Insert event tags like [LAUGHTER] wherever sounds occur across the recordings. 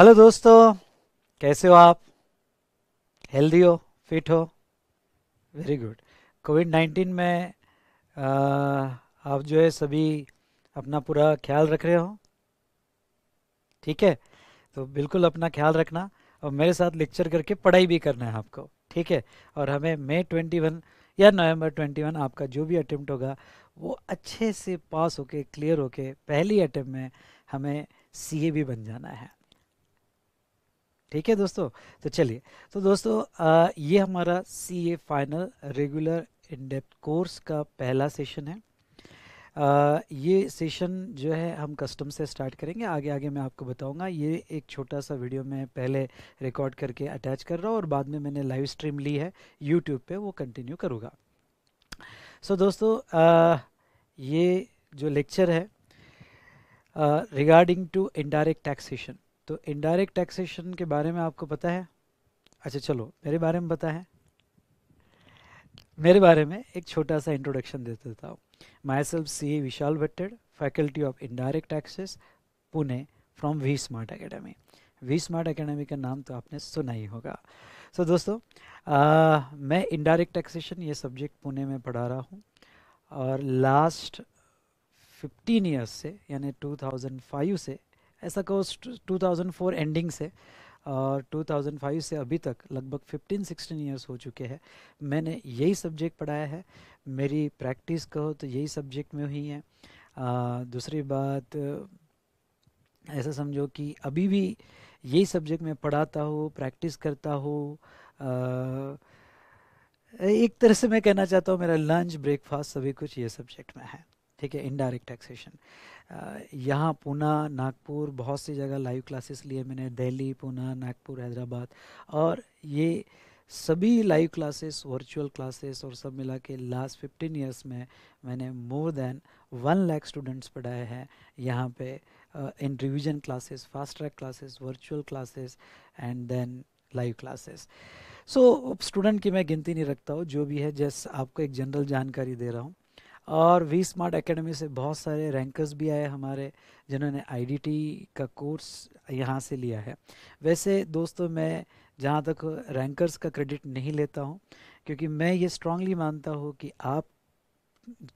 Hello दोस्तों कैसे हो आप हेल्दी हो फिट हो वेरी गुड कोविड नाइन्टीन में आ, आप जो है सभी अपना पूरा ख्याल रख रहे हो ठीक है तो बिल्कुल अपना ख्याल रखना और मेरे साथ लेक्चर करके पढ़ाई भी करना है आपको ठीक है और हमें मई ट्वेंटी वन या नवंबर ट्वेंटी वन आपका जो भी अटैम्प्ट होगा वो अच्छे से पास होके क्लियर होके पहली अटैम्प्ट में हमें सीए भी बन जाना है ठीक है दोस्तों तो चलिए तो दोस्तों आ, ये हमारा C A final regular in depth course का पहला सेशन है आ, ये सेशन जो है हम कस्टम से स्टार्ट करेंगे आगे आगे मैं आपको बताऊंगा ये एक छोटा सा वीडियो मैं पहले रिकॉर्ड करके अटैच कर रहा हूँ और बाद में मैंने लाइव स्ट्रीम ली है यूट्यूब पे वो कंटिन्यू करूँगा सो दोस्तों आ, ये जो लेक्चर है रिगार्डिंग टू इनडायरेक्ट टैक्सेशन तो इनडायरेक्ट टैक्सेशन के बारे में आपको पता है अच्छा चलो मेरे बारे में पता है मेरे बारे में एक छोटा सा इंट्रोडक्शन दे देता हूँ myself C Vishal Bhattad faculty of indirect taxes Pune from V smart academy V smart academy का नाम तो आपने सुना ही होगा सो so, दोस्तों आ, मैं इनडायरेक्ट टैक्सेशन ये सब्जेक्ट पुणे में पढ़ा रहा हूँ और लास्ट 15 ईयर्स से यानी 2005 से ऐसा कहो 2004 एंडिंग से और 2005 से अभी तक लगभग 15-16 ईयर्स हो चुके हैं मैंने यही सब्जेक्ट पढ़ाया है मेरी प्रैक्टिस कहो तो यही सब्जेक्ट में हुई है आ, दूसरी बात ऐसा समझो कि अभी भी यही सब्जेक्ट में पढ़ाता हूँ प्रैक्टिस करता हूँ एक तरह से मैं कहना चाहता हूँ मेरा लंच ब्रेकफास्ट सभी कुछ ये सब्जेक्ट में है ठीक है इनडायरेक्ट टैक्सेशन यहाँ पुना नागपुर बहुत सी जगह लाइव क्लासेस लिए मैंने दिल्ली पूना नागपुर हैदराबाद और ये सभी लाइव क्लासेस वर्चुअल क्लासेस और सब मिला के लास्ट फिफ्टीन ईयर्स में मैंने more than one lakh students पढ़ाए हैं यहाँ पे in revision classes fast track classes virtual classes and then live classes so student की मैं गिनती नहीं रखता हूँ जो भी है जस्ट आपको एक जनरल जानकारी दे रहा हूँ और वी स्मार्ट एकेडमी से बहुत सारे रैंकर्स भी आए हमारे जिन्होंने आईडीटी का कोर्स यहाँ से लिया है वैसे दोस्तों मैं जहाँ तक रैंकर्स का क्रेडिट नहीं लेता हूँ क्योंकि मैं ये स्ट्रांगली मानता हूँ कि आप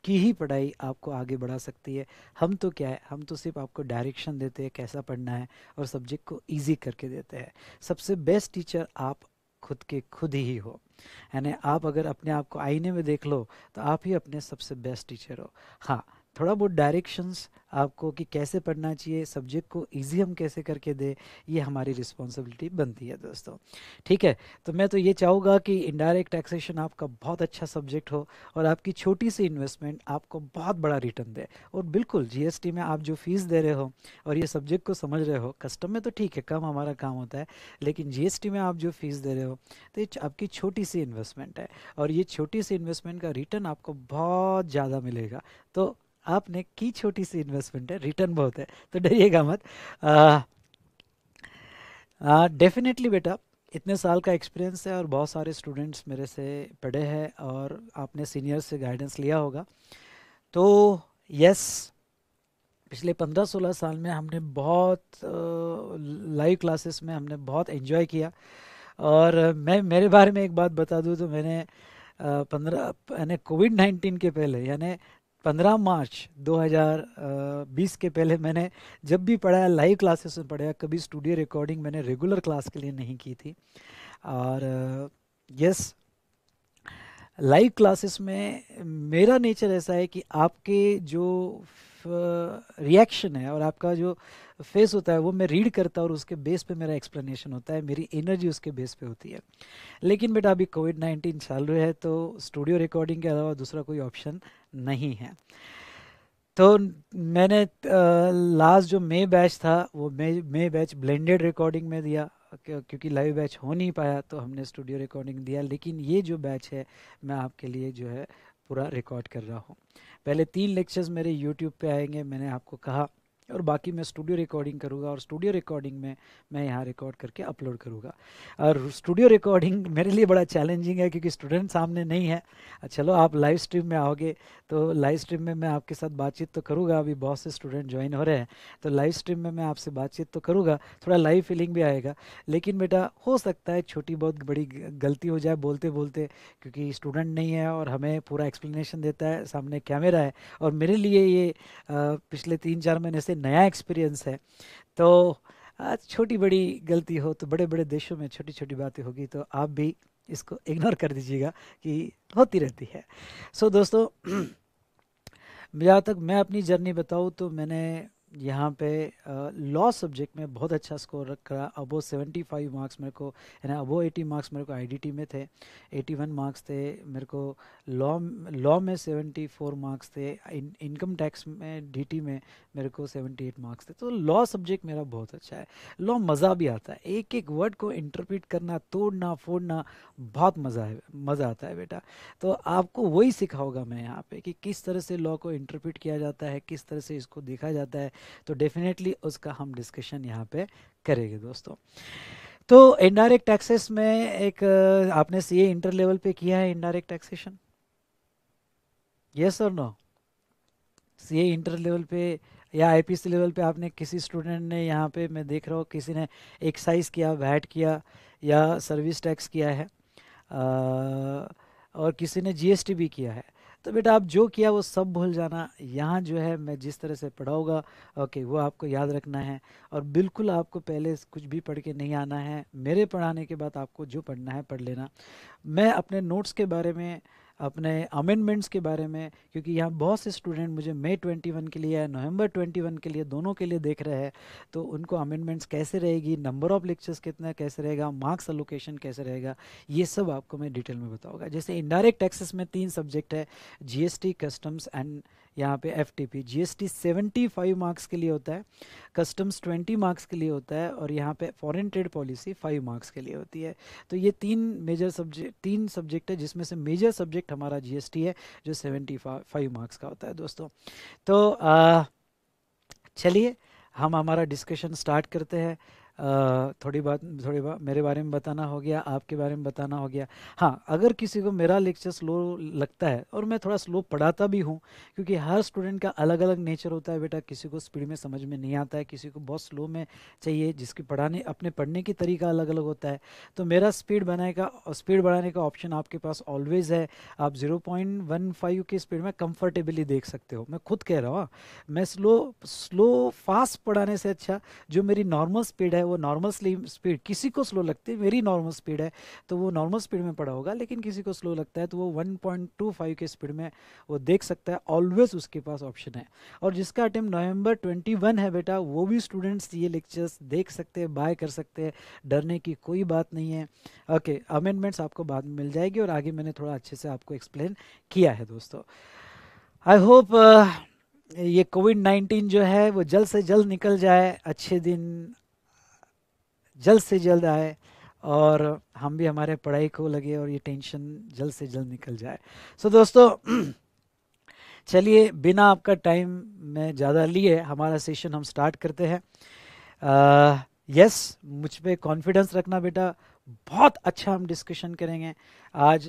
की ही पढ़ाई आपको आगे बढ़ा सकती है हम तो क्या है हम तो सिर्फ आपको डायरेक्शन देते हैं कैसा पढ़ना है और सब्जेक्ट को इजी करके देते हैं सबसे बेस्ट टीचर आप खुद के खुद ही हो यानी आप अगर अपने आप को आईने में देख लो तो आप ही अपने सबसे बेस्ट टीचर हो हाँ थोड़ा बहुत डायरेक्शंस आपको कि कैसे पढ़ना चाहिए सब्जेक्ट को इजी हम कैसे करके दे ये हमारी रिस्पॉन्सिबिलिटी बनती है दोस्तों ठीक है तो मैं तो ये चाहूँगा कि इनडायरेक्ट टैक्सेशन आपका बहुत अच्छा सब्जेक्ट हो और आपकी छोटी सी इन्वेस्टमेंट आपको बहुत बड़ा रिटर्न दे और बिल्कुल जीएसटी में आप जो फीस दे रहे हो और ये सब्जेक्ट को समझ रहे हो कस्टम में तो ठीक है कम हमारा काम होता है लेकिन जी में आप जो फीस दे रहे हो तो ये आपकी छोटी सी इन्वेस्टमेंट है और ये छोटी सी इन्वेस्टमेंट का रिटर्न आपको बहुत ज़्यादा मिलेगा तो आपने की छोटी सी इन्वेस्टमेंट है रिटर्न बहुत है तो डरिएगा मत डेफिनेटली बेटा इतने साल का एक्सपीरियंस है और बहुत सारे स्टूडेंट्स मेरे से पढ़े हैं और आपने सीनियर से गाइडेंस लिया होगा तो यस पिछले पंद्रह सोलह साल में हमने बहुत लाइव uh, क्लासेस में हमने बहुत एंजॉय किया और मैं मेरे बारे में एक बात बता दूं तो मैंने पंद्रह यानी कोविड नाइन्टीन के पहले यानी 15 मार्च 2020 के पहले मैंने जब भी पढ़ाया लाइव क्लासेस में पढ़ाया कभी स्टूडियो रिकॉर्डिंग मैंने रेगुलर क्लास के लिए नहीं की थी और यस लाइव क्लासेस में मेरा नेचर ऐसा है कि आपके जो रिएक्शन uh, है और आपका जो फेस होता है वो मैं रीड करता हूँ और उसके बेस पे मेरा एक्सप्लेनेशन होता है मेरी एनर्जी उसके बेस पे होती है लेकिन बेटा अभी कोविड नाइन्टीन चालू है तो स्टूडियो रिकॉर्डिंग के अलावा दूसरा कोई ऑप्शन नहीं है तो मैंने लास्ट जो मे बैच था वो May May batch blended recording में दिया क्योंकि लाइव बैच हो नहीं पाया तो हमने स्टूडियो रिकॉर्डिंग दिया लेकिन ये जो बैच है मैं आपके लिए जो है पूरा रिकॉर्ड कर रहा हूँ पहले तीन लेक्चर्स मेरे यूट्यूब पे आएंगे मैंने आपको कहा और बाकी मैं स्टूडियो रिकॉर्डिंग करूँगा और स्टूडियो रिकॉर्डिंग में मैं यहाँ रिकॉर्ड करके अपलोड करूँगा और स्टूडियो रिकॉर्डिंग मेरे लिए बड़ा चैलेंजिंग है क्योंकि स्टूडेंट सामने नहीं है चलो आप लाइव स्ट्रीम में आओगे तो लाइव स्ट्रीम में मैं आपके साथ बातचीत तो करूँगा अभी बहुत से स्टूडेंट ज्वाइन हो रहे हैं तो लाइव स्ट्रीम में मैं आपसे बातचीत तो करूँगा थोड़ा लाइव फीलिंग भी आएगा लेकिन बेटा हो सकता है छोटी बहुत बड़ी गलती हो जाए बोलते बोलते क्योंकि स्टूडेंट नहीं है और हमें पूरा एक्सप्लेनेशन देता है सामने कैमरा है और मेरे लिए ये पिछले तीन चार महीने से से नया एक्सपीरियंस है तो छोटी बड़ी गलती हो तो बड़े बड़े देशों में छोटी छोटी बातें होगी तो आप भी इसको इग्नोर कर दीजिएगा कि होती रहती है सो so, दोस्तों [CLEARS THROAT] जहाँ तक मैं अपनी जर्नी बताऊँ तो मैंने यहाँ पे लॉ सब्जेक्ट में बहुत अच्छा स्कोर रख रहा अबो 75 मार्क्स मेरे को यानी अबो 80 मार्क्स मेरे को आईडीटी में थे 81 मार्क्स थे मेरे को लॉ लॉ में 74 मार्क्स थे इन, इनकम टैक्स में डीटी में मेरे को 78 मार्क्स थे तो लॉ सब्जेक्ट मेरा बहुत अच्छा है लॉ मज़ा भी आता है एक एक वर्ड को इंटरप्रिट करना तोड़ना फोड़ना बहुत मज़ा है मज़ा आता है बेटा तो आपको वही सिखाऊंगा मैं यहाँ पर कि किस तरह से लॉ को इंटरप्रिट किया जाता है किस तरह से इसको देखा जाता है तो डेफिनेटली उसका हम डिस्कशन यहाँ पे करेंगे दोस्तों तो इनडायरेक्ट टैक्सेस में एक आपने सी ए इंटर लेवल पे किया है इनडायरेक्ट टैक्सेशन यस और no C A inter level पे या आईपीसी लेवल पे आपने किसी स्टूडेंट ने यहाँ पे मैं देख रहा हूँ किसी ने एक्साइज किया वैट किया या सर्विस टैक्स किया है आ, और किसी ने जीएसटी भी किया है तो बेटा आप जो किया वो सब भूल जाना यहाँ जो है मैं जिस तरह से पढ़ाऊँगा ओके वो आपको याद रखना है और बिल्कुल आपको पहले कुछ भी पढ़ के नहीं आना है मेरे पढ़ाने के बाद आपको जो पढ़ना है पढ़ लेना मैं अपने नोट्स के बारे में अपने अमेंडमेंट्स के बारे में क्योंकि यहाँ बहुत से स्टूडेंट मुझे मई ट्वेंटी के लिए या नवंबर ट्वेंटी के लिए दोनों के लिए देख रहे हैं तो उनको अमेंडमेंट्स कैसे रहेगी नंबर ऑफ लेक्चर्स कितना कैसे रहेगा मार्क्स अलोकेशन कैसे रहेगा ये सब आपको मैं डिटेल में बताऊँगा जैसे इनडायरेक्ट टैक्सेस में तीन सब्जेक्ट है जीएसटी कस्टम्स एंड यहाँ पे F T P G S T seventy five marks के लिए होता है कस्टम्स ट्वेंटी मार्क्स के लिए होता है और यहाँ पे foreign trade policy five marks के लिए होती है तो ये तीन मेजर सब्जेक्ट तीन सब्जेक्ट है जिसमें से मेजर सब्जेक्ट हमारा जी एस टी है जो सेवेंटी फाइव मार्क्स का होता है दोस्तों तो चलिए हम हमारा डिस्कशन स्टार्ट करते हैं थोड़ी बात थोड़ी बात मेरे बारे में बताना हो गया आपके बारे में बताना हो गया हाँ अगर किसी को मेरा लेक्चर स्लो लगता है और मैं थोड़ा स्लो पढ़ाता भी हूँ क्योंकि हर स्टूडेंट का अलग अलग नेचर होता है बेटा किसी को स्पीड में समझ में नहीं आता है किसी को बहुत स्लो में चाहिए जिसकी पढ़ाने अपने पढ़ने की तरीका अलग अलग होता है तो मेरा स्पीड बनाने का स्पीड बढ़ाने का ऑप्शन आपके पास ऑलवेज़ है आप जीरो की स्पीड में कंफर्टेबली देख सकते हो मैं खुद कह रहा हूँ हाँ, मैं स्लो स्लो फास्ट पढ़ाने से अच्छा जो मेरी नॉर्मल स्पीड है वो नॉर्मल स्पीड किसी को स्लो लगती है मेरी नॉर्मल स्पीड है तो वो नॉर्मल स्पीड में पड़ा होगा लेकिन किसी को स्लो लगता है तो वो 1.25 के स्पीड में वो देख सकता है ऑलवेज उसके पास ऑप्शन है और जिसका अटैम्प नवंबर 21 है बेटा वो भी स्टूडेंट्स ये लेक्चर्स देख सकते हैं बाय कर सकते हैं डरने की कोई बात नहीं है ओके okay, अमेंडमेंट्स आपको बाद में मिल जाएगी और आगे मैंने थोड़ा अच्छे से आपको एक्सप्लेन किया है दोस्तों आई होप uh, ये कोविड नाइन्टीन जो है वो जल्द से जल्द निकल जाए अच्छे दिन जल्द से जल्द आए और हम भी हमारे पढ़ाई को लगे और ये टेंशन जल्द से जल्द निकल जाए सो so, दोस्तों [CLEARS THROAT] चलिए बिना आपका टाइम में ज़्यादा लिए हमारा सेशन हम स्टार्ट करते हैं यस yes, मुझ पर कॉन्फिडेंस रखना बेटा बहुत अच्छा हम डिस्कशन करेंगे आज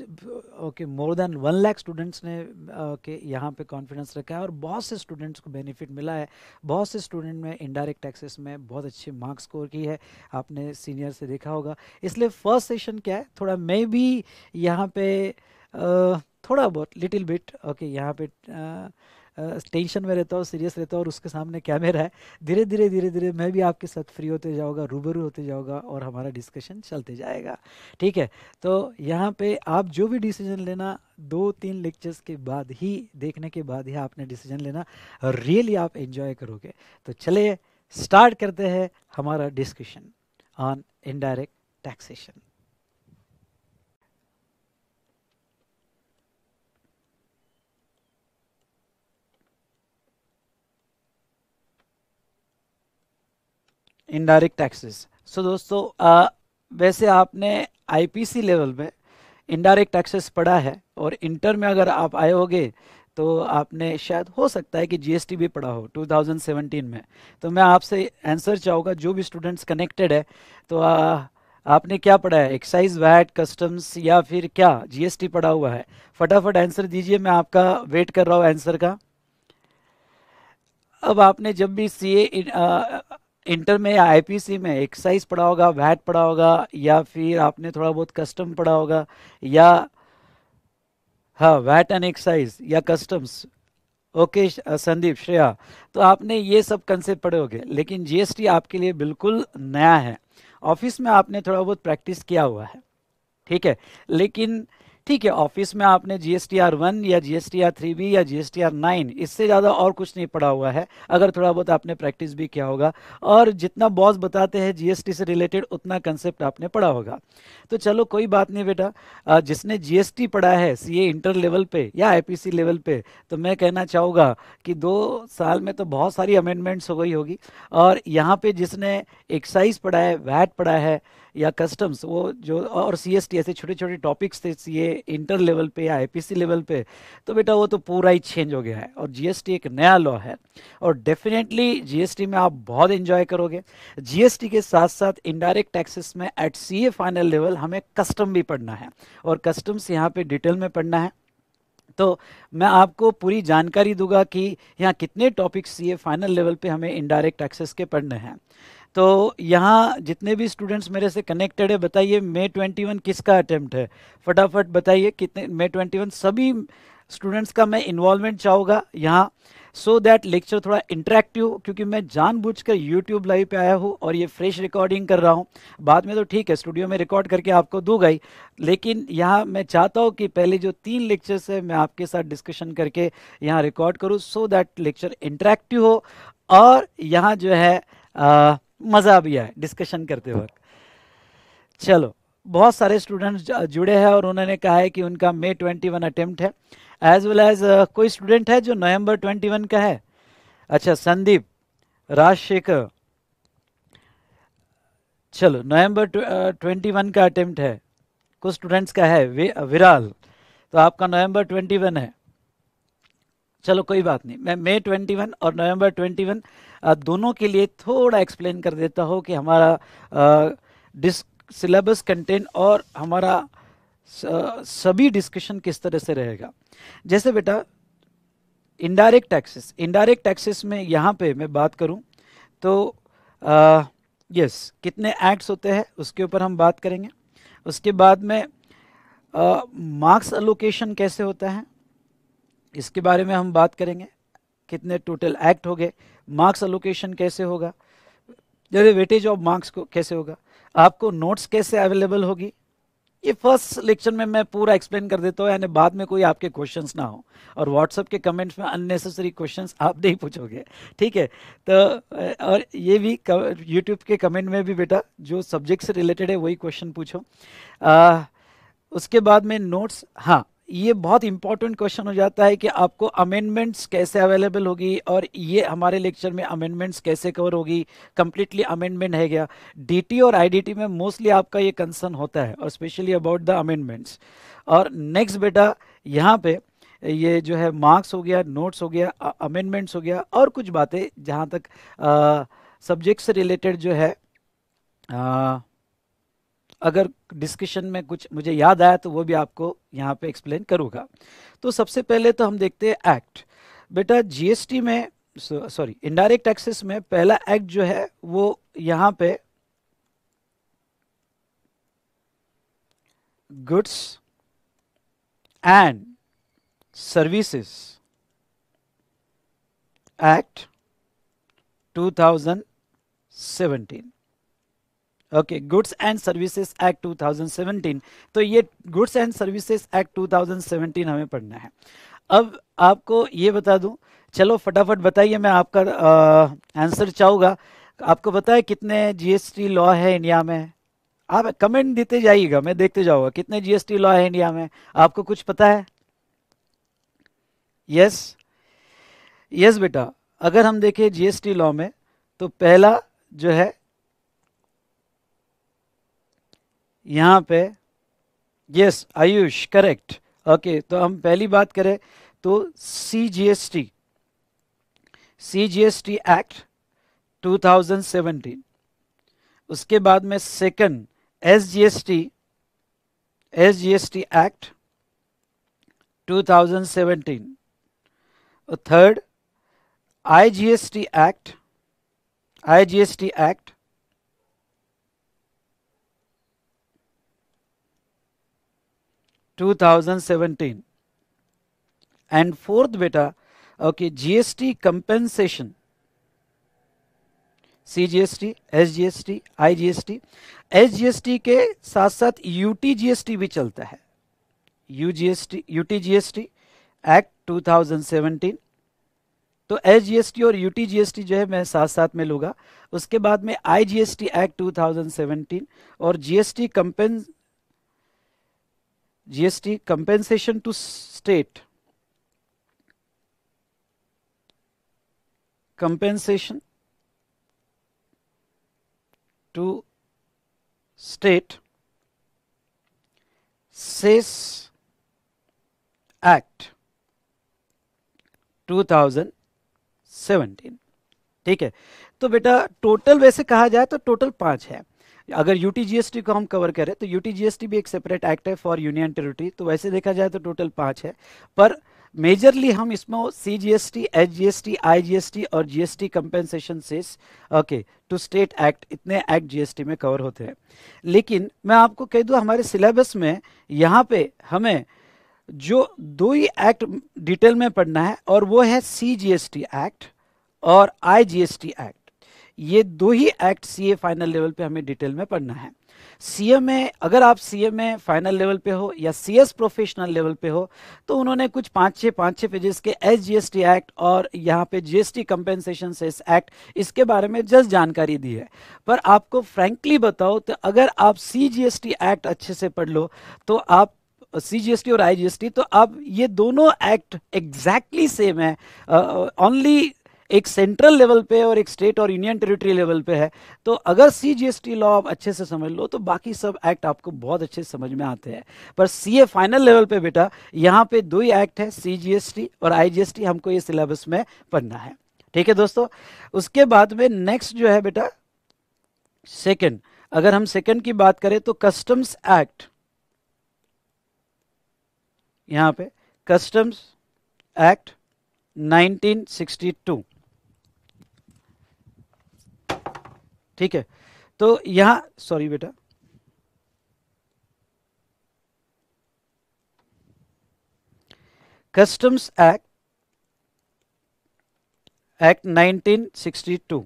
okay more than one lakh students ने ओके यहाँ पे कॉन्फिडेंस रखा है और बहुत से स्टूडेंट्स को बेनिफिट मिला है बहुत से स्टूडेंट में इनडायरेक्ट टैक्सेस में बहुत अच्छे मार्क्स स्कोर की है आपने सीनियर से देखा होगा इसलिए फर्स्ट सेशन क्या है थोड़ा मैं भी यहाँ पे थोड़ा बहुत लिटिल बिट ओके यहाँ पे आ, टेंशन में रहता हूँ सीरियस रहता हूँ और उसके सामने कैमरा है धीरे धीरे धीरे धीरे मैं भी आपके साथ फ्री होते जाऊँगा रूबरू होते जाऊँगा और हमारा डिस्कशन चलते जाएगा ठीक है तो यहाँ पर आप जो भी डिसीजन लेना दो तीन लेक्चर्स के बाद ही देखने के बाद ही आपने डिसीजन लेना रियली आप इन्जॉय करोगे तो चले स्टार्ट करते हैं हमारा discussion on indirect taxation indirect taxes so दोस्तों आ, वैसे आपने आईपीसी लेवल में इनडायरेक्ट टैक्सेस पढ़ा है और इंटर में अगर आप आए होगे तो आपने शायद हो सकता है कि जीएसटी भी पढ़ा हो 2017 में तो मैं आपसे आंसर चाहूँगा जो भी स्टूडेंट्स कनेक्टेड है तो आ, आपने क्या पढ़ा है एक्साइज वैट कस्टम्स या फिर क्या जीएसटी पढ़ा हुआ है फटाफट आंसर दीजिए मैं आपका वेट कर रहा हूँ आंसर का अब आपने जब भी सी इंटर में या आईपीसी में एक्साइज पढ़ा होगा वैट पढ़ा होगा या फिर आपने थोड़ा बहुत कस्टम पढ़ा होगा या हाँ वैट एंड एक्साइज या कस्टम्स ओके संदीप श्रेया तो आपने ये सब कंसेप्ट पढ़े होंगे लेकिन जीएसटी आपके लिए बिल्कुल नया है ऑफिस में आपने थोड़ा बहुत प्रैक्टिस किया हुआ है ठीक है लेकिन ठीक है ऑफिस में आपने G S T R one या G S T R three B या G S T R nine इससे ज़्यादा और कुछ नहीं पढ़ा हुआ है अगर थोड़ा बहुत आपने प्रैक्टिस भी किया होगा और जितना बॉस बताते हैं टी से रिलेटेड उतना कंसेप्ट आपने पढ़ा होगा तो चलो कोई बात नहीं बेटा जिसने टी पढ़ा है ए इंटर लेवल पे या सी लेवल पे तो मैं कहना चाहूँगा कि दो साल में तो बहुत सारी अमेंडमेंट्स हो गई होगी और यहाँ पर जिसने एक्साइज पढ़ा है वैट पढ़ा है या कस्टम्स वो जो और सी एस टी ऐसे छोटे छोटे टॉपिक्स थे ये इंटर लेवल पे या आईपीसी लेवल पे तो बेटा वो तो पूरा ही चेंज हो गया है और जीएसटी एक नया लॉ है और डेफिनेटली जीएसटी में आप बहुत इंजॉय करोगे जीएसटी के साथ साथ इनडायरेक्ट टैक्सेस में एट सी फाइनल लेवल हमें कस्टम भी पढ़ना है और कस्टम्स यहाँ पे डिटेल में पढ़ना है तो मैं आपको पूरी जानकारी दूंगा कि यहाँ कितने टॉपिक्स ये फाइनल लेवल पे हमें इनडायरेक्ट टैक्सेस के पढ़ने हैं तो यहाँ जितने भी स्टूडेंट्स मेरे से कनेक्टेड है बताइए मे 21 किसका अटैम्प्ट है फटाफट बताइए कितने मे 21 सभी स्टूडेंट्स का मैं इन्वॉल्वमेंट चाहूँगा यहाँ सो दैट लेक्चर थोड़ा इंटरेक्टिव क्योंकि मैं जानबूझकर यूट्यूब लाइव पे आया हूँ और ये फ्रेश रिकॉर्डिंग कर रहा हूँ बाद में तो ठीक है स्टूडियो में रिकॉर्ड करके आपको दू गई लेकिन यहाँ मैं चाहता हूँ कि पहले जो तीन लेक्चर्स है मैं आपके साथ डिस्कशन करके यहाँ रिकॉर्ड करूँ सो दैट लेक्चर इंटरेक्टिव हो और यहाँ जो है आ, मज़ा भी आए डिस्कशन करते वक्त चलो बहुत सारे स्टूडेंट्स जुड़े हैं और उन्होंने कहा है कि उनका मे 21 अटेम्प्ट है एज वेल एज कोई स्टूडेंट है जो नवंबर 21 का है अच्छा संदीप राजशेखर चलो नवंबर 21 का अटेम्प्ट है कुछ स्टूडेंट्स का है विराल तो आपका नवंबर 21 है चलो कोई बात नहीं मैं मे 21 और नवंबर 21 दोनों के लिए थोड़ा एक्सप्लेन कर देता हूँ कि हमारा सिलेबस कंटेंट और हमारा सभी डिस्कशन किस तरह से रहेगा जैसे बेटा इनडायरेक्ट टैक्सेस इनडायरेक्ट टैक्सेस में यहाँ पे मैं बात करूँ तो यस yes, कितने एक्ट्स होते हैं उसके ऊपर हम बात करेंगे उसके बाद में मार्क्स अलोकेशन कैसे होता है इसके बारे में हम बात करेंगे कितने टोटल एक्ट हो गए मार्क्स अलोकेशन कैसे होगा जैसे वेटेज ऑफ मार्क्स को कैसे होगा आपको नोट्स कैसे अवेलेबल होगी ये फर्स्ट लेक्चर में मैं पूरा एक्सप्लेन कर देता हूँ यानी बाद में कोई आपके क्वेश्चंस ना हो और व्हाट्सअप के कमेंट्स में अननेसेसरी क्वेश्चंस आप नहीं पूछोगे ठीक है तो और ये भी यूट्यूब के कमेंट में भी बेटा जो सब्जेक्ट से रिलेटेड है वही क्वेश्चन पूछो आ, उसके बाद में नोट्स हाँ ये बहुत इंपॉर्टेंट क्वेश्चन हो जाता है कि आपको अमेंडमेंट्स कैसे अवेलेबल होगी और ये हमारे लेक्चर में अमेंडमेंट्स कैसे कवर होगी कम्प्लीटली अमेंडमेंट है क्या डीटी और आईडीटी में मोस्टली आपका ये कंसर्न होता है और स्पेशली अबाउट द अमेंडमेंट्स और नेक्स्ट बेटा यहाँ पे ये जो है मार्क्स हो गया नोट्स हो गया अमेंडमेंट्स हो गया और कुछ बातें जहाँ तक सब्जेक्ट से रिलेटेड जो है आ, अगर डिस्कशन में कुछ मुझे याद आया तो वो भी आपको यहाँ पे एक्सप्लेन करूँगा तो सबसे पहले तो हम देखते हैं एक्ट बेटा जीएसटी में सॉरी इनडायरेक्ट टैक्सेस में पहला एक्ट जो है वो यहाँ पे goods and services act 2017 okay goods and services act 2017 तो ये गुड्स एंड सर्विसेज एक्ट 2017 हमें पढ़ना है अब आपको ये बता दूं चलो फटाफट बताइए मैं आपका आंसर चाहूँगा आपको बताए कितने जीएसटी लॉ है इंडिया में आप कमेंट देते जाइएगा मैं देखते जाऊँगा कितने जीएसटी लॉ है इंडिया में आपको कुछ पता है यस यस बेटा अगर हम देखें जीएसटी लॉ में तो पहला जो है यहाँ पे यस आयुष करेक्ट ओके तो हम पहली बात करें तो C G S T C G S T act two thousand seventeen उसके बाद में second S G S T S G S T act two 2017 और third I G S T act I G S T act 2017 and fourth beta okay GST compensation CGST, SGST, IGST, SGST के साथ साथ UTGST भी चलता है UGST, UTGST act 2017 तो SGST और UTGST जो है मैं साथ साथ में लूँगा उसके बाद में आईजीएसटी एक्ट 2017 और जीएसटी कंपेंस GST compensation to state compensation to state says act 2017 ठीक है तो बेटा टोटल वैसे कहा जाए तो टोटल पांच है अगर यू टी को हम कवर करें तो यू टी भी एक सेपरेट एक्ट है फॉर यूनियन टेरिटरी तो वैसे देखा जाए तो टोटल पांच है पर मेजरली हम इसमें C G S T H G S T I G S T और G S T compensation cess okay to state act इतने एक्ट जीएसटी में कवर होते हैं लेकिन मैं आपको कह दूँ हमारे सिलेबस में यहाँ पे हमें जो दो ही एक्ट डिटेल में पढ़ना है और वो है C G S T act और I G S T act ये दो ही एक्ट सीए फाइनल लेवल पे हमें डिटेल में पढ़ना है सीए में अगर आप सीए में फाइनल लेवल पे हो या सीएस प्रोफेशनल लेवल पे हो तो उन्होंने कुछ पांच छह पांच छह पेजेस के एस जीएसटी एक्ट और यहाँ पे जीएसटी कंपेंसेशन सेस एक्ट इसके बारे में जस्ट जानकारी दी है पर आपको फ्रेंकली बताओ तो अगर आप सी एक्ट अच्छे से पढ़ लो तो आप सीजीएसटी और आईजीएसटी तो अब ये दोनों एक्ट एग्जैक्टली सेम है ओनली एक सेंट्रल लेवल पे और एक स्टेट और यूनियन टेरिटरी लेवल पे है तो अगर C G S T law आप अच्छे से समझ लो तो बाकी सब एक्ट आपको बहुत अच्छे से समझ में आते हैं पर सी ए फाइनल लेवल पे बेटा यहाँ पे दो ही एक्ट है सी जी एस टी और आई जी एस टी हमको ये सिलेबस में पढ़ना है ठीक है दोस्तों उसके बाद में नेक्स्ट जो है बेटा सेकेंड अगर हम सेकेंड की बात करें तो कस्टम्स एक्ट यहाँ पे कस्टम्स एक्ट 1962 ठीक है तो यहाँ सॉरी बेटा कस्टम्स एक्ट एक्ट 1962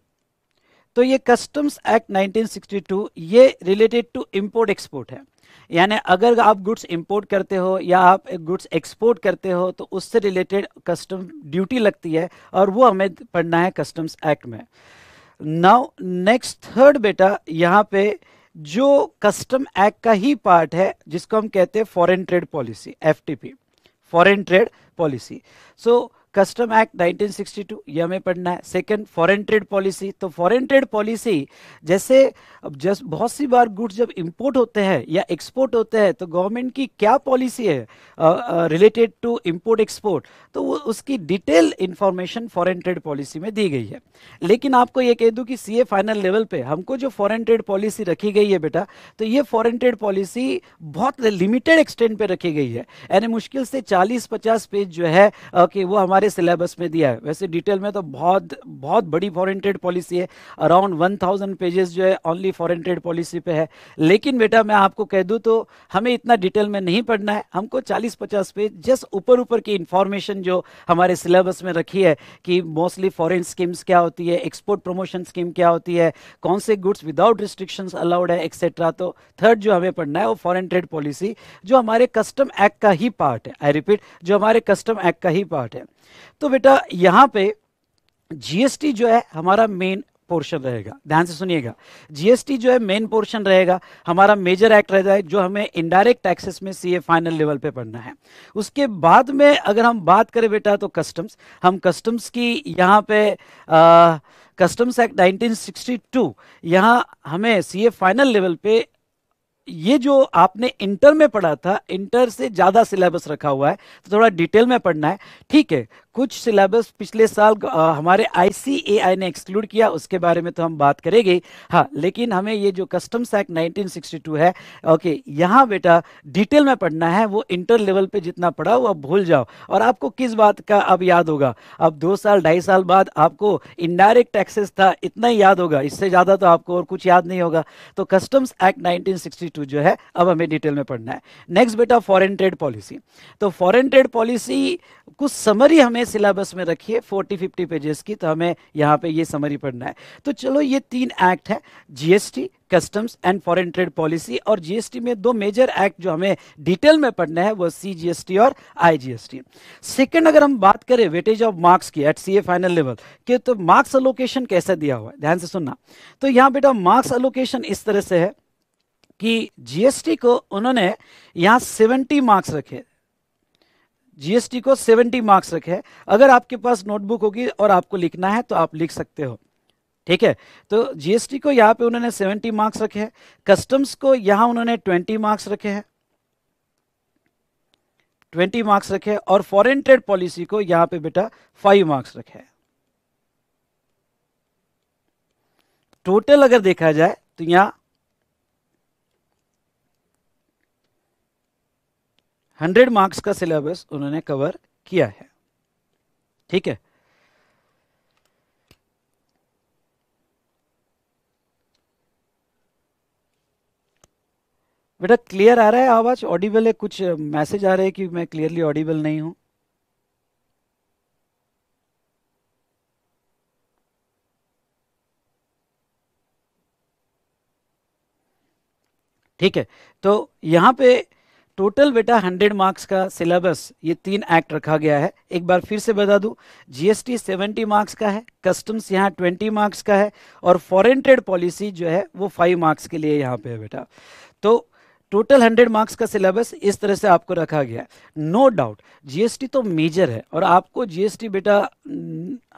तो ये कस्टम्स एक्ट 1962 ये रिलेटेड टू इंपोर्ट एक्सपोर्ट है यानी अगर आप गुड्स इंपोर्ट करते हो या आप गुड्स एक्सपोर्ट करते हो तो उससे रिलेटेड कस्टम ड्यूटी लगती है और वो हमें पढ़ना है कस्टम्स एक्ट में नाउ नेक्स्ट थर्ड बेटा यहाँ पे जो कस्टम एक्ट का ही पार्ट है जिसको हम कहते हैं foreign trade policy FTP foreign trade policy so custom act 1962 ये हमें पढ़ना है सेकंड फॉरेन ट्रेड पॉलिसी तो फॉरेन ट्रेड पॉलिसी जैसे अब जस्ट बहुत सी बार गुड्स जब इंपोर्ट होते हैं या एक्सपोर्ट होते हैं तो गवर्नमेंट की क्या पॉलिसी है रिलेटेड टू इंपोर्ट एक्सपोर्ट तो वो उसकी detail information foreign trade policy में दी गई है लेकिन आपको ये कह दूँ कि सी फाइनल लेवल पर हमको जो फॉरन ट्रेड पॉलिसी रखी गई है बेटा तो ये फॉरन ट्रेड पॉलिसी बहुत लिमिटेड एक्सटेंड पर रखी गई है यानी मुश्किल से चालीस पचास पेज जो है कि वो हमारे सिलेबस में दिया है वैसे डिटेल में तो बहुत बहुत बड़ी फॉरन ट्रेड पॉलिसी है अराउंड वन थाउजेंड पेजेस जो है ओनली फॉरन ट्रेड पॉलिसी पे है लेकिन बेटा मैं आपको कह दूँ तो हमें इतना डिटेल में नहीं पढ़ना है हमको चालीस पचास पेज जस्ट ऊपर ऊपर की इन्फॉर्मेशन जो हमारे सिलेबस में रखी है कि मोस्टली फॉरन स्कीम्स क्या होती है एक्सपोर्ट प्रमोशन स्कीम क्या होती है कौन से गुड्स विदाउट रिस्ट्रिक्शंस अलाउड है एक्सेट्रा तो थर्ड जो हमें पढ़ना है वो फॉरन ट्रेड पॉलिसी जो हमारे कस्टम एक्ट का ही पार्ट है आई रिपीट जो हमारे कस्टम एक्ट का ही पार्ट है तो बेटा यहां पे जीएसटी जो है हमारा मेन पोर्शन रहेगा ध्यान से सुनिएगा जीएसटी जो है मेन पोर्शन रहेगा हमारा मेजर एक्ट रह जाए जो हमें इनडायरेक्ट टैक्सेस में सीए फाइनल लेवल पे पढ़ना है उसके बाद में अगर हम बात करें बेटा तो कस्टम्स हम कस्टम्स की यहाँ पे कस्टम्स एक्ट 1962 यहाँ हमें सीए फाइनल लेवल पे ये जो आपने इंटर में पढ़ा था इंटर से ज़्यादा सिलेबस रखा हुआ है तो थोड़ा डिटेल में पढ़ना है ठीक है कुछ सिलेबस पिछले साल हमारे आई ने एक्सक्लूड किया उसके बारे में तो हम बात करेंगे हाँ लेकिन हमें ये जो कस्टम्स एक्ट 1962 है ओके यहाँ बेटा डिटेल में पढ़ना है वो इंटर लेवल पे जितना पढ़ा वो आप भूल जाओ और आपको किस बात का अब याद होगा अब दो साल ढाई साल बाद आपको इनडायरेक्ट टैक्सेस था इतना ही याद होगा इससे ज़्यादा तो आपको और कुछ याद नहीं होगा तो कस्टम्स एक्ट 1962 जो है अब हमें डिटेल में पढ़ना है नेक्स्ट बेटा फॉरेन ट्रेड पॉलिसी तो फॉरेन ट्रेड पॉलिसी कुछ समरी हमें अपने सिलेबस में रखिए 40-50 पेजेस की तो हमें यहाँ पे ये समरी पढ़ना है तो चलो ये तीन एक्ट है GST customs and foreign trade policy और जीएसटी में दो मेजर एक्ट जो हमें डिटेल में पढ़ना है वो सीजीएसटी और आईजीएसटी सेकंड अगर हम बात करें वेटेज ऑफ मार्क्स की एट सीए फाइनल लेवल के तो मार्क्स अलोकेशन कैसे दिया हुआ है ध्यान से सुनना तो यहाँ बेटा मार्क्स अलोकेशन इस तरह से है कि जीएसटी को उन्होंने यहाँ 70 मार्क्स रखे जीएसटी को 70 मार्क्स रखे हैं अगर आपके पास नोटबुक होगी और आपको लिखना है तो आप लिख सकते हो ठीक है तो जीएसटी को यहाँ पे उन्होंने 70 मार्क्स रखे हैं कस्टम्स को यहाँ उन्होंने 20 मार्क्स रखे हैं 20 मार्क्स रखे हैं और फॉरेन ट्रेड पॉलिसी को यहाँ पे बेटा 5 मार्क्स रखे हैं टोटल अगर देखा जाए तो यहाँ हंड्रेड मार्क्स का सिलेबस उन्होंने कवर किया है ठीक है बेटा क्लियर आ रहा है आवाज ऑडिबल है कुछ मैसेज आ रहे हैं कि मैं क्लियरली ऑडिबल नहीं हूं ठीक है तो यहां पे टोटल बेटा 100 मार्क्स का सिलेबस ये तीन एक्ट रखा गया है एक बार फिर से बता दूं जीएसटी 70 मार्क्स का है कस्टम्स यहाँ 20 मार्क्स का है और फॉरेन ट्रेड पॉलिसी जो है वो 5 मार्क्स के लिए यहाँ पे है बेटा तो टोटल 100 मार्क्स का सिलेबस इस तरह से आपको रखा गया है नो डाउट जीएसटी तो मेजर है और आपको जीएसटी बेटा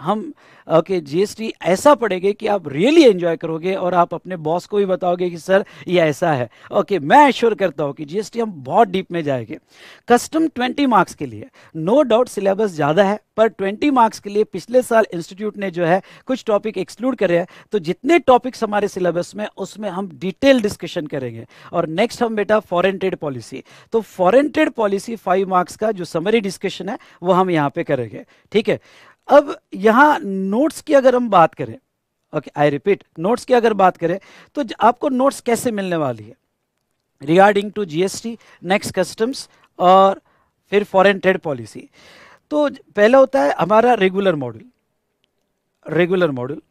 हम ओके जीएसटी ऐसा पड़ेगा कि आप रियली एंजॉय करोगे और आप अपने बॉस को भी बताओगे कि सर ये ऐसा है ओके मैं एश्योर करता हूँ कि जीएसटी हम बहुत डीप में जाएंगे कस्टम 20 मार्क्स के लिए नो डाउट सिलेबस ज़्यादा है पर 20 मार्क्स के लिए पिछले साल इंस्टीट्यूट ने जो है कुछ टॉपिक एक्सक्लूड करे हैं तो जितने टॉपिक्स हमारे सिलेबस में उसमें हम डिटेल डिस्कशन करेंगे और नेक्स्ट हम बेटा फॉरन ट्रेड पॉलिसी तो foreign trade policy five marks का जो समरी डिस्कशन है वो हम यहाँ पे करेंगे ठीक है अब यहां नोट्स की अगर हम बात करें ओके आई रिपीट नोट्स की अगर बात करें तो आपको नोट्स कैसे मिलने वाली है regarding to GST next customs और फिर फॉरेन ट्रेड पॉलिसी तो पहला होता है हमारा रेगुलर मॉडल रेगुलर मॉडल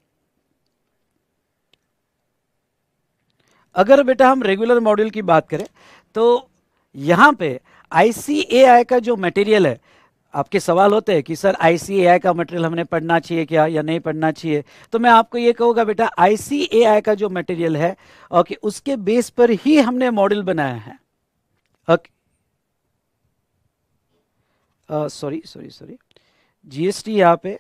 अगर बेटा हम रेगुलर मॉडल की बात करें तो यहां पे आईसीएआई का जो मटेरियल है आपके सवाल होते हैं कि सर आई का मटेरियल हमने पढ़ना चाहिए क्या या नहीं पढ़ना चाहिए तो मैं आपको ये कहूँगा बेटा आई का जो मटेरियल है ओके उसके बेस पर ही हमने मॉडल बनाया है okay sorry sorry sorry GST यहाँ पे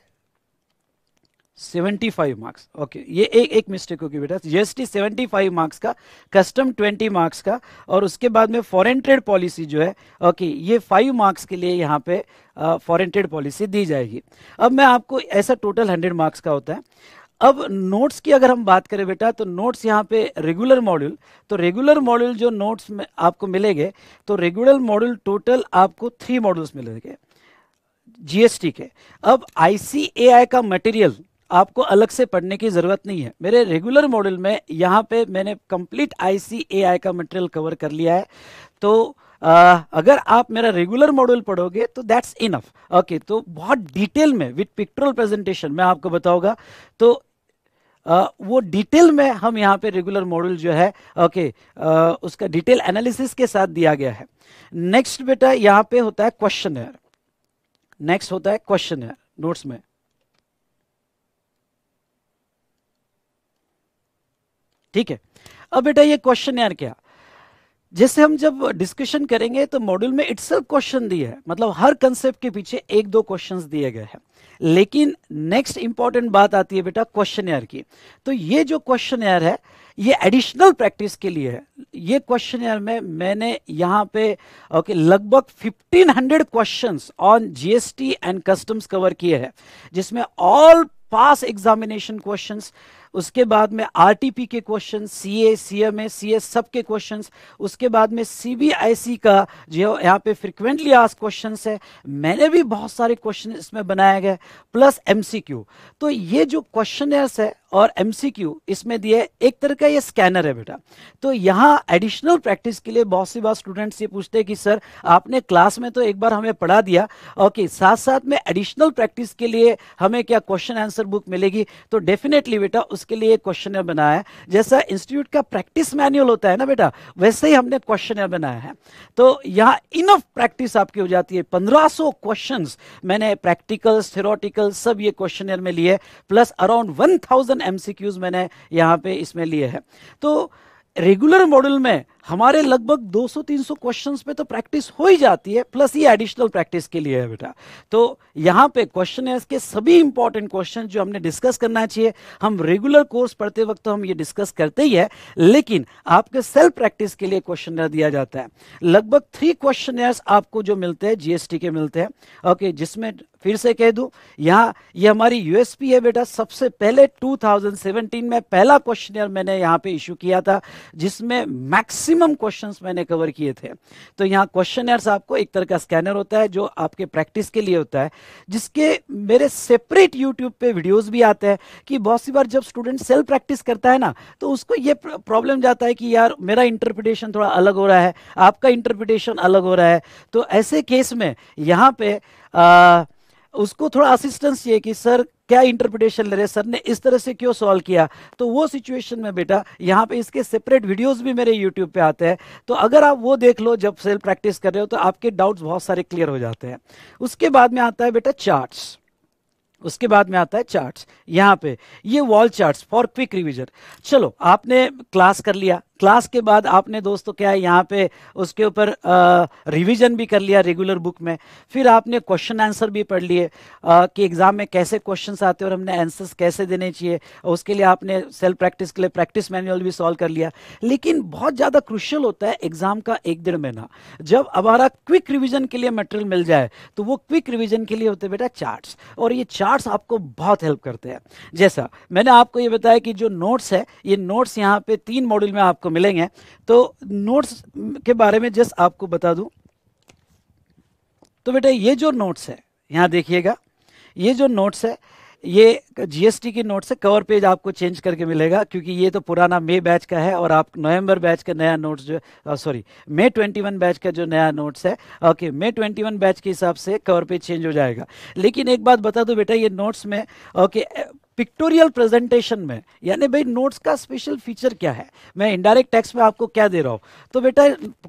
सेवेंटी फाइव मार्क्स ओके ये एक एक मिस्टेक होगी बेटा जीएसटी सेवेंटी फाइव मार्क्स का कस्टम ट्वेंटी मार्क्स का और उसके बाद में फॉरेन ट्रेड पॉलिसी जो है ओके ये फाइव मार्क्स के लिए यहाँ पे फॉरेन ट्रेड पॉलिसी दी जाएगी अब मैं आपको ऐसा टोटल हंड्रेड मार्क्स का होता है अब नोट्स की अगर हम बात करें बेटा तो नोट्स यहाँ पे रेगुलर मॉड्यूल तो रेगुलर मॉड्यूल जो नोट्स में आपको मिलेंगे तो रेगुलर मॉड्यूल टोटल आपको थ्री मॉड्यूल्स मिलेंगे जीएसटी के अब आईसीएआई का मटेरियल आपको अलग से पढ़ने की ज़रूरत नहीं है मेरे रेगुलर मॉडल में यहाँ पे मैंने कंप्लीट आईसीएआई का मटेरियल कवर कर लिया है तो आ, अगर आप मेरा रेगुलर मॉडल पढ़ोगे तो दैट्स इनफ ओके तो बहुत डिटेल में विथ पिक्टोरल प्रेजेंटेशन मैं आपको बताऊंगा तो आ, वो डिटेल में हम यहाँ पे रेगुलर मॉडल जो है ओके आ, उसका डिटेल एनालिसिस के साथ दिया गया है नेक्स्ट बेटा यहाँ पे होता है क्वेश्चन नेक्स्ट होता है क्वेश्चन नोट्स में ठीक है अब बेटा ये क्वेश्चन यार क्या जैसे हम जब डिस्कशन करेंगे तो मॉड्यूल में इट्स क्वेश्चन दिया है मतलब हर कंसेप्ट के पीछे एक दो क्वेश्चंस दिए गए हैं लेकिन नेक्स्ट इंपॉर्टेंट बात आती है बेटा क्वेश्चन यार की तो ये जो क्वेश्चन यार है ये एडिशनल प्रैक्टिस के लिए है ये क्वेश्चन यार में मैंने यहाँ पे ओके लगभग 1500 questions on GST and customs cover किए हैं जिसमें ऑल पास एग्जामिनेशन क्वेश्चन उसके बाद में आरटीपी के क्वेश्चन सीए सीएमए सीएस सब के क्वेश्चंस उसके बाद में सीबीआईसी का जो यहाँ पे फ्रिक्वेंटली आज क्वेश्चन है मैंने भी बहुत सारे क्वेश्चन इसमें बनाए गए प्लस एमसीक्यू तो ये जो क्वेश्चन है और एमसीक्यू इसमें दिए एक तरह का ये स्कैनर है बेटा तो यहाँ एडिशनल प्रैक्टिस के लिए बहुत सी बार स्टूडेंट्स ये पूछते हैं कि सर आपने क्लास में तो एक बार हमें पढ़ा दिया ओके साथ साथ में एडिशनल प्रैक्टिस के लिए हमें क्या क्वेश्चन आंसर बुक मिलेगी तो डेफिनेटली बेटा उसके लिए एक क्वेश्चन बनाया है जैसा इंस्टीट्यूट का प्रैक्टिस मैन्यूअल होता है ना बेटा वैसे ही हमने क्वेश्चन बनाया है तो यहाँ इनफ प्रैक्टिस आपकी हो जाती है पंद्रह क्वेश्चन मैंने प्रैक्टिकल थेरोटिकल सब ये क्वेश्चन में लिए प्लस अराउंड वन एमसीक्यूज मैंने यहाँ पे इसमें लिए हैं तो रेगुलर मॉडल में हमारे लगभग 200-300 क्वेश्चंस पे तो प्रैक्टिस हो ही जाती है प्लस ये एडिशनल प्रैक्टिस के लिए है बेटा तो यहाँ पे क्वेश्चन के सभी इंपॉर्टेंट क्वेश्चन जो हमने डिस्कस करना चाहिए हम रेगुलर कोर्स पढ़ते वक्त तो हम ये डिस्कस करते ही है लेकिन आपके सेल्फ प्रैक्टिस के लिए क्वेश्चन दिया जाता है लगभग थ्री क्वेश्चन आपको जो मिलते हैं जीएसटी के मिलते हैं ओके जिसमें फिर से कह दूं यहाँ ये यह हमारी यूएसपी है बेटा सबसे पहले 2017 में पहला क्वेश्चन मैंने यहाँ पे इशू किया था जिसमें मैक्सिम मैक्सिमम क्वेश्चंस मैंने कवर किए थे तो यहाँ क्वेश्चन आपको एक तरह का स्कैनर होता है जो आपके प्रैक्टिस के लिए होता है जिसके मेरे सेपरेट यूट्यूब पे वीडियोस भी आते हैं कि बहुत सी बार जब स्टूडेंट सेल्फ प्रैक्टिस करता है ना तो उसको ये प्रॉब्लम जाता है कि यार मेरा इंटरप्रिटेशन थोड़ा अलग हो रहा है आपका इंटरप्रिटेशन अलग हो रहा है तो ऐसे केस में यहाँ पे आ, उसको थोड़ा असिस्टेंस चाहिए कि सर क्या इंटरप्रिटेशन ले रहे सर ने इस तरह से क्यों सॉल्व किया तो वो सिचुएशन में बेटा यहाँ पे इसके सेपरेट वीडियोस भी मेरे यूट्यूब पे आते हैं तो अगर आप वो देख लो जब सेल्फ प्रैक्टिस कर रहे हो तो आपके डाउट्स बहुत सारे क्लियर हो जाते हैं उसके बाद में आता है बेटा चार्ट्स उसके बाद में आता है चार्ट्स यहाँ पे ये wall charts for quick revision चलो आपने क्लास कर लिया क्लास के बाद आपने दोस्तों तो क्या है यहाँ पे उसके ऊपर रिवीजन भी कर लिया रेगुलर बुक में फिर आपने क्वेश्चन आंसर भी पढ़ लिए कि एग्ज़ाम में कैसे क्वेश्चन आते हैं और हमने आंसर्स कैसे देने चाहिए उसके लिए आपने सेल्फ प्रैक्टिस के लिए प्रैक्टिस मैनुअल भी सॉल्व कर लिया लेकिन बहुत ज़्यादा क्रुशल होता है एग्ज़ाम का एक डेढ़ महीना जब हमारा क्विक रिविजन के लिए मटेरियल मिल जाए तो वो क्विक रिविजन के लिए होते बेटा चार्ट्स और ये चार्ट्स आपको बहुत हेल्प करते हैं जैसा मैंने आपको ये बताया कि जो नोट्स है ये नोट्स यहाँ पे तीन मॉडल में आपको मिलेंगे तो नोट्स के बारे में जस्ट आपको बता दूं तो बेटा ये जो नोट्स है यहाँ देखिएगा ये जो नोट्स है ये जीएसटी की नोट्स है कवर पेज आपको चेंज करके मिलेगा क्योंकि ये तो पुराना मई बैच का है और आप नवंबर बैच का नया नोट्स जो सॉरी मई 21 बैच का जो नया नोट्स है ओके मई 21 बैच के हिसाब से कवर पेज चेंज हो जाएगा लेकिन एक बात बता दो बेटा ये नोट्स में ओके पिक्टोरियल प्रेजेंटेशन में यानी भाई नोट्स का स्पेशल फीचर क्या है मैं इनडायरेक्ट टैक्स में आपको क्या दे रहा हूँ तो बेटा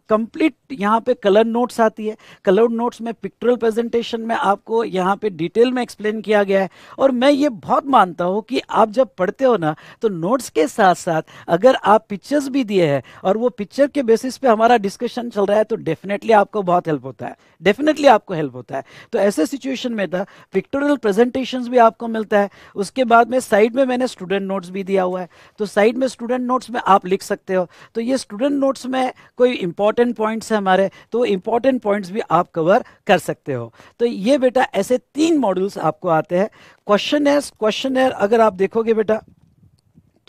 कंप्लीट यहाँ पे कलर नोट्स आती है कलर नोट्स में पिक्टोरियल प्रेजेंटेशन में आपको यहाँ पे डिटेल में एक्सप्लेन किया गया है और मैं ये बहुत मानता हूँ कि आप जब पढ़ते हो ना तो नोट्स के साथ साथ अगर आप पिक्चर्स भी दिए हैं और वो पिक्चर के बेसिस पे हमारा डिस्कशन चल रहा है तो डेफिनेटली आपको बहुत हेल्प होता है डेफिनेटली आपको हेल्प होता है तो ऐसे सिचुएशन में था पिक्टोरियल प्रेजेंटेशन भी आपको मिलता है उसके बाद बाद में साइड में मैंने स्टूडेंट नोट्स भी दिया हुआ है तो साइड में स्टूडेंट नोट्स में आप लिख सकते हो तो ये स्टूडेंट नोट्स में कोई इंपॉर्टेंट पॉइंट्स है हमारे तो इंपॉर्टेंट पॉइंट्स भी आप कवर कर सकते हो तो ये बेटा ऐसे तीन मॉड्यूल्स आपको आते हैं क्वेश्चन क्वेश्चन अगर आप देखोगे बेटा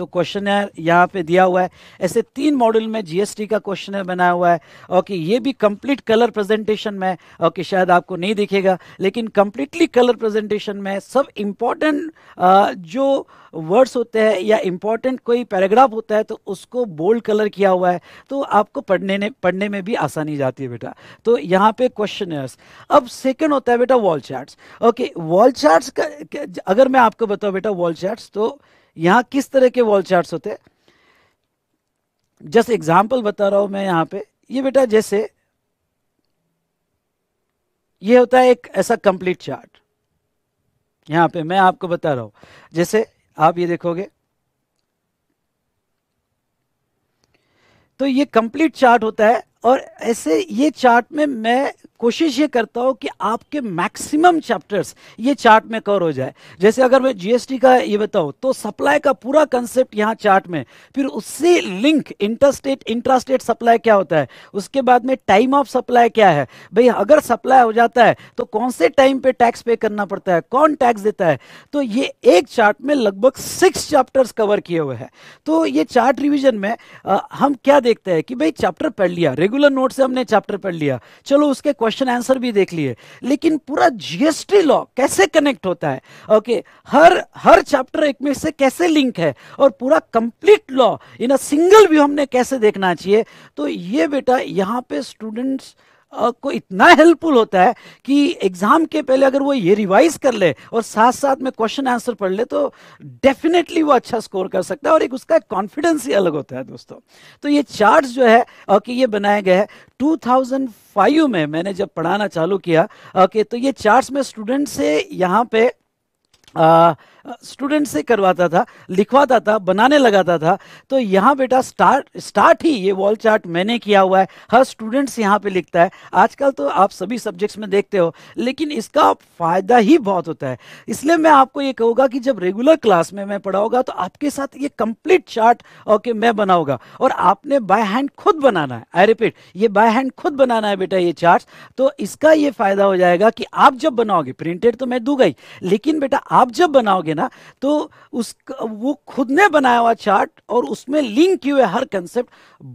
तो क्वेश्चन यहाँ पे दिया हुआ है ऐसे तीन मॉडल में जीएसटी का क्वेश्चन बनाया हुआ है और कि ये भी कंप्लीट कलर प्रेजेंटेशन में और कि शायद आपको नहीं दिखेगा लेकिन कंप्लीटली कलर प्रेजेंटेशन में सब इम्पॉर्टेंट जो वर्ड्स होते हैं या इम्पॉर्टेंट कोई पैराग्राफ होता है तो उसको बोल्ड कलर किया हुआ है तो आपको पढ़ने ने पढ़ने में भी आसानी जाती है बेटा तो यहाँ पे क्वेश्चन अब सेकंड होता है बेटा wall charts okay wall charts का अगर मैं आपको बताऊँ बेटा वॉल चार्ट्स तो यहां किस तरह के वॉल चार्ट्स होते जस्ट एग्जाम्पल बता रहा हूं मैं यहां पे ये बेटा जैसे ये होता है एक ऐसा कंप्लीट चार्ट यहां पे मैं आपको बता रहा हूं जैसे आप ये देखोगे तो ये कंप्लीट चार्ट होता है और ऐसे ये चार्ट में मैं कोशिश ये करता हूँ कि आपके मैक्सिमम चैप्टर्स ये चार्ट में कवर हो जाए जैसे अगर मैं जीएसटी का ये बताऊँ तो सप्लाई का पूरा कंसेप्ट यहाँ चार्ट में फिर उससे लिंक इंटरस्टेट इंट्रास्टेट सप्लाई क्या होता है उसके बाद में टाइम ऑफ सप्लाई क्या है भाई अगर सप्लाई हो जाता है तो कौन से टाइम पे टैक्स पे करना पड़ता है कौन टैक्स देता है तो ये एक चार्ट में लगभग सिक्स चैप्टर्स कवर किए हुए हैं तो ये चार्ट रिविजन में आ, हम क्या देखते हैं कि भाई चैप्टर पढ़ लिया रेगुलर नोट से हमने चैप्टर पढ़ लिया चलो उसके क्वेश्चन आंसर भी देख लिए लेकिन पूरा जीएसटी लॉ कैसे कनेक्ट होता है ओके हर हर चैप्टर एक में से कैसे लिंक है और पूरा complete law in a single view हमने कैसे देखना चाहिए तो ये बेटा यहाँ पे स्टूडेंट्स को इतना हेल्पफुल होता है कि एग्जाम के पहले अगर वो ये रिवाइज कर ले और साथ साथ में क्वेश्चन आंसर पढ़ ले तो डेफिनेटली वो अच्छा स्कोर कर सकता है और एक उसका कॉन्फिडेंस ही अलग होता है दोस्तों तो ये चार्ट जो है कि ये बनाया गया है 2005 में मैंने जब पढ़ाना चालू किया ओके तो ये चार्ट में स्टूडेंट से यहाँ पे आ, स्टूडेंट से करवाता था लिखवाता था बनाने लगाता था तो यहाँ बेटा स्टार्ट स्टार्ट ही ये वॉल चार्ट मैंने किया हुआ है हर स्टूडेंट्स यहाँ पे लिखता है आजकल तो आप सभी सब्जेक्ट्स में देखते हो लेकिन इसका फ़ायदा ही बहुत होता है इसलिए मैं आपको ये कहूँगा कि जब रेगुलर क्लास में मैं पढ़ाऊंगा तो आपके साथ ये कंप्लीट चार्ट ओके मैं बनाऊंगा और आपने बाय हैंड खुद बनाना है आई रिपीट ये बाय हैंड खुद बनाना है बेटा ये चार्ट तो इसका ये फ़ायदा हो जाएगा कि आप जब बनाओगे प्रिंटेड तो मैं दूंगा ही लेकिन बेटा आप जब बनाओगे लगे ना तो उस वो खुद ने बनाया हुआ चार्ट और उसमें लिंक किए हुए हर कंसेप्ट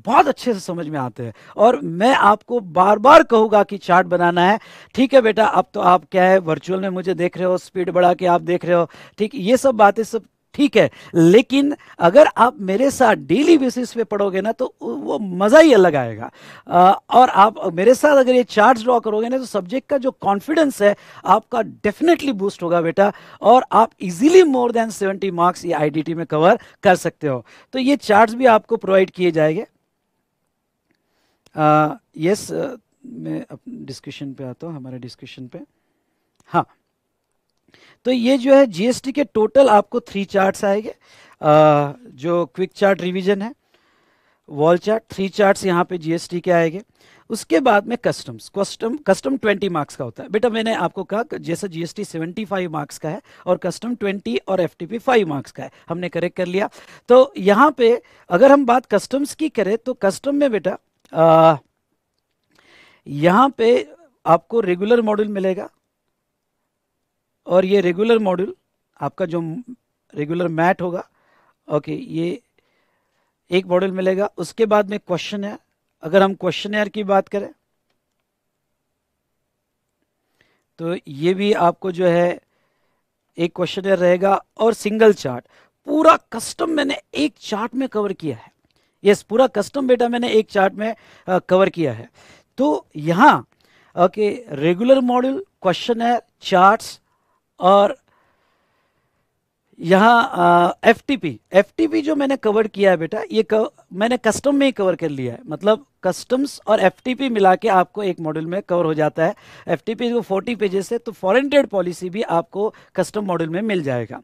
बहुत अच्छे से समझ में आते हैं और मैं आपको बार बार कहूँगा कि चार्ट बनाना है ठीक है बेटा अब तो आप क्या है वर्चुअल में मुझे देख रहे हो स्पीड बढ़ा के आप देख रहे हो ठीक ये सब बातें सब ठीक है लेकिन अगर आप मेरे साथ डेली बेसिस पे पढ़ोगे ना तो वो मज़ा ही अलग आएगा और आप मेरे साथ अगर ये चार्ट ड्रॉ करोगे ना तो सब्जेक्ट का जो कॉन्फिडेंस है आपका डेफिनेटली बूस्ट होगा बेटा और आप इजीली मोर देन 70 मार्क्स ये आई में कवर कर सकते हो तो ये चार्ट भी आपको प्रोवाइड किए जाएंगे यस मैं डिस्कशन पे आता हूँ हमारे डिस्कशन पे हाँ तो ये जो है जीएसटी के टोटल आपको थ्री चार्ट्स आएंगे जो क्विक चार्ट रिवीजन है वॉल चार्ट थ्री चार्ट्स यहाँ पे जीएसटी के आएंगे उसके बाद में customs custom custom twenty marks का होता है बेटा मैंने आपको कहा जैसा जीएसटी सेवेंटी फाइव मार्क्स का है और कस्टम ट्वेंटी और एफ टी फाइव मार्क्स का है हमने करेक्ट कर लिया तो यहाँ पे अगर हम बात कस्टम्स की करें तो कस्टम में बेटा यहाँ पे आपको रेगुलर मॉड्यूल मिलेगा और ये रेगुलर मॉड्यूल आपका जो रेगुलर मैट होगा ओके ये एक मॉड्यूल मिलेगा उसके बाद में क्वेश्चन है अगर हम क्वेश्चन की बात करें तो ये भी आपको जो है एक क्वेश्चन रहेगा और सिंगल चार्ट पूरा कस्टम मैंने एक चार्ट में कवर किया है यस पूरा कस्टम बेटा मैंने एक चार्ट में आ, कवर किया है तो यहाँ okay regular module question charts और यहाँ एफ टी पी जो मैंने कवर किया है बेटा ये कव, मैंने कस्टम में ही कवर कर लिया है मतलब कस्टम्स और एफ मिला के आपको एक मॉडल में कवर हो जाता है F T P forty pages है तो फॉरन ट्रेड पॉलिसी भी आपको कस्टम मॉडल में मिल जाएगा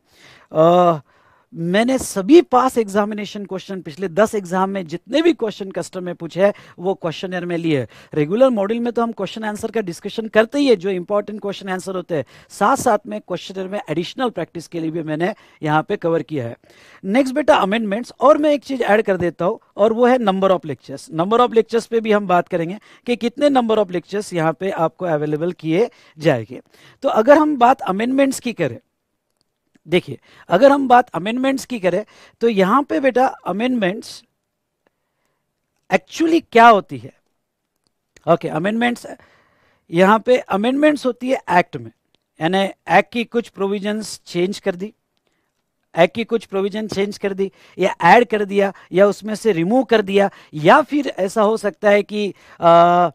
मैंने सभी पास एग्जामिनेशन क्वेश्चन पिछले दस एग्जाम में जितने भी क्वेश्चन कस्टम में पूछे हैं वो क्वेश्चन में लिए रेगुलर मॉडल में तो हम क्वेश्चन आंसर का डिस्कशन करते ही है जो इंपॉर्टेंट क्वेश्चन आंसर होते हैं साथ साथ में क्वेश्चन में एडिशनल प्रैक्टिस के लिए भी मैंने यहाँ पे कवर किया है नेक्स्ट बेटा अमेंडमेंट्स और मैं एक चीज ऐड कर देता हूँ और वो है number of lectures number of lectures पे भी हम बात करेंगे कि कितने नंबर ऑफ लेक्चर्स यहाँ पे आपको अवेलेबल किए जाएंगे तो अगर हम बात अमेंडमेंट्स की करें देखिए अगर हम बात अमेंडमेंट्स की करें तो यहां पे बेटा अमेंडमेंट्स एक्चुअली क्या होती है ओके अमेंडमेंट्स यहां पे अमेंडमेंट्स होती है एक्ट में यानी एक्ट की कुछ प्रोविजंस चेंज कर दी एक्ट की कुछ प्रोविजन चेंज कर दी या ऐड कर दिया या उसमें से रिमूव कर दिया या फिर ऐसा हो सकता है कि आ,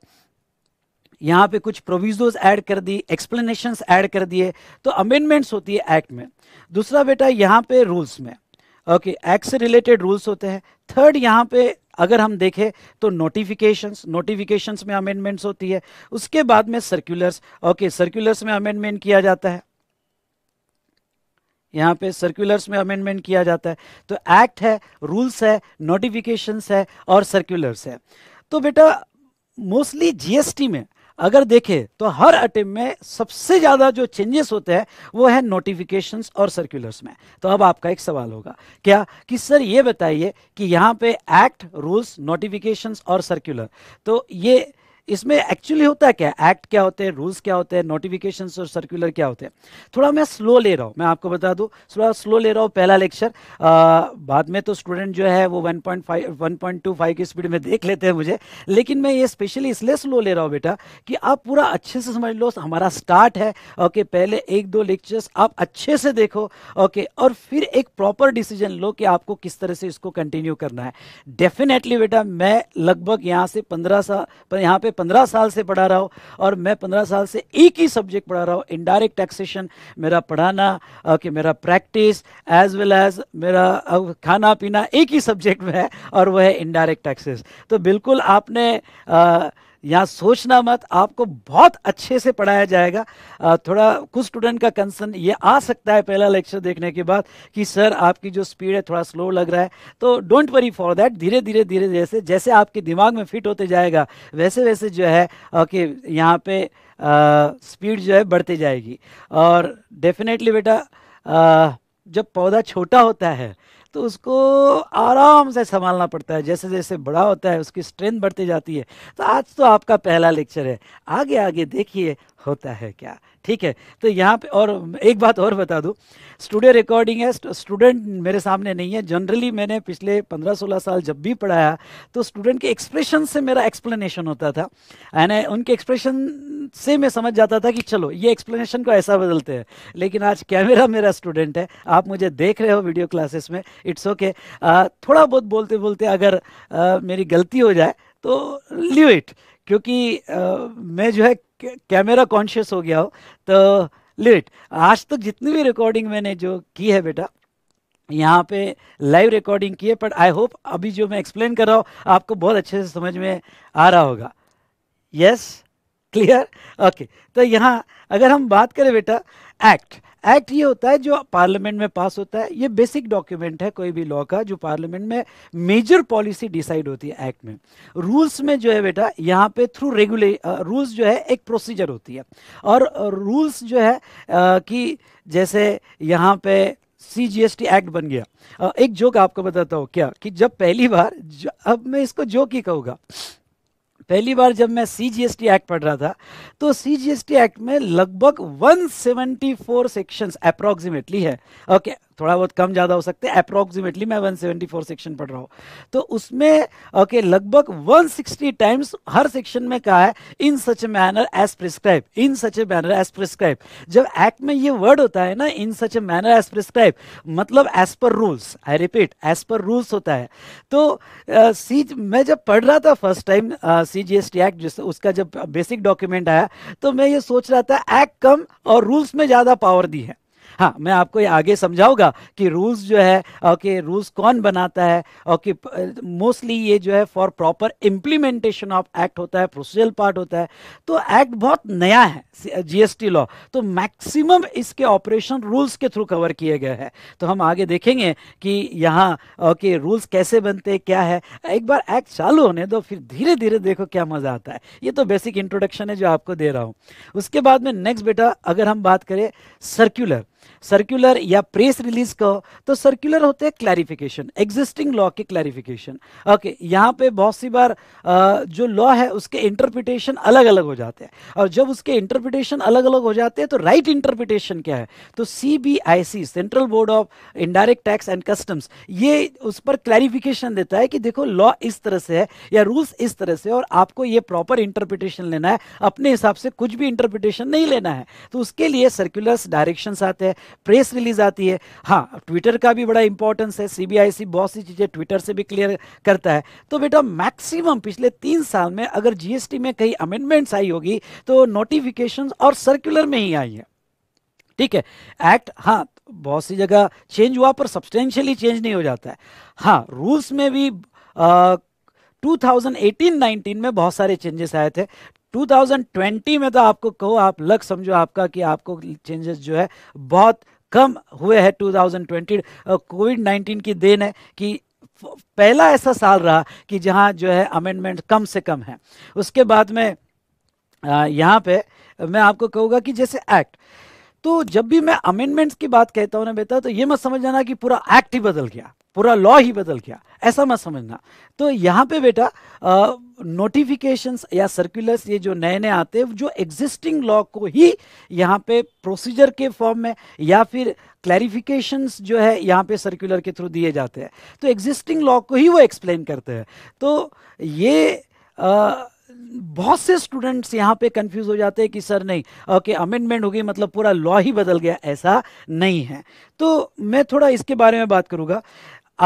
यहाँ पे कुछ प्रोविजोज ऐड कर दी एक्सप्लेनेशन ऐड कर दिए तो अमेंडमेंट्स होती है एक्ट में दूसरा बेटा यहाँ पे रूल्स में ओके एक्ट से रिलेटेड रूल्स होते हैं थर्ड यहाँ पे अगर हम देखें तो नोटिफिकेशंस नोटिफिकेशंस में अमेंडमेंट्स होती है उसके बाद में सर्कुलर्स ओके सर्कुलर्स में अमेंडमेंट किया जाता है यहाँ पे सर्कुलर्स में अमेंडमेंट किया जाता है तो एक्ट है रूल्स है नोटिफिकेशंस है और सर्कुलर्स है तो बेटा मोस्टली जीएसटी में अगर देखें तो हर अटेम्प में सबसे ज़्यादा जो चेंजेस होते हैं वो है नोटिफिकेशंस और सर्कुलर्स में तो अब आपका एक सवाल होगा क्या कि सर ये बताइए कि यहाँ पे एक्ट रूल्स नोटिफिकेशंस और सर्कुलर तो ये इसमें एक्चुअली होता है क्या एक्ट क्या होते हैं रूल्स क्या होते हैं नोटिफिकेशंस और सर्कुलर क्या होते हैं थोड़ा मैं स्लो ले रहा हूँ मैं आपको बता दूँ थोड़ा स्लो ले रहा हूँ पहला लेक्चर बाद में तो स्टूडेंट जो है वो 1.5 1.25 की स्पीड में देख लेते हैं मुझे लेकिन मैं ये स्पेशली इसलिए स्लो ले रहा हूँ बेटा कि आप पूरा अच्छे से समझ लो हमारा स्टार्ट है ओके पहले एक दो लेक्चर्स आप अच्छे से देखो ओके और फिर एक प्रॉपर डिसीजन लो कि आपको किस तरह से इसको कंटिन्यू करना है डेफिनेटली बेटा मैं लगभग यहाँ से पंद्रह सा यहाँ पे पंद्रह साल से पढ़ा रहा हूँ और मैं पंद्रह साल से एक ही सब्जेक्ट पढ़ा रहा हूँ इनडायरेक्ट टैक्सेशन मेरा पढ़ाना कि मेरा प्रैक्टिस एज वेल एज मेरा खाना पीना एक ही सब्जेक्ट में है और वह है इनडायरेक्ट टैक्सेस तो बिल्कुल आपने आ, यहाँ सोचना मत आपको बहुत अच्छे से पढ़ाया जाएगा थोड़ा कुछ स्टूडेंट का कंसर्न ये आ सकता है पहला लेक्चर देखने के बाद कि सर आपकी जो स्पीड है थोड़ा स्लो लग रहा है तो डोंट वरी फॉर दैट धीरे धीरे धीरे जैसे जैसे आपके दिमाग में फिट होते जाएगा वैसे वैसे जो है ओके यहाँ पे स्पीड जो है बढ़ती जाएगी और डेफिनेटली बेटा जब पौधा छोटा होता है तो उसको आराम से संभालना पड़ता है जैसे जैसे बड़ा होता है उसकी स्ट्रेंथ बढ़ती जाती है तो आज तो आपका पहला लेक्चर है आगे आगे देखिए होता है क्या ठीक है तो यहाँ पे और एक बात और बता दूँ स्टूडियो रिकॉर्डिंग है स्टूडेंट मेरे सामने नहीं है जनरली मैंने पिछले 15-16 साल जब भी पढ़ाया तो स्टूडेंट के एक्सप्रेशन से मेरा एक्सप्लेनेशन होता था यानी उनके एक्सप्रेशन से मैं समझ जाता था कि चलो ये एक्सप्लेनेशन को ऐसा बदलते हैं लेकिन आज कैमरा मेरा स्टूडेंट है आप मुझे देख रहे हो वीडियो क्लासेस में इट्स ओके okay. थोड़ा बहुत बोलते बोलते अगर आ, मेरी गलती हो जाए तो लिव इट क्योंकि आ, मैं जो है कैमरा कॉन्शियस हो गया हूँ तो लेट आज तक तो जितनी भी रिकॉर्डिंग मैंने जो की है बेटा यहाँ पे लाइव रिकॉर्डिंग की है बट आई होप अभी जो मैं एक्सप्लेन कर रहा हूँ आपको बहुत अच्छे से समझ में आ रहा होगा यस क्लियर ओके तो यहाँ अगर हम बात करें बेटा एक्ट एक्ट ये होता है जो पार्लियामेंट में पास होता है ये बेसिक डॉक्यूमेंट है कोई भी लॉ का जो पार्लियामेंट में मेजर पॉलिसी डिसाइड होती है एक्ट में रूल्स में जो है बेटा यहाँ पे थ्रू रेगुले रूल्स जो है एक प्रोसीजर होती है और रूल्स जो है आ, कि जैसे यहाँ पे C G S T act बन गया आ, एक जोक आपको बताता हूँ क्या कि जब पहली बार अब मैं इसको जोक ही कहूँगा पहली बार जब मैं C G S T act पढ़ रहा था तो C G S T act में लगभग 174 सेक्शन अप्रोक्सीमेटली है ओके okay, थोड़ा बहुत कम ज़्यादा हो सकते हैं अप्रोक्सीमेटली मैं 174 सेक्शन पढ़ रहा हूँ तो उसमें ओके लगभग 160 टाइम्स हर सेक्शन में कहा है in such a manner as prescribe in such a manner as prescribe जब एक्ट में ये वर्ड होता है ना in such a manner as prescribe मतलब as per rules I repeat as per rules होता है तो uh, मैं जब पढ़ रहा था first time C G S T act उसका जब बेसिक डॉक्यूमेंट आया तो मैं ये सोच रहा था एक्ट कम और रूल्स में ज़्यादा पावर दी है हाँ मैं आपको ये आगे समझाऊंगा कि रूल्स जो है ओके रूल्स कौन बनाता है ओके मोस्टली ये जो है for proper implementation of act होता है प्रोसीजर पार्ट होता है तो एक्ट बहुत नया है जीएसटी लॉ तो मैक्सिमम इसके ऑपरेशन रूल्स के थ्रू कवर किए गए हैं तो हम आगे देखेंगे कि यहाँ ओके रूल्स कैसे बनते क्या है एक बार एक्ट चालू होने दो फिर धीरे धीरे देखो क्या मज़ा आता है ये तो बेसिक इंट्रोडक्शन है जो आपको दे रहा हूँ उसके बाद में नेक्स्ट बेटा अगर हम बात करें सर्क्यूलर सर्कुलर या प्रेस रिलीज कहो तो सर्कुलर होते हैं क्लैरिफिकेशन एग्जिस्टिंग लॉ के क्लैरिफिकेशन ओके यहाँ पे बहुत सी बार आ, जो लॉ है उसके इंटरप्रिटेशन अलग अलग हो जाते हैं और जब उसके इंटरप्रिटेशन अलग अलग हो जाते हैं तो राइट right इंटरप्रिटेशन क्या है तो C central board of indirect tax and customs ये उस पर क्लैरिफिकेशन देता है कि देखो लॉ इस तरह से है या रूल्स इस तरह से और आपको ये प्रॉपर इंटरप्रिटेशन लेना है अपने हिसाब से कुछ भी इंटरप्रिटेशन नहीं लेना है तो उसके लिए सर्कुलर्स डायरेक्शंस आते हैं प्रेस रिलीज आती है हाँ ट्विटर का भी बड़ा इंपॉर्टेंस है सीबीआईसी बहुत सी चीज़ें ट्विटर से भी क्लियर करता है तो बेटा मैक्सिमम पिछले तीन साल में अगर जीएसटी में कई अमेंडमेंट्स आई होगी तो नोटिफिकेशन और सर्कुलर में ही आई है ठीक है एक्ट हाँ बहुत सी जगह चेंज हुआ पर सब्सटेंशियली चेंज नहीं हो जाता है हाँ रूल्स में भी आ, 2018-19 में बहुत सारे चेंजेस आए थे 2020 में तो आपको कहो आप लग समझो आपका कि आपको चेंजेस जो है बहुत कम हुए हैं 2020 कोविड 19 की देन है कि पहला ऐसा साल रहा कि जहां जो है अमेंडमेंट कम से कम है उसके बाद में यहाँ पे मैं आपको कहूँगा कि जैसे एक्ट तो जब भी मैं अमेंडमेंट्स की बात कहता हूँ ना बेटा तो ये मत समझ जाना कि पूरा एक्ट ही बदल गया पूरा लॉ ही बदल गया ऐसा मत समझना तो यहाँ पे बेटा नोटिफिकेशंस या सर्कुलर्स ये जो नए नए आते हैं जो एग्जिस्टिंग लॉ को ही यहाँ पे प्रोसीजर के फॉर्म में या फिर क्लैरिफिकेशंस जो है यहाँ पे सर्कुलर के थ्रू दिए जाते हैं तो एग्जिस्टिंग लॉ को ही वो एक्सप्लेन करते हैं तो ये आ, बहुत से स्टूडेंट्स यहाँ पे कंफ्यूज हो जाते हैं कि सर नहीं ओके अमेंडमेंट हो गई मतलब पूरा लॉ ही बदल गया ऐसा नहीं है तो मैं थोड़ा इसके बारे में बात करूँगा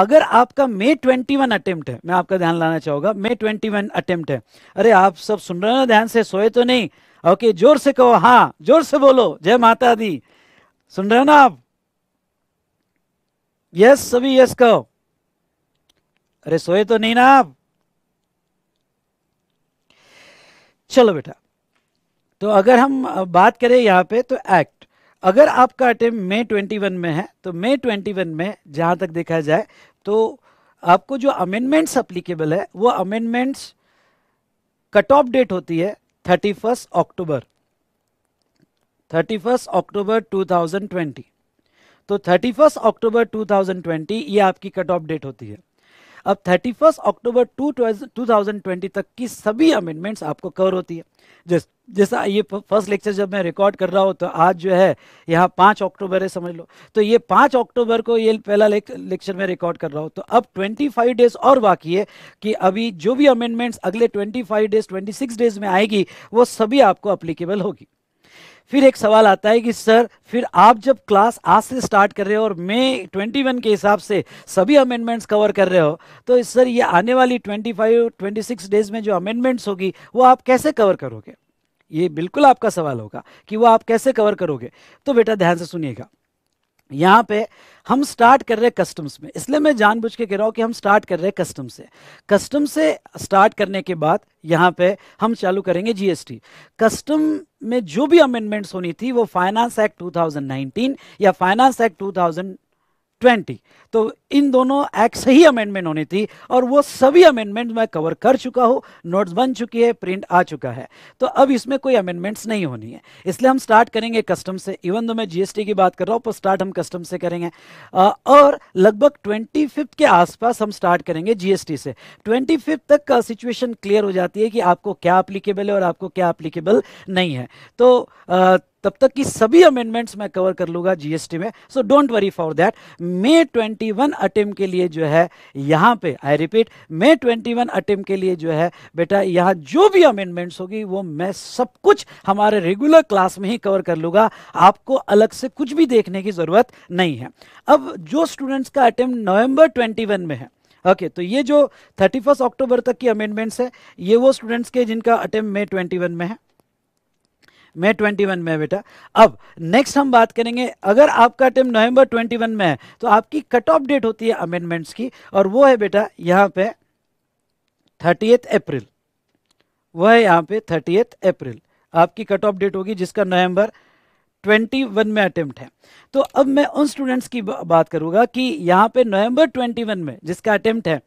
अगर आपका मे 21 अटेम्प्ट है मैं आपका ध्यान लाना चाहूंगा मे 21 अटेम्प्ट है अरे आप सब सुन रहे हो ध्यान से सोए तो नहीं ओके जोर से कहो हाँ जोर से बोलो जय माता दी सुन रहे हो ना आप यस सभी यस कहो अरे सोए तो नहीं ना आप चलो बेटा तो अगर हम बात करें यहां पे तो एक्ट अगर आपका अटेम्प मई वन में है तो मई वन में जहाँ तक देखा जाए तो आपको जो अमेंडमेंट्स अप्लीकेबल है वो अमेंडमेंट्स कट ऑफ डेट होती है thirty first October thirty first October two thousand twenty तो thirty first October two thousand twenty ये आपकी कट ऑफ डेट होती है अब thirty first October two two thousand twenty तक की सभी अमेंडमेंट्स आपको कवर होती है जस्ट जैसा ये फर्स्ट लेक्चर जब मैं रिकॉर्ड कर रहा हूँ तो आज जो है यहाँ पाँच अक्टूबर है समझ लो तो ये पाँच अक्टूबर को ये पहला लेक्चर में रिकॉर्ड कर रहा हूँ तो अब 25 डेज और बाकी है कि अभी जो भी अमेंडमेंट्स अगले 25 डेज 26 डेज में आएगी वो सभी आपको अप्लीकेबल होगी फिर एक सवाल आता है कि सर फिर आप जब क्लास आज से स्टार्ट कर रहे हो और मई 21 के हिसाब से सभी अमेंडमेंट्स कवर कर रहे हो तो सर ये आने वाली 25 26 डेज में जो अमेंडमेंट्स होगी वो आप कैसे कवर करोगे ये बिल्कुल आपका सवाल होगा कि वो आप कैसे कवर करोगे तो बेटा ध्यान से सुनिएगा यहाँ पे हम स्टार्ट कर रहे हैं कस्टम्स में इसलिए मैं जानबूझ के कह रहा हूँ कि हम स्टार्ट कर रहे हैं कस्टम से कस्टम से स्टार्ट करने के बाद यहाँ पे हम चालू करेंगे जीएसटी कस्टम में जो भी अमेंडमेंट्स होनी थी वो फाइनेंस एक्ट 2019 या फाइनेंस एक्ट ट्वेंटी तो इन दोनों एक्ट से ही अमेंडमेंट होनी थी और वो सभी अमेंडमेंट मैं कवर कर चुका हूँ नोट्स बन चुकी है प्रिंट आ चुका है तो अब इसमें कोई अमेंडमेंट्स नहीं होनी है इसलिए हम स्टार्ट करेंगे कस्टम से इवन दो मैं जीएसटी की बात कर रहा हूँ पर स्टार्ट हम कस्टम से करेंगे आ, और लगभग ट्वेंटी के आसपास हम स्टार्ट करेंगे जीएसटी से ट्वेंटी तक का सिचुएशन क्लियर हो जाती है कि आपको क्या अप्लीकेबल है और आपको क्या अप्लीकेबल नहीं है तो आ, तब तक की सभी अमेंडमेंट्स मैं कवर कर लूंगा जीएसटी में so don't worry for that May 21 attempt के लिए जो है यहां पे आई रिपीट मे 21 अटेम्प के लिए जो है बेटा यहां जो भी अमेंडमेंट्स होगी वो मैं सब कुछ हमारे रेगुलर क्लास में ही कवर कर लूंगा आपको अलग से कुछ भी देखने की ज़रूरत नहीं है अब जो स्टूडेंट्स का अटेम्प्ट नवंबर 21 में है ओके okay, तो ये जो थर्टी अक्टूबर तक की अमेंडमेंट्स है ये वो स्टूडेंट्स के जिनका अटेम्प्ट मे 21 में है मई वन में बेटा अब नेक्स्ट हम बात करेंगे अगर आपका टाइम नवंबर वन में है तो आपकी कट ऑफ डेट होती है अमेंडमेंट्स की और वो है बेटा यहाँ पे थर्टी अप्रैल वह है यहाँ पे थर्टी अप्रैल आपकी कट ऑफ डेट होगी जिसका नवंबर 21 में अटेम्प्ट है तो अब मैं उन स्टूडेंट्स की बात करूंगा कि यहाँ पे नवंबर 21 में जिसका अटेम्प्ट है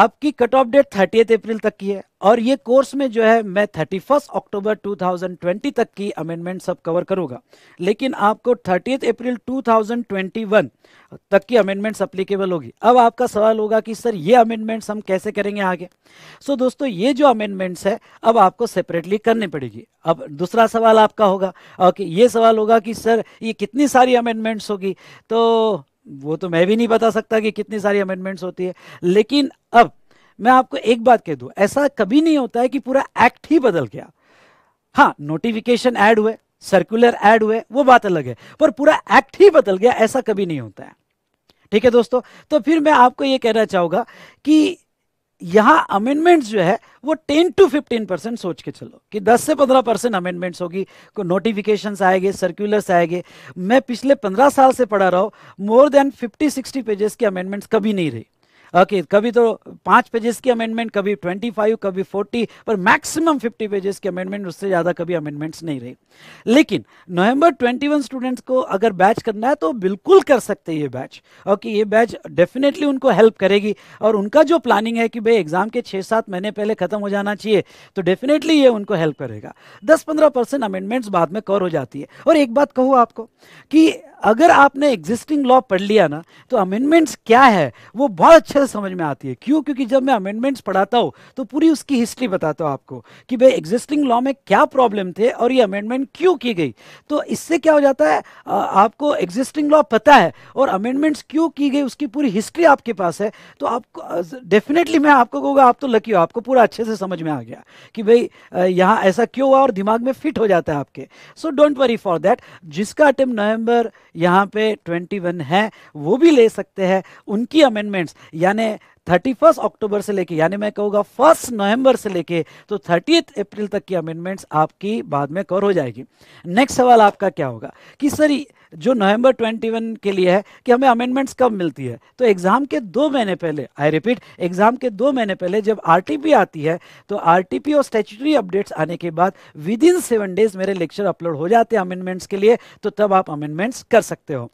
आपकी cut off date thirty April तक की है और ये कोर्स में जो है मैं थर्टी फर्स्ट अक्टूबर 2020 तक की अमेंडमेंट सब कवर करूंगा लेकिन आपको थर्टी अप्रैल 2021 तक की अमेंडमेंट्स अप्लीकेबल होगी अब आपका सवाल होगा कि सर ये अमेंडमेंट्स हम कैसे करेंगे आगे सो दोस्तों ये जो अमेंडमेंट्स है अब आपको सेपरेटली करनी पड़ेगी अब दूसरा सवाल आपका होगा ओके ये सवाल होगा कि सर ये कितनी सारी अमेंडमेंट्स होगी तो वो तो मैं भी नहीं बता सकता कि कितनी सारी अमेंडमेंट्स होती है लेकिन अब मैं आपको एक बात कह दूं ऐसा कभी नहीं होता है कि पूरा एक्ट ही बदल गया हाँ नोटिफिकेशन ऐड हुए सर्कुलर ऐड हुए वो बात अलग है पर पूरा एक्ट ही बदल गया ऐसा कभी नहीं होता है ठीक है दोस्तों तो फिर मैं आपको ये कहना चाहूंगा कि यहाँ अमेंडमेंट्स जो है वो 10 टू 15 परसेंट सोच के चलो कि 10 से 15 परसेंट अमेंडमेंट्स होगी को नोटिफिकेशंस आएंगे सर्कुलर्स आएंगे मैं पिछले 15 साल से पढ़ा रहा हूँ मोर देन 50 60 पेजेस के अमेंडमेंट्स कभी नहीं रही ओके okay, कभी तो पांच पेजेस की अमेंडमेंट कभी ट्वेंटी फाइव कभी फोर्टी पर मैक्सिमम फिफ्टी पेजेस की अमेंडमेंट उससे ज़्यादा कभी अमेंडमेंट्स नहीं रही लेकिन नवंबर ट्वेंटी वन स्टूडेंट्स को अगर बैच करना है तो बिल्कुल कर सकते हैं ये बैच ओके okay, ये बैच डेफिनेटली उनको हेल्प करेगी और उनका जो प्लानिंग है कि भाई एग्जाम के छः सात महीने पहले ख़त्म हो जाना चाहिए तो डेफिनेटली ये उनको हेल्प करेगा दस पंद्रह परसेंट अमेंडमेंट्स बाद में कवर हो जाती है और एक बात कहूँ आपको कि अगर आपने एग्जिस्टिंग लॉ पढ़ लिया ना तो अमेंडमेंट्स क्या है वो बहुत अच्छे डिटेल समझ में आती है क्यों क्योंकि जब मैं अमेंडमेंट्स पढ़ाता हूँ तो पूरी उसकी हिस्ट्री बताता हूँ आपको कि भाई एग्जिस्टिंग लॉ में क्या प्रॉब्लम थे और ये अमेंडमेंट क्यों की गई तो इससे क्या हो जाता है आपको एग्जिस्टिंग लॉ पता है और अमेंडमेंट्स क्यों की गई उसकी पूरी हिस्ट्री आपके पास है तो आपको डेफिनेटली मैं आपको कहूँगा आप तो लकी हो आपको पूरा अच्छे से समझ में आ गया कि भाई यहाँ ऐसा क्यों हुआ और दिमाग में फिट हो जाता है आपके so don't worry for that जिसका अटेम्प्ट नवंबर यहाँ पे ट्वेंटी है वो भी ले सकते हैं उनकी अमेंडमेंट्स या यानी थर्टी फर्स्ट अक्टूबर से लेके यानी मैं कहूँगा फर्स्ट नवंबर से लेके तो थर्टी अप्रैल तक की अमेंडमेंट्स आपकी बाद में कवर हो जाएगी नेक्स्ट सवाल आपका क्या होगा कि सर जो नवंबर 21 के लिए है कि हमें अमेंडमेंट्स कब मिलती है तो एग्ज़ाम के दो महीने पहले आई रिपीट एग्ज़ाम के दो महीने पहले जब आरटीपी आती है तो आरटीपी और स्टेचुटरी अपडेट्स आने के बाद विद इन सेवन डेज मेरे लेक्चर अपलोड हो जाते हैं अमेंडमेंट्स के लिए तो तब आप अमेंडमेंट्स कर सकते हो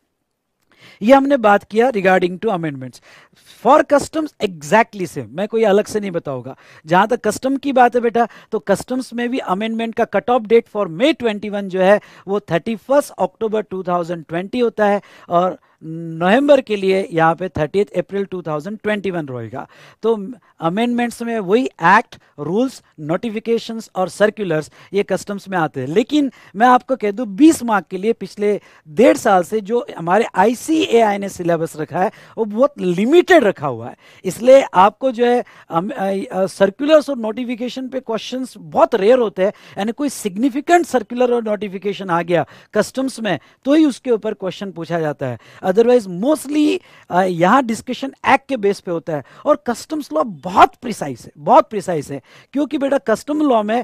ये हमने बात किया regarding to amendments for customs exactly same मैं कोई अलग से नहीं बताऊंगा जहां तक कस्टम की बात है बेटा तो कस्टम्स में भी अमेंडमेंट का cut off date for May 21 जो है वो 31 अक्टूबर 2020 होता है और नवंबर के लिए यहाँ पे थर्टी अप्रैल 2021 रहेगा तो अमेंडमेंट्स में वही एक्ट रूल्स नोटिफिकेशंस और सर्कुलर्स ये कस्टम्स में आते हैं लेकिन मैं आपको कह दूँ 20 मार्क के लिए पिछले डेढ़ साल से जो हमारे आई ने सिलेबस रखा है वो बहुत लिमिटेड रखा हुआ है इसलिए आपको जो है सर्कुलर्स और नोटिफिकेशन पे क्वेश्चन बहुत रेयर होते हैं यानी कोई सिग्निफिकेंट सर्कुलर और नोटिफिकेशन आ गया कस्टम्स में तो ही उसके ऊपर क्वेश्चन पूछा जाता है अदरवाइज मोस्टली uh, यहाँ डिस्कशन एक्ट के बेस पे होता है और कस्टम्स लॉ बहुत प्रिसाइस है बहुत प्रिसाइस है क्योंकि बेटा कस्टम लॉ में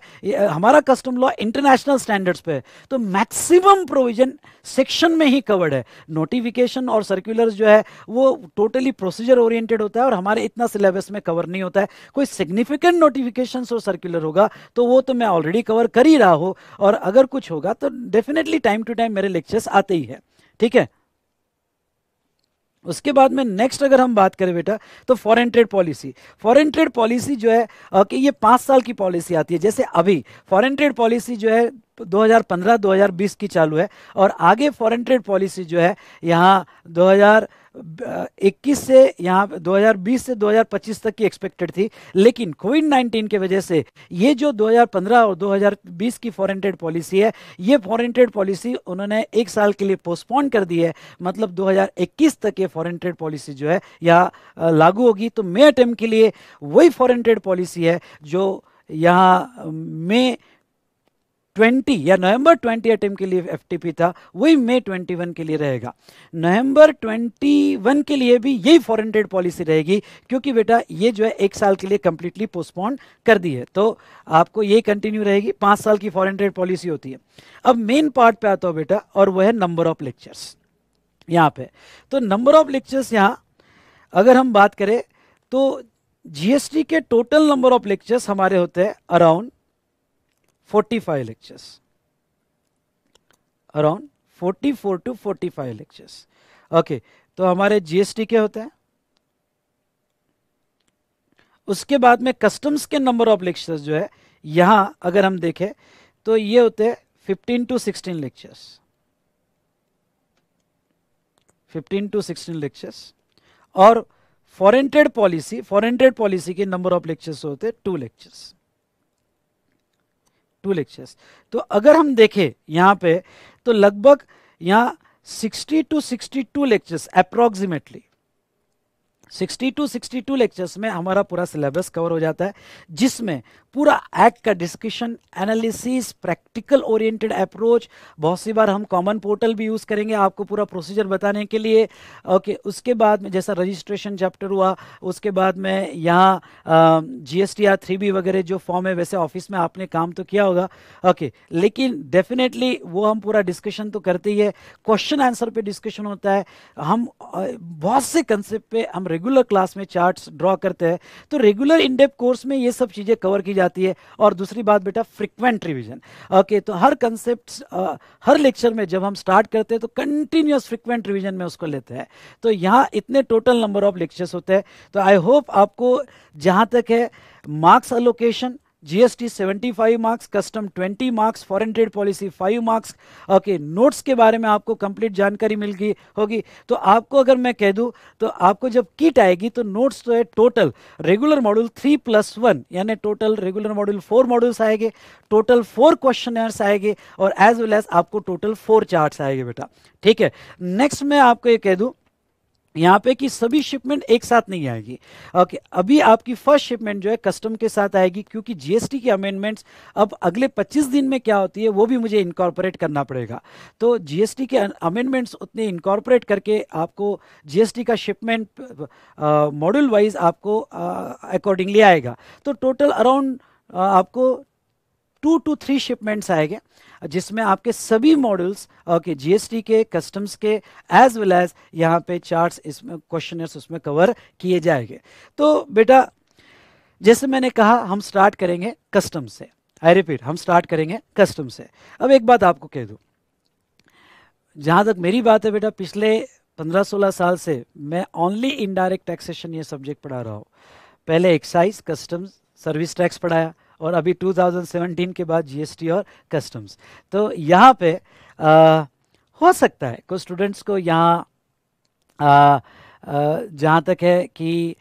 हमारा कस्टम लॉ इंटरनेशनल स्टैंडर्ड्स पे है तो मैक्सिमम प्रोविजन सेक्शन में ही कवर्ड है नोटिफिकेशन और सर्कुलर जो है वो टोटली प्रोसीजर ओरिएंटेड होता है और हमारे इतना सिलेबस में कवर नहीं होता है कोई सिग्निफिकेंट नोटिफिकेशन और सर्कुलर होगा तो वो तो मैं ऑलरेडी कवर कर ही रहा हूँ और अगर कुछ होगा तो डेफिनेटली टाइम टू टाइम मेरे लेक्चर्स आते ही है ठीक है उसके बाद में नेक्स्ट अगर हम बात करें बेटा तो foreign trade policy foreign trade policy जो है कि ये पाँच साल की पॉलिसी आती है जैसे अभी फॉरेन ट्रेड पॉलिसी जो है 2015-2020 की चालू है और आगे फॉरेन ट्रेड पॉलिसी जो है यहाँ 2000 21 से यहाँ 2020 से 2025 तक की एक्सपेक्टेड थी लेकिन कोविड 19 के वजह से ये जो 2015 और 2020 की फॉरन ट्रेड पॉलिसी है ये फॉरन ट्रेड पॉलिसी उन्होंने एक साल के लिए पोस्टपोन कर दी है मतलब 2021 तक ये फॉरन ट्रेड पॉलिसी जो है यहाँ लागू होगी तो मे अटेम के लिए वही फॉरन ट्रेड पॉलिसी है जो यहाँ मे ट्वेंटी या नवंबर ट्वेंटी अटेम्प के लिए एफटीपी था वही मई वन के लिए रहेगा नवंबर वन के लिए भी यही फॉरन ट्रेड पॉलिसी रहेगी क्योंकि बेटा ये जो है एक साल के लिए कंप्लीटली पोस्टपोन कर दी है तो आपको ये कंटिन्यू रहेगी पांच साल की फॉरन ट्रेड पॉलिसी होती है अब मेन पार्ट पे आता हो बेटा और वह है नंबर ऑफ लेक्चर्स यहाँ पे तो नंबर ऑफ लेक्चर्स यहाँ अगर हम बात करें तो जीएसटी के टोटल नंबर ऑफ लेक्चर्स हमारे होते हैं around 45 lectures around 44 to 45 lectures okay तो हमारे जीएसटी के होते हैं उसके बाद में कस्टम्स के नंबर ऑफ लेक्चर्स जो है यहां अगर हम देखें तो ये होते हैं 15 टू 16 लेक्चर्स 15 टू 16 लेक्चर्स और foreign trade policy foreign trade policy के नंबर ऑफ लेक्चर्स होते हैं टू लेक्चर्स टू लेक्चर्स तो अगर हम देखें यहाँ पे तो लगभग यहाँ 60 to 62 lectures approximately 60 to 62 lectures में हमारा पूरा सिलेबस कवर हो जाता है जिसमें पूरा एक्ट का discussion analysis practical oriented approach बहुत सी बार हम कॉमन पोर्टल भी यूज़ करेंगे आपको पूरा प्रोसीजर बताने के लिए ओके उसके बाद में जैसा रजिस्ट्रेशन चैप्टर हुआ उसके बाद में यहाँ G S T R three B वगैरह जो फॉर्म है वैसे ऑफिस में आपने काम तो किया होगा ओके लेकिन डेफिनेटली वो हम पूरा डिस्कशन तो करते ही है क्वेश्चन आंसर पे डिस्कशन होता है हम बहुत से कंसेप्ट हम रेगुलर क्लास में चार्ट्स ड्रॉ करते हैं तो रेगुलर इनडेप कोर्स में ये सब चीज़ें कवर की जाती है और दूसरी बात बेटा फ्रिक्वेंट रिविजन ओके तो हर कंसेप्ट हर लेक्चर में जब हम स्टार्ट करते हैं तो कंटिन्यूस फ्रिक्वेंट रिविजन में उसको लेते हैं तो यहाँ इतने टोटल नंबर ऑफ लेक्चर्स होते हैं तो आई होप आपको जहाँ तक है marks allocation GST 75 marks custom 20 marks foreign trade policy 5 marks okay notes के बारे में आपको कंप्लीट जानकारी मिल गई होगी तो आपको अगर मैं कह दूं तो आपको जब किट आएगी तो नोट्स तो है total regular module three plus one यानी total regular module four modules आएंगे टोटल फोर क्वेश्चन आएंगे और एज वेल एज आपको टोटल फोर चार्ट आएंगे बेटा ठीक है नेक्स्ट मैं आपको ये कह दूँ यहाँ पे कि सभी शिपमेंट एक साथ नहीं आएगी ओके अभी आपकी फर्स्ट शिपमेंट जो है कस्टम के साथ आएगी क्योंकि जीएसटी की अमेंडमेंट्स अब अगले 25 दिन में क्या होती है वो भी मुझे इनकॉर्पोरेट करना पड़ेगा तो जीएसटी के अमेंडमेंट्स उतने इनकॉर्पोरेट करके आपको जीएसटी का शिपमेंट मॉड्यूल वाइज आपको अकॉर्डिंगली आएगा तो टोटल अराउंड आपको टू टू थ्री शिपमेंट्स आएंगे जिसमें आपके सभी मॉडल्स ओके जीएसटी के कस्टम्स के एज वेल एज यहाँ पे चार्ट्स इसमें क्वेश्चन उसमें कवर किए जाएंगे तो बेटा जैसे मैंने कहा हम स्टार्ट करेंगे कस्टम्स से आई रिपीट हम स्टार्ट करेंगे कस्टम से अब एक बात आपको कह दूँ जहाँ तक मेरी बात है बेटा पिछले 15-16 साल से मैं ओनली इनडायरेक्ट टैक्सेशन ये सब्जेक्ट पढ़ा रहा हूँ पहले एक्साइज कस्टम्स सर्विस टैक्स पढ़ाया और अभी 2017 के बाद जीएसटी और कस्टम्स तो यहाँ पे आ, हो सकता है कुछ स्टूडेंट्स को यहाँ जहाँ तक है कि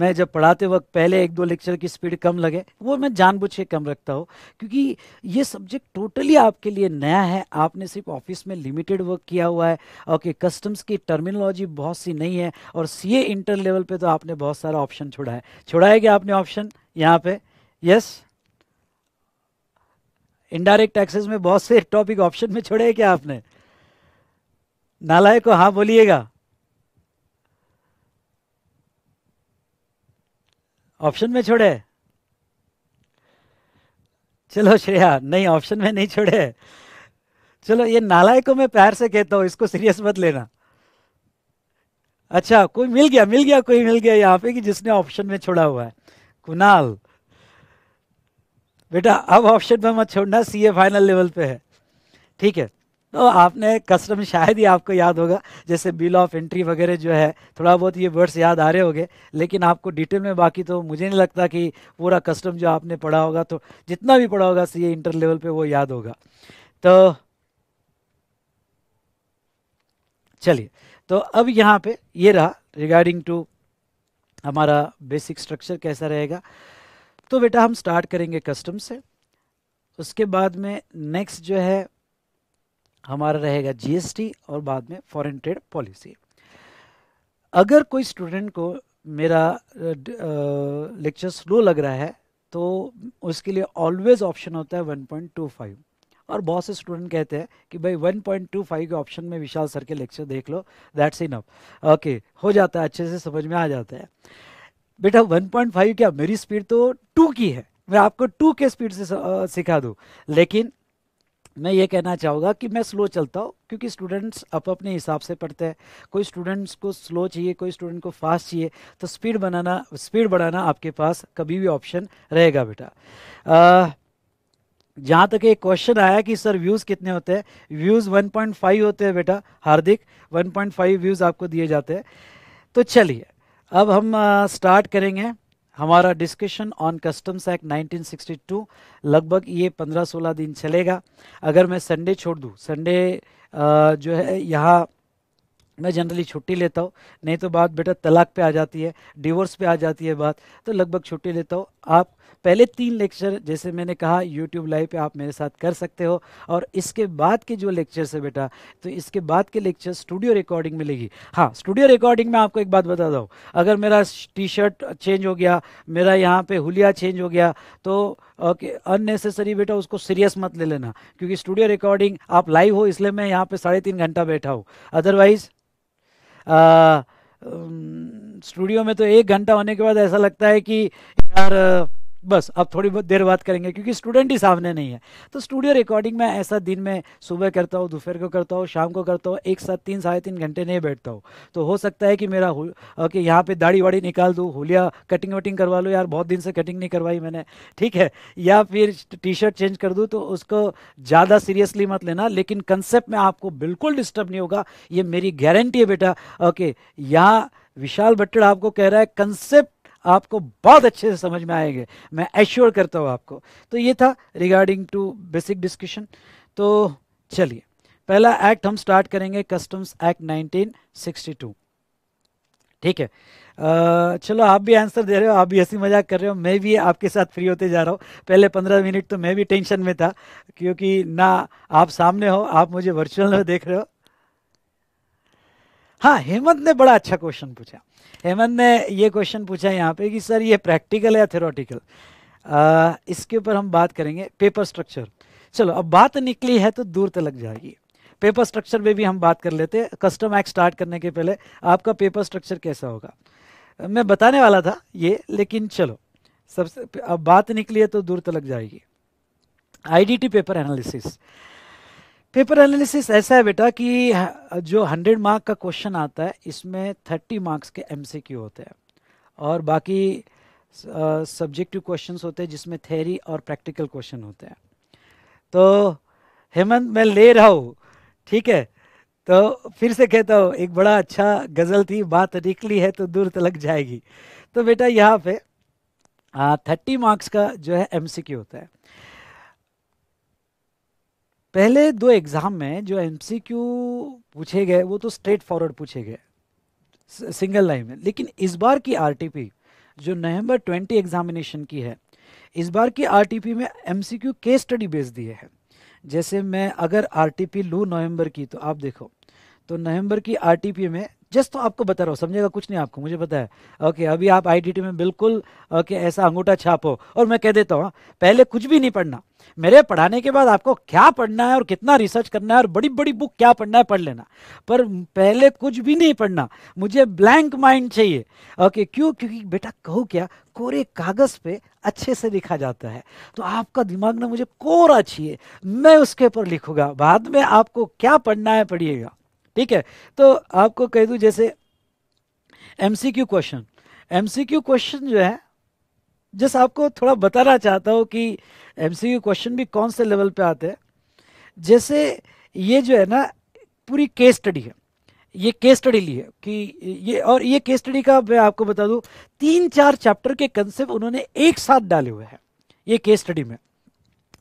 मैं जब पढ़ाते वक्त पहले एक दो लेक्चर की स्पीड कम लगे वो मैं जानबूझ के कम रखता हूँ क्योंकि ये सब्जेक्ट टोटली आपके लिए नया है आपने सिर्फ ऑफिस में लिमिटेड वर्क किया हुआ है ओके कस्टम्स की टर्मिनोलॉजी बहुत सी नहीं है और सीए इंटर लेवल पे तो आपने बहुत सारा ऑप्शन छोड़ा है छोड़ाएगा आपने ऑप्शन यहाँ पे यस इनडायरेक्ट टैक्सेस में बहुत से टॉपिक ऑप्शन में छोड़े क्या आपने नालायक को हाँ बोलिएगा ऑप्शन में छोड़े चलो श्रेया नहीं ऑप्शन में नहीं छोड़े चलो ये नालायक को मैं प्यार से कहता हूं इसको सीरियस मत लेना अच्छा कोई मिल गया मिल गया कोई मिल गया यहाँ पे कि जिसने ऑप्शन में छोड़ा हुआ है कुनाल बेटा अब ऑप्शन में मत छोड़ना सीए फाइनल लेवल पे है ठीक है तो आपने कस्टम शायद ही आपको याद होगा जैसे बिल ऑफ एंट्री वगैरह जो है थोड़ा बहुत ये वर्ड्स याद आ रहे होंगे लेकिन आपको डिटेल में बाकी तो मुझे नहीं लगता कि पूरा कस्टम जो आपने पढ़ा होगा तो जितना भी पढ़ा होगा सीए इंटर लेवल पे वो याद होगा तो चलिए तो अब यहाँ पे ये रहा रिगार्डिंग टू हमारा बेसिक स्ट्रक्चर कैसा रहेगा तो बेटा हम स्टार्ट करेंगे कस्टम से उसके बाद में नेक्स्ट जो है हमारा रहेगा जीएसटी और बाद में फॉरेन ट्रेड पॉलिसी अगर कोई स्टूडेंट को मेरा लेक्चर स्लो लग रहा है तो उसके लिए ऑलवेज ऑप्शन होता है 1.25 और बहुत से स्टूडेंट कहते हैं कि भाई 1.25 के ऑप्शन में विशाल सर के लेक्चर देख लो दैट्स इनफ ओके हो जाता है अच्छे से समझ में आ जाता है बेटा 1.5 क्या मेरी स्पीड तो टू की है मैं आपको टू के स्पीड से सिखा दूँ लेकिन मैं ये कहना चाहूँगा कि मैं स्लो चलता हूँ क्योंकि स्टूडेंट्स अप अपने हिसाब से पढ़ते हैं कोई स्टूडेंट्स को स्लो चाहिए कोई स्टूडेंट को फास्ट चाहिए तो स्पीड बनाना स्पीड बढ़ाना आपके पास कभी भी ऑप्शन रहेगा बेटा जहाँ तक एक क्वेश्चन आया कि सर व्यूज़ कितने होते हैं व्यूज़ वन होते हैं बेटा हार्दिक वन व्यूज़ आपको दिए जाते हैं तो चलिए अब हम स्टार्ट करेंगे हमारा डिस्कशन ऑन कस्टम्स एक्ट 1962 लगभग ये 15-16 दिन चलेगा अगर मैं संडे छोड़ दूँ संडे जो है यहाँ मैं जनरली छुट्टी लेता हूँ नहीं तो बात बेटा तलाक पे आ जाती है डिवोर्स पे आ जाती है बात तो लगभग छुट्टी लेता हूँ आप पहले तीन लेक्चर जैसे मैंने कहा यूट्यूब लाइव पे आप मेरे साथ कर सकते हो और इसके बाद के जो लेक्चर्स है बेटा तो इसके बाद के लेक्चर स्टूडियो रिकॉर्डिंग में लेगी हाँ स्टूडियो रिकॉर्डिंग में आपको एक बात बता दो अगर मेरा टी शर्ट चेंज हो गया मेरा यहाँ पे हुलिया चेंज हो गया तो ओके अननेसेसरी बेटा उसको सीरियस मत ले लेना क्योंकि स्टूडियो रिकॉर्डिंग आप लाइव हो इसलिए मैं यहाँ पे साढ़े तीन घंटा बैठा हूँ अदरवाइज स्टूडियो में तो एक घंटा होने के बाद ऐसा लगता है कि यार बस अब थोड़ी बहुत देर बात करेंगे क्योंकि स्टूडेंट ही सामने नहीं है तो स्टूडियो रिकॉर्डिंग में ऐसा दिन में सुबह करता हूँ दोपहर को करता हूँ शाम को करता हूँ एक साथ तीन साढ़े तीन घंटे नहीं बैठता हूँ तो हो सकता है कि मेरा ओके यहाँ पे दाढ़ी वाड़ी निकाल दूँ होलिया कटिंग वटिंग करवा लो यार बहुत दिन से कटिंग नहीं करवाई मैंने ठीक है या फिर टी शर्ट चेंज कर दूँ तो उसको ज़्यादा सीरियसली मत लेना लेकिन कंसेप्ट में आपको बिल्कुल डिस्टर्ब नहीं होगा ये मेरी गारंटी है बेटा ओके यहाँ विशाल भट्टड़ आपको कह रहा है कंसेप्ट आपको बहुत अच्छे से समझ में आएंगे मैं एश्योर करता हूँ आपको तो ये था रिगार्डिंग टू बेसिक डिस्कशन तो चलिए पहला एक्ट हम स्टार्ट करेंगे कस्टम्स एक्ट 1962 ठीक है चलो आप भी आंसर दे रहे हो आप भी हंसी मजाक कर रहे हो मैं भी आपके साथ फ्री होते जा रहा हूँ पहले पंद्रह मिनट तो मैं भी टेंशन में था क्योंकि ना आप सामने हो आप मुझे वर्चुअल में देख रहे हो हाँ हेमंत ने बड़ा अच्छा क्वेश्चन पूछा हेमंत ने ये क्वेश्चन पूछा है यहाँ पे कि सर ये प्रैक्टिकल या थेरोटिकल इसके ऊपर हम बात करेंगे पेपर स्ट्रक्चर चलो अब बात निकली है तो दूर तक लग जाएगी पेपर स्ट्रक्चर में भी हम बात कर लेते हैं कस्टम एक्ट स्टार्ट करने के पहले आपका पेपर स्ट्रक्चर कैसा होगा मैं बताने वाला था ये लेकिन चलो सबसे अब बात निकली है तो दूर तक लग जाएगी IDT paper analysis paper analysis ऐसा है बेटा कि जो 100 मार्क का क्वेश्चन आता है इसमें 30 मार्क्स के एमसीक्यू होते हैं और बाकी सब्जेक्टिव क्वेश्चंस होते हैं जिसमें थेरी और प्रैक्टिकल क्वेश्चन होते हैं तो हेमंत मैं ले रहा हूँ ठीक है तो फिर से कहता हूँ एक बड़ा अच्छा गज़ल थी बात निकली है तो दूर तलक जाएगी तो बेटा यहाँ पे थर्टी मार्क्स का जो है एम होता है पहले दो एग्ज़ाम में जो एम पूछे गए वो तो स्ट्रेट फॉरवर्ड पूछे गए सिंगल लाइन में लेकिन इस बार की आरटीपी जो नवंबर 20 एग्जामिनेशन की है इस बार की आरटीपी में एमसीक्यू केस स्टडी बेस दिए हैं जैसे मैं अगर आरटीपी लूँ नवंबर की तो आप देखो तो नवंबर की आरटीपी में जस्ट तो आपको बता रहा हूँ समझेगा कुछ नहीं आपको मुझे पता है ओके अभी आप आईडीटी में बिल्कुल ओके ऐसा अंगूठा छापो और मैं कह देता हूँ पहले कुछ भी नहीं पढ़ना मेरे पढ़ाने के बाद आपको क्या पढ़ना है और कितना रिसर्च करना है और बड़ी बड़ी बुक क्या पढ़ना है पढ़ लेना पर पहले कुछ भी नहीं पढ़ना मुझे ब्लैंक माइंड चाहिए ओके क्यों क्योंकि बेटा कहो क्या कोरे कागज़ पे अच्छे से लिखा जाता है तो आपका दिमाग ना मुझे कोरा चाहिए मैं उसके ऊपर लिखूंगा बाद में आपको क्या पढ़ना है पढ़िएगा ठीक है तो आपको कह दू जैसे एमसीक्यू क्वेश्चन एमसीक्यू क्वेश्चन जो है जैसे आपको थोड़ा बताना चाहता हूं कि एमसीक्यू क्वेश्चन भी कौन से लेवल पे आते हैं जैसे ये जो है ना पूरी केस स्टडी है ये केस स्टडी ली है कि ये और ये केस स्टडी का मैं आपको बता दू तीन चार चैप्टर के कंसेप्ट उन्होंने एक साथ डाले हुए हैं ये केस स्टडी में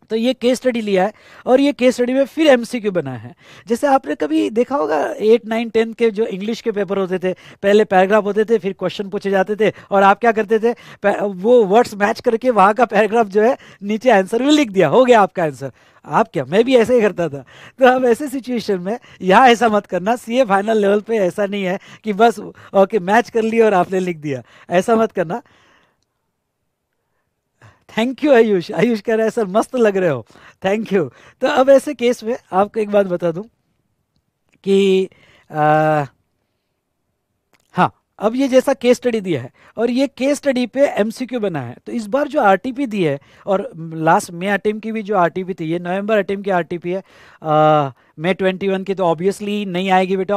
तो ये केस स्टडी लिया है और ये केस स्टडी में फिर एमसीक्यू बना है जैसे आपने कभी देखा होगा एट नाइन टेंथ के जो इंग्लिश के पेपर होते थे पहले पैराग्राफ होते थे फिर क्वेश्चन पूछे जाते थे और आप क्या करते थे वो वर्ड्स मैच करके वहाँ का पैराग्राफ जो है नीचे आंसर में लिख दिया हो गया आपका आंसर आप क्या मैं भी ऐसे ही करता था तो अब ऐसे सिचुएशन में यहाँ ऐसा मत करना सीए फाइनल लेवल पे ऐसा नहीं है कि बस ओके मैच कर लिया और आपने लिख दिया ऐसा मत करना थैंक यू आयुष आयुष कह रहा है सर मस्त लग रहे हो थैंक यू तो अब ऐसे केस में आपको एक बात बता दूं कि आ, हाँ अब ये जैसा केस स्टडी दिया है और ये केस स्टडी पे एमसीक्यू बना है तो इस बार जो आरटीपी दी है और लास्ट मे अटेम्प की भी जो आरटीपी थी ये नवंबर अटेम्प की आरटीपी है आ, मे ट्वेंटी वन की तो ऑब्वियसली नहीं आएगी बेटा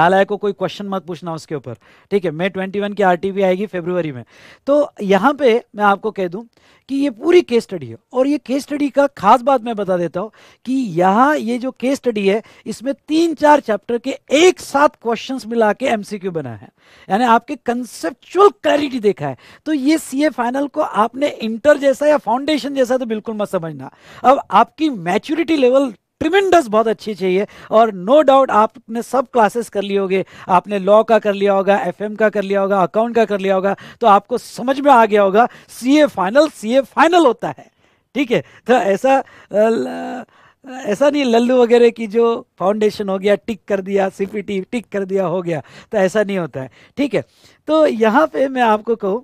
नालायक को कोई क्वेश्चन मत पूछना उसके ऊपर ठीक है मे ट्वेंटी वन की आरटीपी आएगी फेब्रुवरी में तो यहाँ पे मैं आपको कह दूँ कि ये पूरी केस स्टडी है और ये केस स्टडी का खास बात मैं बता देता हूँ कि यहाँ ये जो केस स्टडी है इसमें तीन चार चैप्टर के एक साथ क्वेश्चन मिला के एमसीक्यू बना है यानी आपके कंसेप्चुअल क्लैरिटी देखा है तो ये ए फाइनल को आपने इंटर जैसा या फाउंडेशन जैसा तो बिल्कुल मत समझना अब आपकी मैच्योरिटी लेवल ट्रिमेंडस बहुत अच्छी चाहिए और नो डाउट आपने सब क्लासेस कर लिए होंगे आपने लॉ का कर लिया होगा एफ का कर लिया होगा अकाउंट का कर लिया होगा तो आपको समझ में आ गया होगा सी फाइनल सी फाइनल होता है ठीक है तो ऐसा ऐसा नहीं लल्लू वगैरह की जो फाउंडेशन हो गया टिक कर दिया सीपीटी टिक कर दिया हो गया तो ऐसा नहीं होता है ठीक है तो यहां पे मैं आपको कहूं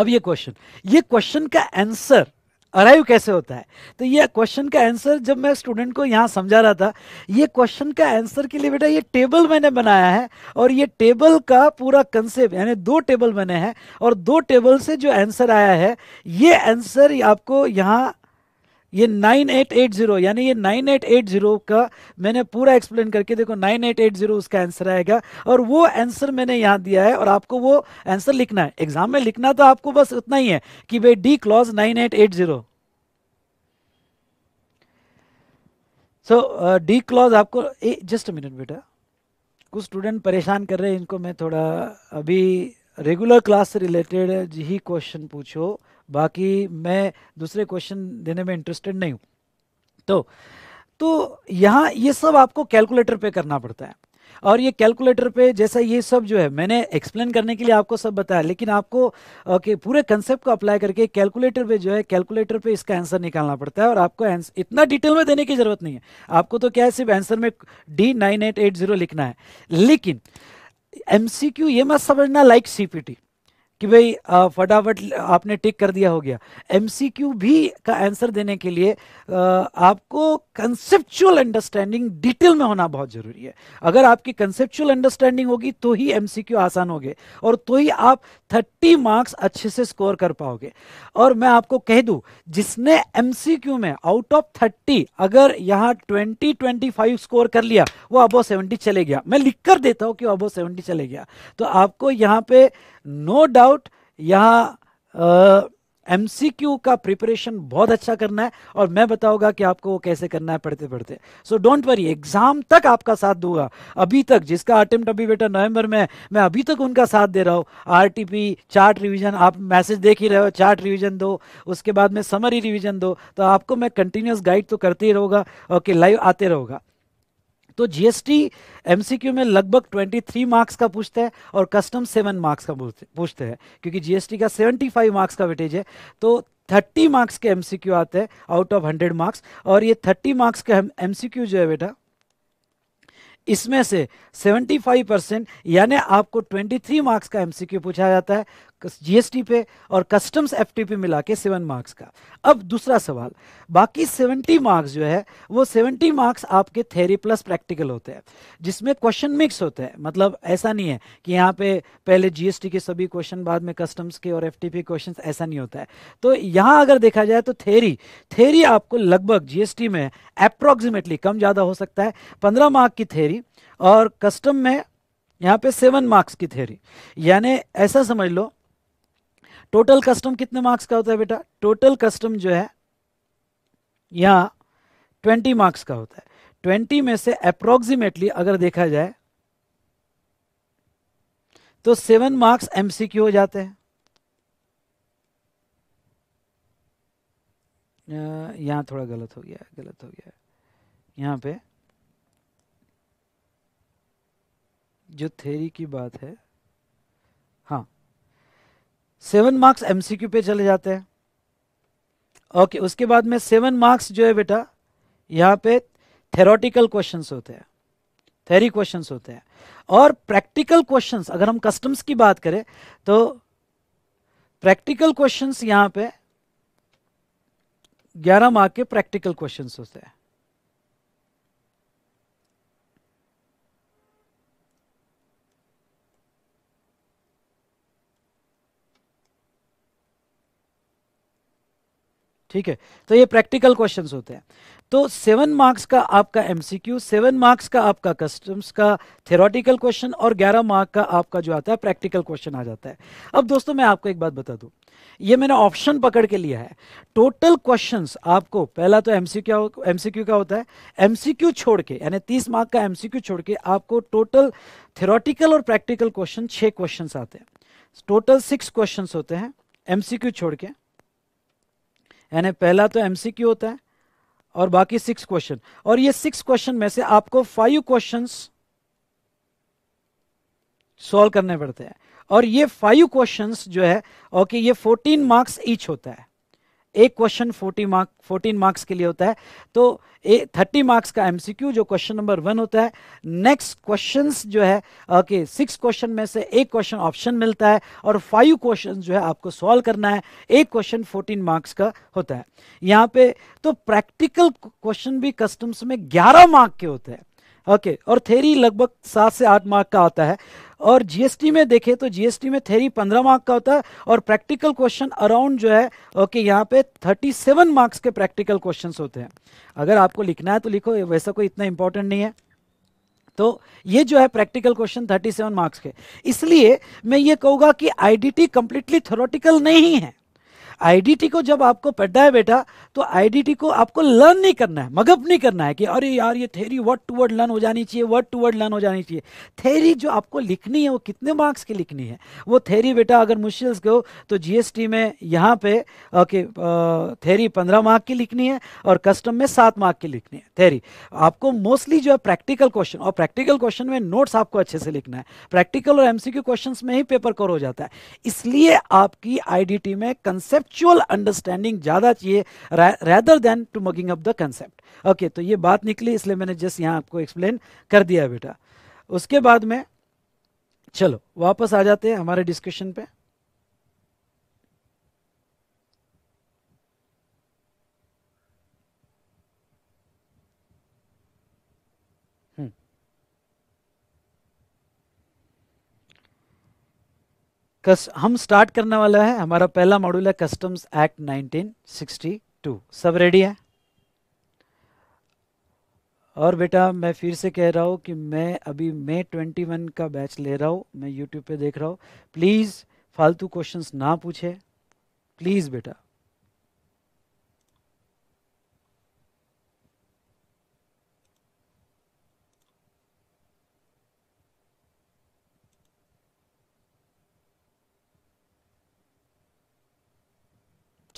अब ये क्वेश्चन ये क्वेश्चन का आंसर अराइव कैसे होता है तो ये क्वेश्चन का आंसर जब मैं स्टूडेंट को यहाँ समझा रहा था ये क्वेश्चन का आंसर के लिए बेटा ये टेबल मैंने बनाया है और ये टेबल का पूरा कंसेप्ट यानी दो टेबल बने हैं और दो टेबल से जो आंसर आया है ये आंसर आपको यहाँ ये 9880 यानी ये 9880 का मैंने पूरा एक्सप्लेन करके देखो 9880 उसका आंसर आएगा और वो आंसर मैंने यहाँ दिया है और आपको वो आंसर लिखना है एग्जाम में लिखना तो आपको बस उतना ही है कि भाई D clause 9880 so D clause आपको जस्ट मिनट बेटा कुछ स्टूडेंट परेशान कर रहे हैं इनको मैं थोड़ा अभी रेगुलर क्लास से रिलेटेड ही क्वेश्चन पूछो बाकी मैं दूसरे क्वेश्चन देने में इंटरेस्टेड नहीं हूं तो तो यहां ये सब आपको कैलकुलेटर पे करना पड़ता है और ये कैलकुलेटर पे जैसा ये सब जो है मैंने एक्सप्लेन करने के लिए आपको सब बताया लेकिन आपको ओके पूरे कंसेप्ट को अप्लाई करके कैलकुलेटर पे जो है कैलकुलेटर पे इसका आंसर निकालना पड़ता है और आपको आंसर इतना डिटेल में देने की जरूरत नहीं है आपको तो क्या है सिर्फ आंसर में D nine eight eight zero लिखना है लेकिन एम ये मत समझना लाइक सी पी टी कि भाई फटाफट आपने टिक कर दिया हो गया एमसीक्यू भी का आंसर देने के लिए आपको कंसेप्चुअल अंडरस्टैंडिंग डिटेल में होना बहुत जरूरी है अगर आपकी कंसेप्चुअल अंडरस्टैंडिंग होगी तो ही एमसीक्यू आसान गए और तो ही आप 30 मार्क्स अच्छे से स्कोर कर पाओगे और मैं आपको कह दूं जिसने एम में आउट ऑफ 30 अगर यहाँ ट्वेंटी ट्वेंटी स्कोर कर लिया वो अबो सेवेंटी चले गया मैं लिख कर देता हूँ कि अबो सेवेंटी चले गया तो आपको यहाँ पे नो no डाउट डाउट यहाँ एम का प्रिपरेशन बहुत अच्छा करना है और मैं बताऊंगा कि आपको वो कैसे करना है पढ़ते पढ़ते सो डोंट वरी एग्जाम तक आपका साथ दूंगा अभी तक जिसका अटेम्प्ट अभी बेटा नवंबर में है मैं अभी तक उनका साथ दे रहा हूँ पी चार्ट रिविजन आप मैसेज देख ही रहे हो चार्ट रिविजन दो उसके बाद में समरी रिविजन दो तो आपको मैं कंटिन्यूस गाइड तो करते ही रहूँगा ओके लाइव आते रहूँगा तो जीएसटी एमसीक्यू में लगभग 23 मार्क्स का पूछते हैं और कस्टम 7 मार्क्स का पूछते हैं क्योंकि जीएसटी का 75 मार्क्स का वेटेज है तो 30 मार्क्स के एमसीक्यू आते हैं आउट ऑफ 100 मार्क्स और ये 30 मार्क्स का एमसीक्यू जो है बेटा इसमें से 75 परसेंट यानी आपको 23 मार्क्स का एमसीक्यू पूछा जाता है जीएसटी पे और कस्टम्स एफटी पे मिला के सेवन मार्क्स का अब दूसरा सवाल बाकी सेवेंटी मार्क्स जो है वो सेवेंटी मार्क्स आपके थेरी प्लस प्रैक्टिकल होते हैं जिसमें क्वेश्चन मिक्स होते हैं मतलब ऐसा नहीं है कि यहाँ पे पहले जीएसटी के सभी क्वेश्चन बाद में कस्टम्स के और एफटीपी क्वेश्चन ऐसा नहीं होता है तो यहाँ अगर देखा जाए तो थेरी थेरी आपको लगभग जीएसटी में अप्रोक्सीमेटली कम ज़्यादा हो सकता है पंद्रह मार्क की थेरी और कस्टम में यहाँ पे सेवन मार्क्स की थेरी यानी ऐसा समझ लो टोटल कस्टम कितने मार्क्स का होता है बेटा टोटल कस्टम जो है यहाँ ट्वेंटी मार्क्स का होता है ट्वेंटी में से अप्रोक्सीमेटली अगर देखा जाए तो सेवन मार्क्स एमसीक्यू हो जाते हैं यहाँ थोड़ा गलत हो गया गलत हो गया यहाँ पे जो थेरी की बात है सेवन मार्क्स एमसीक्यू पे चले जाते हैं ओके okay, उसके बाद में सेवन मार्क्स जो है बेटा यहाँ पे थेरोटिकल क्वेश्चंस होते हैं थेरी क्वेश्चंस होते हैं और प्रैक्टिकल क्वेश्चंस अगर हम कस्टम्स की बात करें तो प्रैक्टिकल क्वेश्चंस यहाँ पे ग्यारह मार्क के प्रैक्टिकल क्वेश्चंस होते हैं ठीक है तो ये प्रैक्टिकल क्वेश्चन होते हैं तो सेवन मार्क्स का आपका एमसीक्यू सेवन मार्क्स का आपका कस्टम्स का थेरोटिकल क्वेश्चन और ग्यारह मार्क का आपका जो आता है प्रैक्टिकल क्वेश्चन आ जाता है अब दोस्तों मैं आपको एक बात बता दूं ये मैंने ऑप्शन पकड़ के लिया है टोटल क्वेश्चंस आपको पहला तो एमसीक्यू एमसीक्यू का होता है एमसीक्यू छोड़ के यानी तीस मार्क का एमसीक्यू छोड़ के आपको टोटल थेरोटिकल और प्रैक्टिकल क्वेश्चन छह क्वेश्चन आते हैं टोटल सिक्स क्वेश्चन होते हैं एमसीक्यू छोड़ के यानी पहला तो एमसीक्यू होता है और बाकी सिक्स क्वेश्चन और ये सिक्स क्वेश्चन में से आपको फाइव क्वेश्चंस सॉल्व करने पड़ते हैं और ये फाइव क्वेश्चंस जो है ओके ये फोर्टीन मार्क्स ईच होता है एक क्वेश्चन 40 मार्क 14 मार्क्स के लिए होता है तो ए 30 मार्क्स का एमसीक्यू जो क्वेश्चन नंबर वन होता है नेक्स्ट क्वेश्चंस जो है ओके सिक्स क्वेश्चन में से एक क्वेश्चन ऑप्शन मिलता है और फाइव क्वेश्चन जो है आपको सॉल्व करना है एक क्वेश्चन 14 मार्क्स का होता है यहाँ पे तो प्रैक्टिकल क्वेश्चन भी कस्टम्स में ग्यारह मार्क के होते हैं ओके okay, और थेरी लगभग सात से आठ मार्क का आता है और जीएसटी में देखें तो जीएसटी में थेरी पंद्रह मार्क का होता है और प्रैक्टिकल क्वेश्चन अराउंड जो है ओके okay, यहाँ पे थर्टी सेवन मार्क्स के प्रैक्टिकल क्वेश्चंस होते हैं अगर आपको लिखना है तो लिखो वैसा कोई इतना इंपॉर्टेंट नहीं है तो ये जो है प्रैक्टिकल क्वेश्चन थर्टी मार्क्स के इसलिए मैं ये कहूँगा कि आईडीटी कंप्लीटली थोरोटिकल नहीं है आईडीटी को जब आपको पढ़ना है बेटा तो आईडीटी को आपको लर्न नहीं करना है मगअप नहीं करना है कि अरे यार ये theory word to word learn हो जानी चाहिए वर्ड टू वर्ड लर्न हो जानी चाहिए थेरी जो आपको लिखनी है वो कितने मार्क्स की लिखनी है वो थेरी बेटा अगर मुश्किल से हो तो जीएसटी में यहाँ पे ओके थेरी पंद्रह मार्क की लिखनी है और कस्टम में सात मार्क की लिखनी है थेरी आपको मोस्टली जो है प्रैक्टिकल क्वेश्चन और प्रैक्टिकल क्वेश्चन में नोट्स आपको अच्छे से लिखना है प्रैक्टिकल और एमसीक्यू क्वेश्चंस में ही पेपर कवर हो जाता है इसलिए आपकी आईडीटी में कंसेप्ट एक्चुअल अंडरस्टैंडिंग ज़्यादा चाहिए rather than to mugging up the concept okay तो ये बात निकली इसलिए मैंने जस्ट यहाँ आपको एक्सप्लेन कर दिया बेटा उसके बाद में चलो वापस आ जाते हैं हमारे डिस्कशन पे कस हम स्टार्ट करने वाला है हमारा पहला मॉड्यूल है कस्टम्स एक्ट 1962 सब रेडी है और बेटा मैं फिर से कह रहा हूँ कि मैं अभी मई 21 का बैच ले रहा हूँ मैं यूट्यूब पे देख रहा हूँ प्लीज़ फालतू क्वेश्चंस ना पूछे प्लीज़ बेटा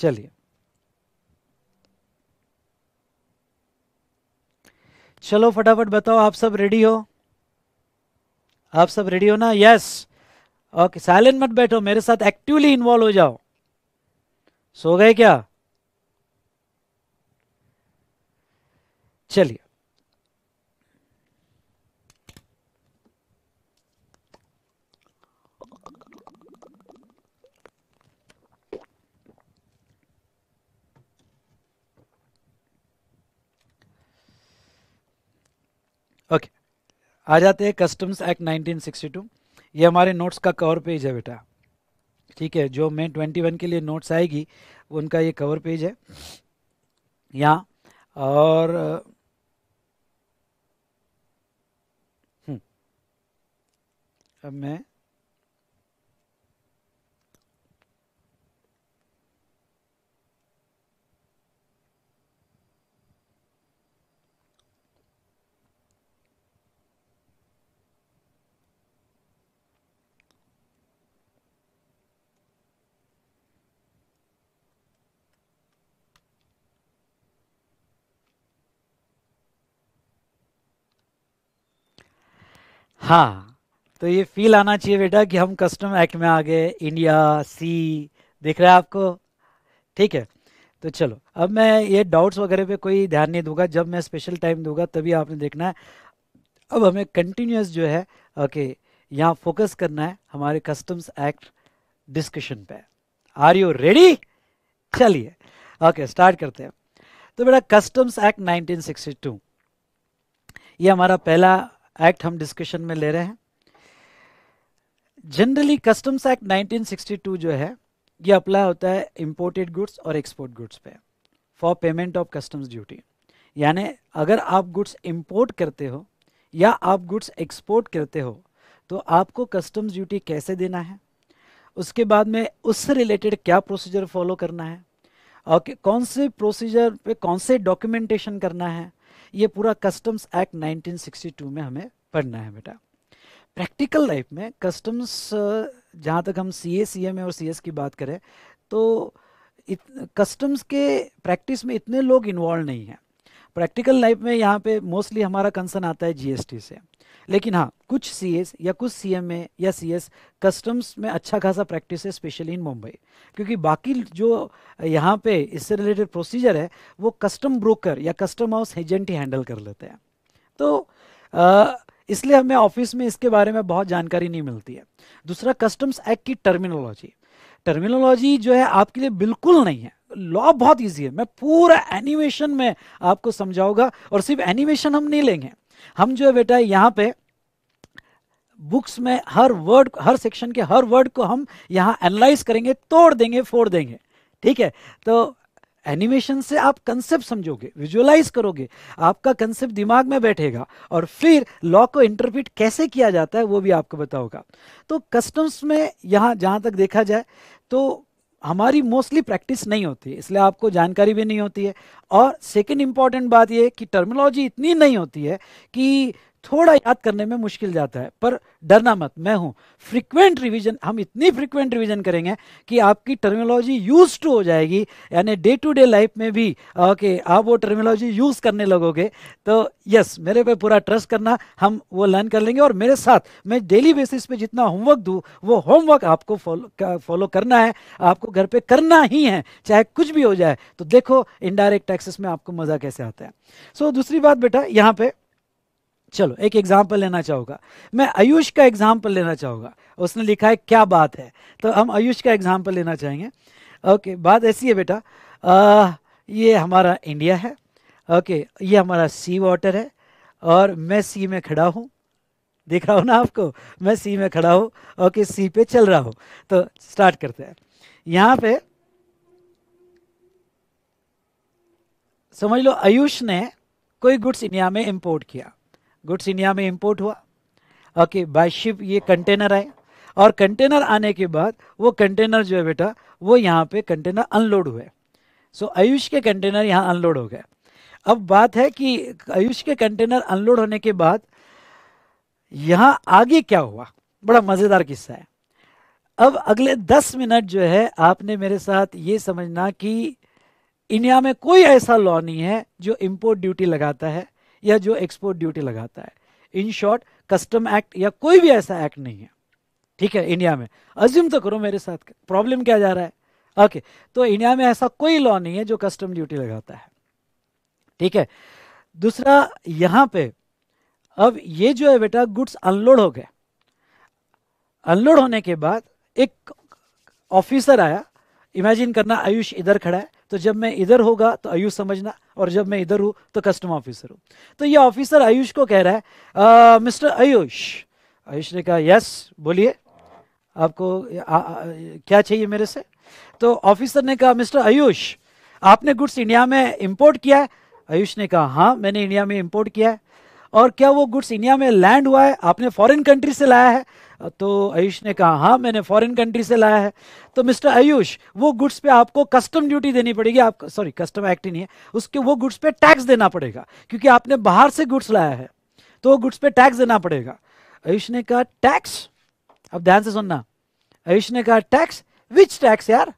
चलिए चलो फटाफट बताओ आप सब रेडी हो आप सब रेडी हो ना यस ओके साइलेंट मत बैठो मेरे साथ एक्टिवली इन्वॉल्व हो जाओ सो गए क्या चलिए ओके आ जाते हैं कस्टम्स एक्ट 1962 ये हमारे नोट्स का कवर पेज है बेटा ठीक है जो मैं 21 के लिए नोट्स आएगी उनका ये कवर पेज है यहाँ और हम्म, अब मैं हाँ तो ये फील आना चाहिए बेटा कि हम कस्टम एक्ट में आ गए इंडिया सी दिख रहा है आपको ठीक है तो चलो अब मैं ये डाउट्स वगैरह पे कोई ध्यान नहीं दूंगा जब मैं स्पेशल टाइम दूंगा तभी आपने देखना है अब हमें कंटिन्यूस जो है ओके यहाँ फोकस करना है हमारे कस्टम्स एक्ट डिस्कशन पे आर यू रेडी चलिए ओके स्टार्ट करते हैं तो बेटा कस्टम्स एक्ट 1962 ये हमारा पहला एक्ट हम डिस्कशन में ले रहे हैं जनरली कस्टम्स एक्ट 1962 जो है ये अप्लाई होता है इंपोर्टेड गुड्स और एक्सपोर्ट गुड्स पे for payment of customs duty यानी अगर आप गुड्स इंपोर्ट करते हो या आप गुड्स एक्सपोर्ट करते हो तो आपको कस्टम्स ड्यूटी कैसे देना है उसके बाद में उससे रिलेटेड क्या प्रोसीजर फॉलो करना है और कौन से प्रोसीजर पे कौन से डॉक्यूमेंटेशन करना है ये पूरा कस्टम्स एक्ट 1962 में हमें पढ़ना है बेटा प्रैक्टिकल लाइफ में कस्टम्स जहाँ तक हम सी ए सी एम और सी एस की बात करें तो कस्टम्स के प्रैक्टिस में इतने लोग इन्वॉल्व नहीं हैं प्रैक्टिकल लाइफ में यहाँ पे मोस्टली हमारा कंसर्न आता है जीएसटी से लेकिन हाँ कुछ सी या कुछ सीएमए या सी कस्टम्स में अच्छा खासा प्रैक्टिस है स्पेशली इन मुंबई क्योंकि बाकी जो यहाँ पे इससे रिलेटेड प्रोसीजर है वो कस्टम ब्रोकर या कस्टम हाउस एजेंट ही हैंडल कर लेते हैं तो आ, इसलिए हमें ऑफिस में इसके बारे में बहुत जानकारी नहीं मिलती है दूसरा कस्टम्स एक्ट की टर्मिनोलॉजी टर्मिनोलॉजी जो है आपके लिए बिल्कुल नहीं है लॉ बहुत इजी है मैं पूरा एनिमेशन में आपको समझाऊंगा और सिर्फ एनिमेशन हम नहीं लेंगे हम जो है बेटा यहाँ पे बुक्स में हर वर्ड हर सेक्शन के हर वर्ड को हम यहाँ एनालाइज करेंगे तोड़ देंगे फोड़ देंगे ठीक है तो एनिमेशन से आप कंसेप्ट समझोगे विजुअलाइज करोगे आपका कंसेप्ट दिमाग में बैठेगा और फिर लॉ को इंटरप्रिट कैसे किया जाता है वो भी आपको बताओगा तो कस्टम्स में यहाँ जहाँ तक देखा जाए तो हमारी मोस्टली प्रैक्टिस नहीं होती इसलिए आपको जानकारी भी नहीं होती है और सेकेंड इम्पॉर्टेंट बात यह कि टर्मिनोलॉजी इतनी नहीं होती है कि थोड़ा याद करने में मुश्किल जाता है पर डरना मत मैं हूं फ्रिक्वेंट रिवीजन हम इतनी फ्रिक्वेंट रिवीजन करेंगे कि आपकी टर्मिनोलॉजी यूज टू हो जाएगी यानी डे टू डे लाइफ में भी ओके आप वो टर्मिनोलॉजी यूज़ करने लगोगे तो यस मेरे पे पूरा ट्रस्ट करना हम वो लर्न कर लेंगे और मेरे साथ मैं डेली बेसिस पे जितना होमवर्क दू वो होमवर्क आपको फॉलो करना है आपको घर पर करना ही है चाहे कुछ भी हो जाए तो देखो इनडायरेक्ट टैक्सेस में आपको मज़ा कैसे आता है सो so, दूसरी बात बेटा यहाँ पे चलो एक एग्जाम्पल लेना चाहूंगा मैं आयुष का एग्जाम्पल लेना चाहूंगा उसने लिखा है क्या बात है तो हम आयुष का एग्जाम्पल लेना चाहेंगे ओके बात ऐसी है बेटा आ, ये हमारा इंडिया है ओके ये हमारा सी वाटर है और मैं सी में खड़ा हूँ देख रहा हूँ ना आपको मैं सी में खड़ा हूँ ओके सी पे चल रहा हूँ तो स्टार्ट करते हैं यहाँ पे समझ लो आयुष ने कोई गुड्स इंडिया में इंपोर्ट किया गुड्स इंडिया में इम्पोर्ट हुआ ओके बाय शिप ये कंटेनर आए और कंटेनर आने के बाद वो कंटेनर जो है बेटा वो यहाँ पे कंटेनर अनलोड हुए सो so, आयुष के कंटेनर यहाँ अनलोड हो गए अब बात है कि आयुष के कंटेनर अनलोड होने के बाद यहाँ आगे क्या हुआ बड़ा मज़ेदार किस्सा है अब अगले दस मिनट जो है आपने मेरे साथ ये समझना कि इंडिया में कोई ऐसा लॉ नहीं है जो इम्पोर्ट ड्यूटी लगाता है या जो एक्सपोर्ट ड्यूटी लगाता है इन शॉर्ट कस्टम एक्ट या कोई भी ऐसा एक्ट नहीं है ठीक है इंडिया में अज्यूम तो करो मेरे साथ प्रॉब्लम क्या जा रहा है ओके okay, तो इंडिया में ऐसा कोई लॉ नहीं है जो कस्टम ड्यूटी लगाता है ठीक है दूसरा यहां पे अब ये जो है बेटा गुड्स अनलोड हो गए अनलोड होने के बाद एक ऑफिसर आया इमेजिन करना आयुष इधर खड़ा है तो जब मैं इधर होगा तो आयुष समझना और जब मैं इधर हूं तो कस्टम ऑफिसर हूं तो ये ऑफिसर आयुष को कह रहा है मिस्टर आयुष आयुष ने कहा यस बोलिए आपको आ, आ, क्या चाहिए मेरे से तो ऑफिसर ने कहा मिस्टर आयुष आपने गुड्स इंडिया में इंपोर्ट किया है आयुष ने कहा हाँ मैंने इंडिया में इंपोर्ट किया है और क्या वो गुड्स इंडिया में लैंड हुआ है आपने फॉरेन कंट्री से लाया है तो आयुष ने कहा हाँ मैंने फॉरेन कंट्री से लाया है तो मिस्टर आयुष वो गुड्स पे आपको कस्टम ड्यूटी देनी पड़ेगी आप सॉरी कस्टम एक्ट ही नहीं है उसके वो गुड्स पे टैक्स देना पड़ेगा क्योंकि आपने बाहर से गुड्स लाया है तो वो गुड्स पे टैक्स देना पड़ेगा आयुष ने कहा टैक्स अब ध्यान से सुनना आयुष ने कहा टैक्स विच टैक्स यार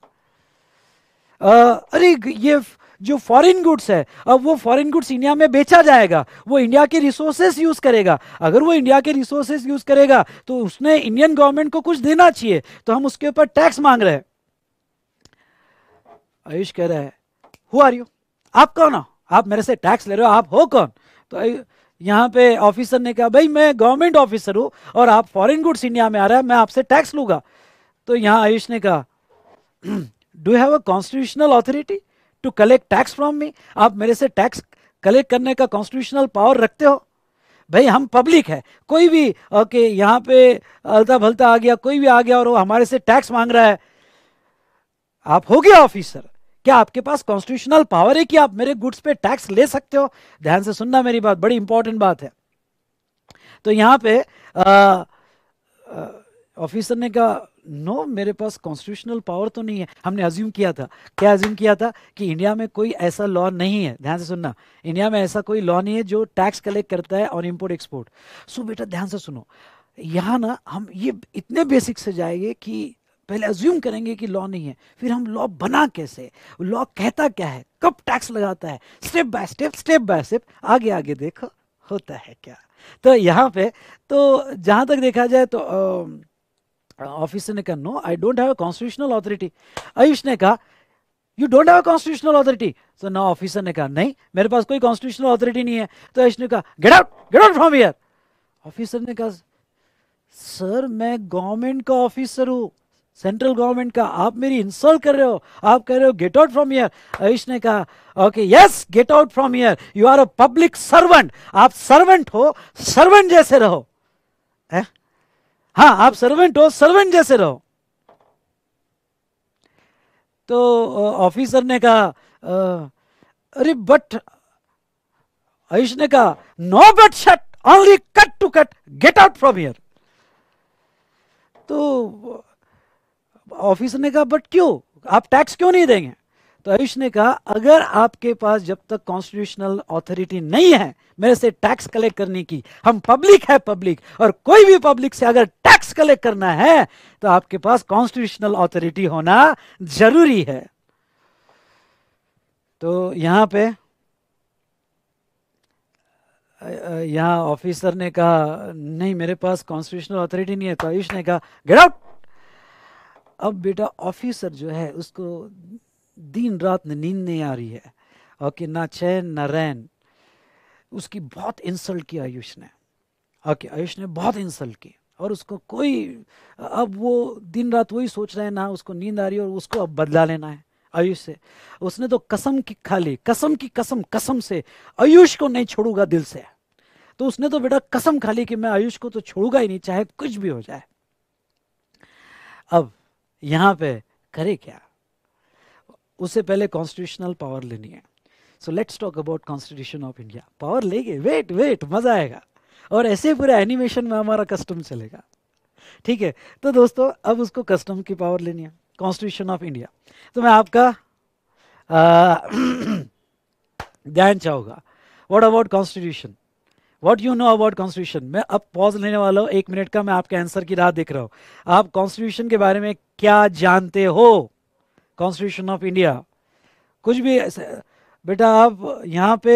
आ, अरे ये जो फॉरेन गुड्स है अब वो फॉरेन गुड्स इंडिया में बेचा जाएगा वो इंडिया के रिसोर्सेस यूज़ करेगा अगर वो इंडिया के रिसोर्सेस यूज़ करेगा तो उसने इंडियन गवर्नमेंट को कुछ देना चाहिए तो हम उसके ऊपर टैक्स मांग रहे हैं आयुष कह रहा है हु आर यू आप कौन हो आप मेरे से टैक्स ले रहे हो आप हो कौन तो यहाँ पे ऑफिसर ने कहा भाई मैं गवर्नमेंट ऑफिसर हूँ और आप फॉरेन गुड्स इंडिया में आ रहा है मैं आपसे टैक्स लूंगा तो यहाँ आयुष ने कहा do have a constitutional authority to collect tax from me आप मेरे से टैक्स कलेक्ट करने का कॉन्स्टिट्यूशनल पावर रखते हो भाई हम पब्लिक है कोई भी ओके यहां पे अलता भलता आ गया कोई भी आ गया और वो हमारे से टैक्स मांग रहा है आप हो गया ऑफिसर क्या आपके पास कॉन्स्टिट्यूशनल पावर है कि आप मेरे गुड्स पे टैक्स ले सकते हो ध्यान से सुनना मेरी बात बड़ी इंपॉर्टेंट बात है तो यहां पर ऑफिसर ने कहा नो no, मेरे पास कॉन्स्टिट्यूशनल पावर तो नहीं है हमने अज्यूम किया था क्या अज्यूम किया था कि इंडिया में कोई ऐसा लॉ नहीं है ध्यान से सुनना इंडिया में ऐसा कोई लॉ नहीं है जो टैक्स कलेक्ट करता है और इम्पोर्ट एक्सपोर्ट सो बेटा ध्यान से सुनो यहाँ ना हम ये इतने बेसिक से जाएंगे कि पहले अज्यूम करेंगे कि लॉ नहीं है फिर हम लॉ बना कैसे लॉ कहता क्या है कब टैक्स लगाता है step by step step by step आगे आगे देखो होता है क्या तो यहाँ पे तो जहाँ तक देखा जाए तो आ, ऑफिसर ने कहा no I don't have a constitutional authority Ayush ने कहा you don't have a constitutional authority so ना ऑफिसर ने कहा नहीं मेरे पास कोई कॉन्स्टिट्यूशनल अथॉरिटी नहीं है तो आयुष ने कहा get out get out from here officer ने कहा सर मैं गवर्नमेंट का ऑफिसर हूँ सेंट्रल गवर्नमेंट का आप मेरी इंसल्ट कर रहे हो आप कह रहे हो get out from here Ayush ने कहा okay yes get out from here you are a public servant आप सर्वेंट हो सर्वेंट जैसे रहो है हाँ आप सर्वेंट हो सर्वेंट जैसे रहो तो ऑफिसर ने कहा अरे बट आयुष ने कहा no but shut only cut to cut get out from here तो ऑफिसर ने कहा बट क्यों आप टैक्स क्यों नहीं देंगे तो आयुष ने कहा अगर आपके पास जब तक कॉन्स्टिट्यूशनल ऑथोरिटी नहीं है मेरे से टैक्स कलेक्ट करने की हम पब्लिक है पब्लिक और कोई भी पब्लिक से अगर टैक्स कलेक्ट करना है तो आपके पास कॉन्स्टिट्यूशनल ऑथोरिटी होना जरूरी है तो यहां पे यहां ऑफिसर ने कहा नहीं मेरे पास कॉन्स्टिट्यूशनल ऑथोरिटी नहीं है तो आयुष ने कहा गेट आउट अब बेटा ऑफिसर जो है उसको दिन रात नींद नहीं आ रही है ओके ना चैन ना रैन उसकी बहुत इंसल्ट की आयुष ने ओके आयुष ने बहुत इंसल्ट की और उसको कोई अब वो दिन रात वही सोच रहा है ना उसको नींद आ रही है और उसको अब बदला लेना है आयुष से उसने तो कसम की खा ली कसम की कसम कसम से आयुष को नहीं छोड़ूगा दिल से तो उसने तो बेटा कसम खा ली कि मैं आयुष को तो छोड़ूंगा ही नहीं चाहे कुछ भी हो जाए अब यहां पे करे क्या उससे पहले कॉन्स्टिट्यूशनल पावर लेनी है so let's talk about constitution of India power लेंगे वेट वेट मज़ा आएगा और ऐसे पूरा एनिमेशन में हमारा कस्टम चलेगा ठीक है तो दोस्तों अब उसको कस्टम की पावर लेनी है कॉन्स्टिट्यूशन ऑफ इंडिया तो मैं आपका [CLEARS THROAT] ध्यान चाहूंगा what about constitution what you know about constitution मैं अब पॉज लेने वाला हूँ एक मिनट का मैं आपके आंसर की राह देख रहा हूँ आप कॉन्स्टिट्यूशन के बारे में क्या जानते हो कॉन्स्टिट्यूशन ऑफ इंडिया कुछ भी बेटा आप यहाँ पे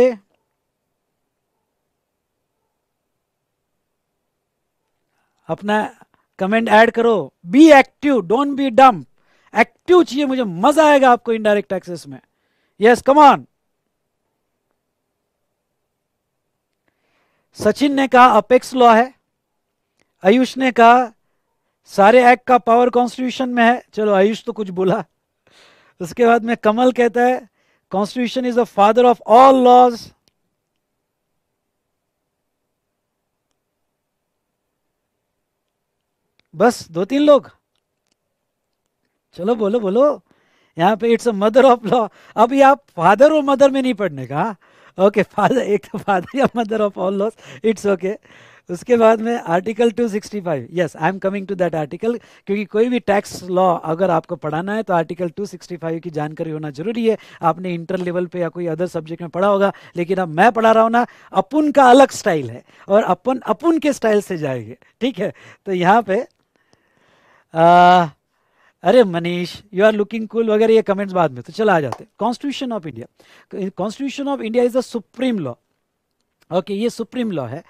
अपना कमेंट ऐड करो be active don't be dumb active चाहिए मुझे मजा आएगा आपको इनडायरेक्ट टैक्सेस में यस कम ऑन सचिन ने कहा अपेक्स लॉ है आयुष ने कहा सारे एक्ट का पावर कॉन्स्टिट्यूशन में है चलो आयुष तो कुछ बोला उसके बाद में कमल कहता है constitution is the father of all laws बस दो तीन लोग चलो बोलो बोलो यहां पे it's a mother of law अभी आप फादर और मदर में नहीं पढ़ने का ओके फादर एक तो फादर या mother of all laws it's okay उसके बाद में article 265 yes I am coming to that article क्योंकि कोई भी टैक्स लॉ अगर आपको पढ़ाना है तो आर्टिकल 265 की जानकारी होना जरूरी है आपने इंटर लेवल पे या कोई अदर सब्जेक्ट में पढ़ा होगा लेकिन अब मैं पढ़ा रहा हूँ ना अपुन का अलग स्टाइल है और अपन अपुन के स्टाइल से जाएंगे ठीक है तो यहाँ पे आ, अरे Manish you are looking cool वगैरह ये कमेंट्स बाद में तो चला आ जाते हैं constitution of India constitution of India is the supreme law okay ये सुप्रीम लॉ है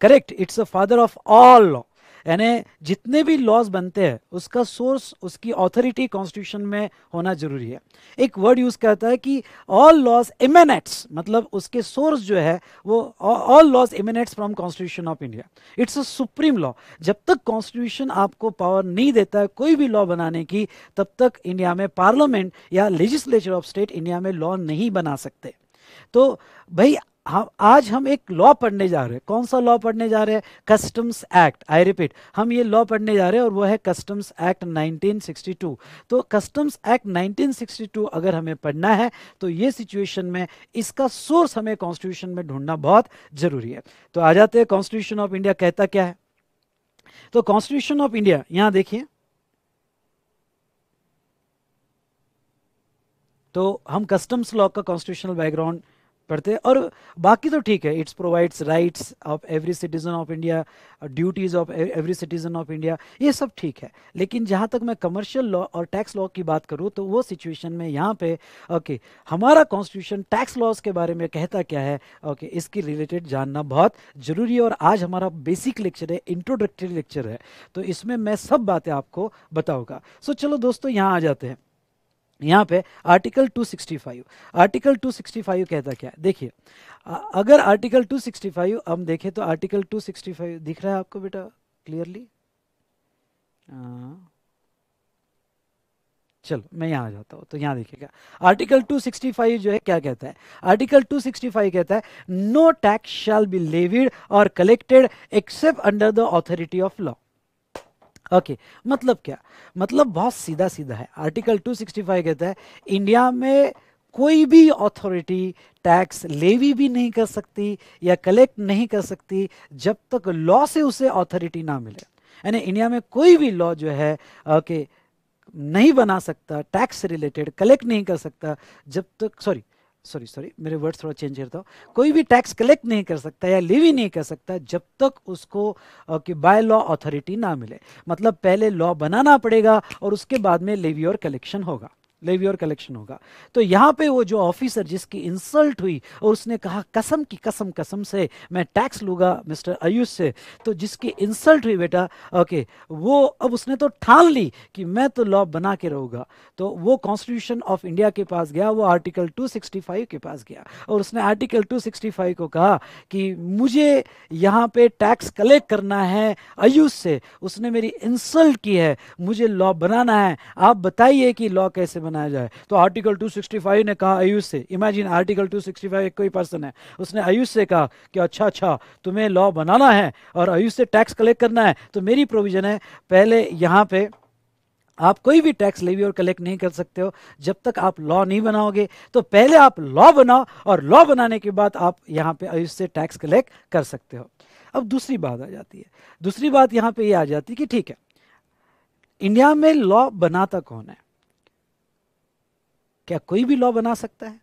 correct it's a father of all law यानी जितने भी लॉज बनते हैं उसका सोर्स उसकी ऑथोरिटी कॉन्स्टिट्यूशन में होना जरूरी है एक वर्ड यूज करता है कि ऑल लॉज इमेनेट्स मतलब उसके सोर्स जो है वो all laws emanates from constitution of India it's a supreme law जब तक कॉन्स्टिट्यूशन आपको पावर नहीं देता है कोई भी लॉ बनाने की तब तक इंडिया में पार्लियामेंट या लेजिस्लेचर ऑफ स्टेट इंडिया में लॉ नहीं बना सकते तो भाई हम हाँ, आज हम एक लॉ पढ़ने जा रहे हैं कौन सा लॉ पढ़ने जा रहे हैं कस्टम्स एक्ट आई रिपीट हम ये लॉ पढ़ने जा रहे हैं और वो है कस्टम्स एक्ट 1962 तो कस्टम्स एक्ट 1962 अगर हमें पढ़ना है तो ये सिचुएशन में इसका सोर्स हमें कॉन्स्टिट्यूशन में ढूंढना बहुत जरूरी है तो आ जाते हैं कॉन्स्टिट्यूशन ऑफ इंडिया कहता क्या है तो कॉन्स्टिट्यूशन ऑफ इंडिया यहां देखिए तो हम कस्टम्स लॉ का कॉन्स्टिट्यूशनल बैकग्राउंड पढ़ते हैं और बाकी तो ठीक है it's provides rights of every citizen of India duties of every citizen of India ये सब ठीक है लेकिन जहाँ तक मैं कमर्शियल लॉ और टैक्स लॉ की बात करूँ तो वो सिचुएशन में यहाँ पे ओके okay, हमारा कॉन्स्टिट्यूशन टैक्स लॉज के बारे में कहता क्या है ओके okay, इसकी रिलेटेड जानना बहुत जरूरी है और आज हमारा बेसिक लेक्चर है इंट्रोडक्टरी लेक्चर है तो इसमें मैं सब बातें आपको बताऊँगा सो so, चलो दोस्तों यहाँ आ जाते हैं यहाँ पे आर्टिकल 265 आर्टिकल 265 कहता क्या है देखिए अगर आर्टिकल 265 हम देखें तो आर्टिकल 265 दिख रहा है आपको बेटा क्लियरली हाँ। चलो मैं यहाँ आ जाता हूँ तो यहाँ देखिएगा आर्टिकल 265 जो है क्या कहता है आर्टिकल 265 कहता है no tax shall be levied और collected except under the authority of law okay okay, मतलब क्या मतलब बहुत सीधा सीधा है आर्टिकल 265 कहता है इंडिया में कोई भी अथॉरिटी टैक्स लेवी भी नहीं कर सकती या कलेक्ट नहीं कर सकती जब तक लॉ से उसे अथॉरिटी ना मिले यानी इंडिया में कोई भी लॉ जो है ओके okay, नहीं बना सकता टैक्स रिलेटेड कलेक्ट नहीं कर सकता जब तक सॉरी सॉरी सॉरी मेरे वर्ड्स थोड़ा चेंज करता हूँ कोई भी टैक्स कलेक्ट नहीं कर सकता या लेवी नहीं कर सकता जब तक उसको कि बाय लॉ अथॉरिटी ना मिले मतलब पहले लॉ बनाना पड़ेगा और उसके बाद में लेवी और कलेक्शन होगा और कलेक्शन होगा तो यहां पे वो जो ऑफिसर जिसकी इंसल्ट हुई और उसने कहा कसम की कसम कसम से मैं टैक्स लूंगा मिस्टर आयुष से तो जिसकी इंसल्ट हुई बेटा ओके वो अब उसने तो ठान ली कि मैं तो लॉ बना के रहूंगा तो वो कॉन्स्टिट्यूशन ऑफ इंडिया के पास गया वो आर्टिकल 265 के पास गया और उसने आर्टिकल 265 को कहा कि मुझे यहाँ पे टैक्स कलेक्ट करना है आयुष से उसने मेरी इंसल्ट की है मुझे लॉ बनाना है आप बताइए कि लॉ कैसे बनाया जाए तो आर्टिकल 265 ने कहा आयुष से इमेजिन आर्टिकल 265 एक कोई पर्सन है उसने आयुष से कहा कि अच्छा अच्छा तुम्हें लॉ बनाना है और आयुष से टैक्स कलेक्ट करना है तो मेरी प्रोविज़न है पहले यहाँ पे आप कोई भी टैक्स लेवी और कलेक्ट नहीं कर सकते हो जब तक आप लॉ नहीं बनाओगे तो पहले आप लॉ बनाओ और लॉ बनाने के बाद आप यहाँ पे आयुष से टैक्स कलेक्ट कर सकते हो अब दूसरी बात आ जाती है दूसरी बात यहाँ पे ये यह आ जाती है कि ठीक है इंडिया में लॉ बनाता कौन है क्या कोई भी लॉ बना सकता है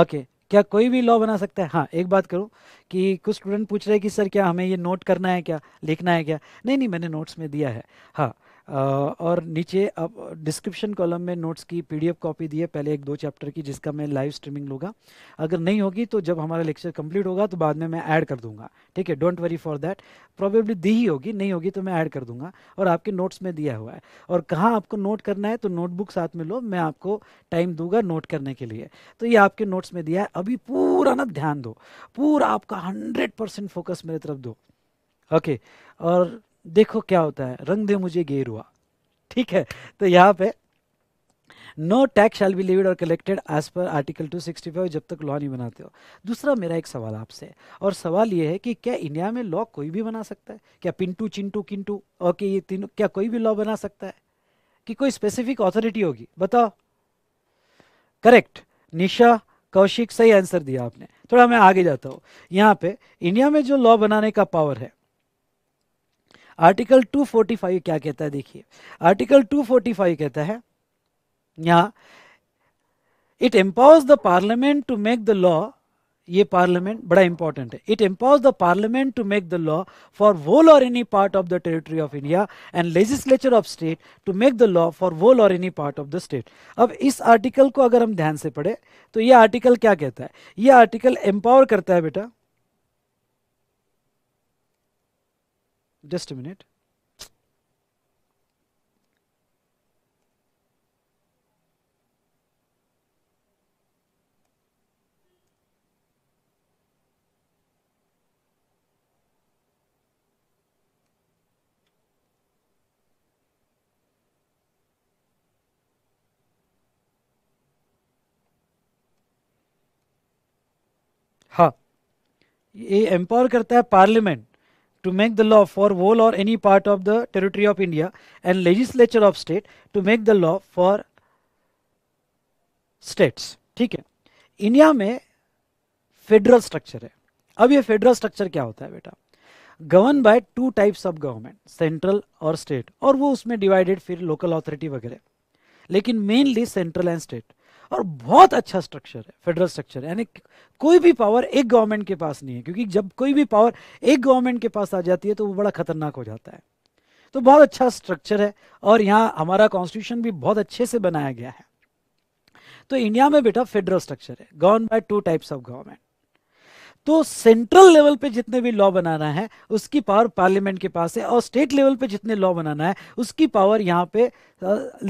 ओके okay, क्या कोई भी लॉ बना सकता है हाँ एक बात करूं कि कुछ स्टूडेंट पूछ रहे हैं कि सर क्या हमें ये नोट करना है क्या लिखना है क्या नहीं नहीं मैंने नोट्स में दिया है हाँ और नीचे अब डिस्क्रिप्शन कॉलम में नोट्स की पीडीएफ कॉपी दी है पहले एक दो चैप्टर की जिसका मैं लाइव स्ट्रीमिंग लूँगा अगर नहीं होगी तो जब हमारा लेक्चर कंप्लीट होगा तो बाद में मैं ऐड कर दूंगा ठीक है don't worry for that probably दी ही होगी नहीं होगी तो मैं ऐड कर दूंगा और आपके नोट्स में दिया हुआ है और कहाँ आपको नोट करना है तो नोटबुक साथ में लो मैं आपको टाइम दूंगा नोट करने के लिए तो ये आपके नोट्स में दिया है अभी पूरा ना ध्यान दो पूरा आपका हंड्रेड परसेंट फोकस मेरे तरफ दो ओके okay. और देखो क्या होता है रंग दे मुझे गेरुआ ठीक है तो यहाँ पे no tax shall be levied और कलेक्टेड एज पर आर्टिकल 265 जब तक लॉ नहीं बनाते हो दूसरा मेरा एक सवाल आपसे और सवाल ये है कि क्या इंडिया में लॉ कोई भी बना सकता है क्या पिंटू चिंटू किंटू और क्या ये तीनों क्या कोई भी लॉ बना सकता है कि कोई स्पेसिफिक ऑथोरिटी होगी बताओ करेक्ट निशा कौशिक सही आंसर दिया आपने थोड़ा मैं आगे जाता हूँ यहाँ पे इंडिया में जो लॉ बनाने का पावर है आर्टिकल 245 क्या कहता है देखिए आर्टिकल 245 कहता है यहाँ it empowers the parliament to make the law ये पार्लियामेंट बड़ा इंपॉर्टेंट है it empowers the parliament to make the law for whole और any part of the territory of India and legislature of state to make the law for whole और any part of the state अब इस article को अगर हम ध्यान से पढ़े तो ये आर्टिकल क्या कहता है ये आर्टिकल एम्पावर करता है बेटा just a minute हाँ ये एम्पावर करता है parliament to make the law for whole or any part of the territory of India and legislature of state to make the law for states ठीक है India में फेडरल स्ट्रक्चर है अब ये फेडरल स्ट्रक्चर क्या होता है बेटा govern by two types of government central और स्टेट और वो उसमें डिवाइडेड फिर लोकल अथॉरिटी वगैरह लेकिन मेनली सेंट्रल एंड स्टेट और बहुत अच्छा स्ट्रक्चर है फेडरल स्ट्रक्चर यानी कोई भी पावर एक गवर्नमेंट के पास नहीं है क्योंकि जब कोई भी पावर एक गवर्नमेंट के पास आ जाती है तो वो बड़ा खतरनाक हो जाता है तो बहुत अच्छा स्ट्रक्चर है और यहाँ हमारा कॉन्स्टिट्यूशन भी बहुत अच्छे से बनाया गया है तो इंडिया में बेटा फेडरल स्ट्रक्चर है govern by two types of government तो सेंट्रल लेवल पे जितने भी लॉ बनाना है उसकी पावर पार्लियामेंट के पास है और स्टेट लेवल पे जितने लॉ बनाना है उसकी पावर यहाँ पे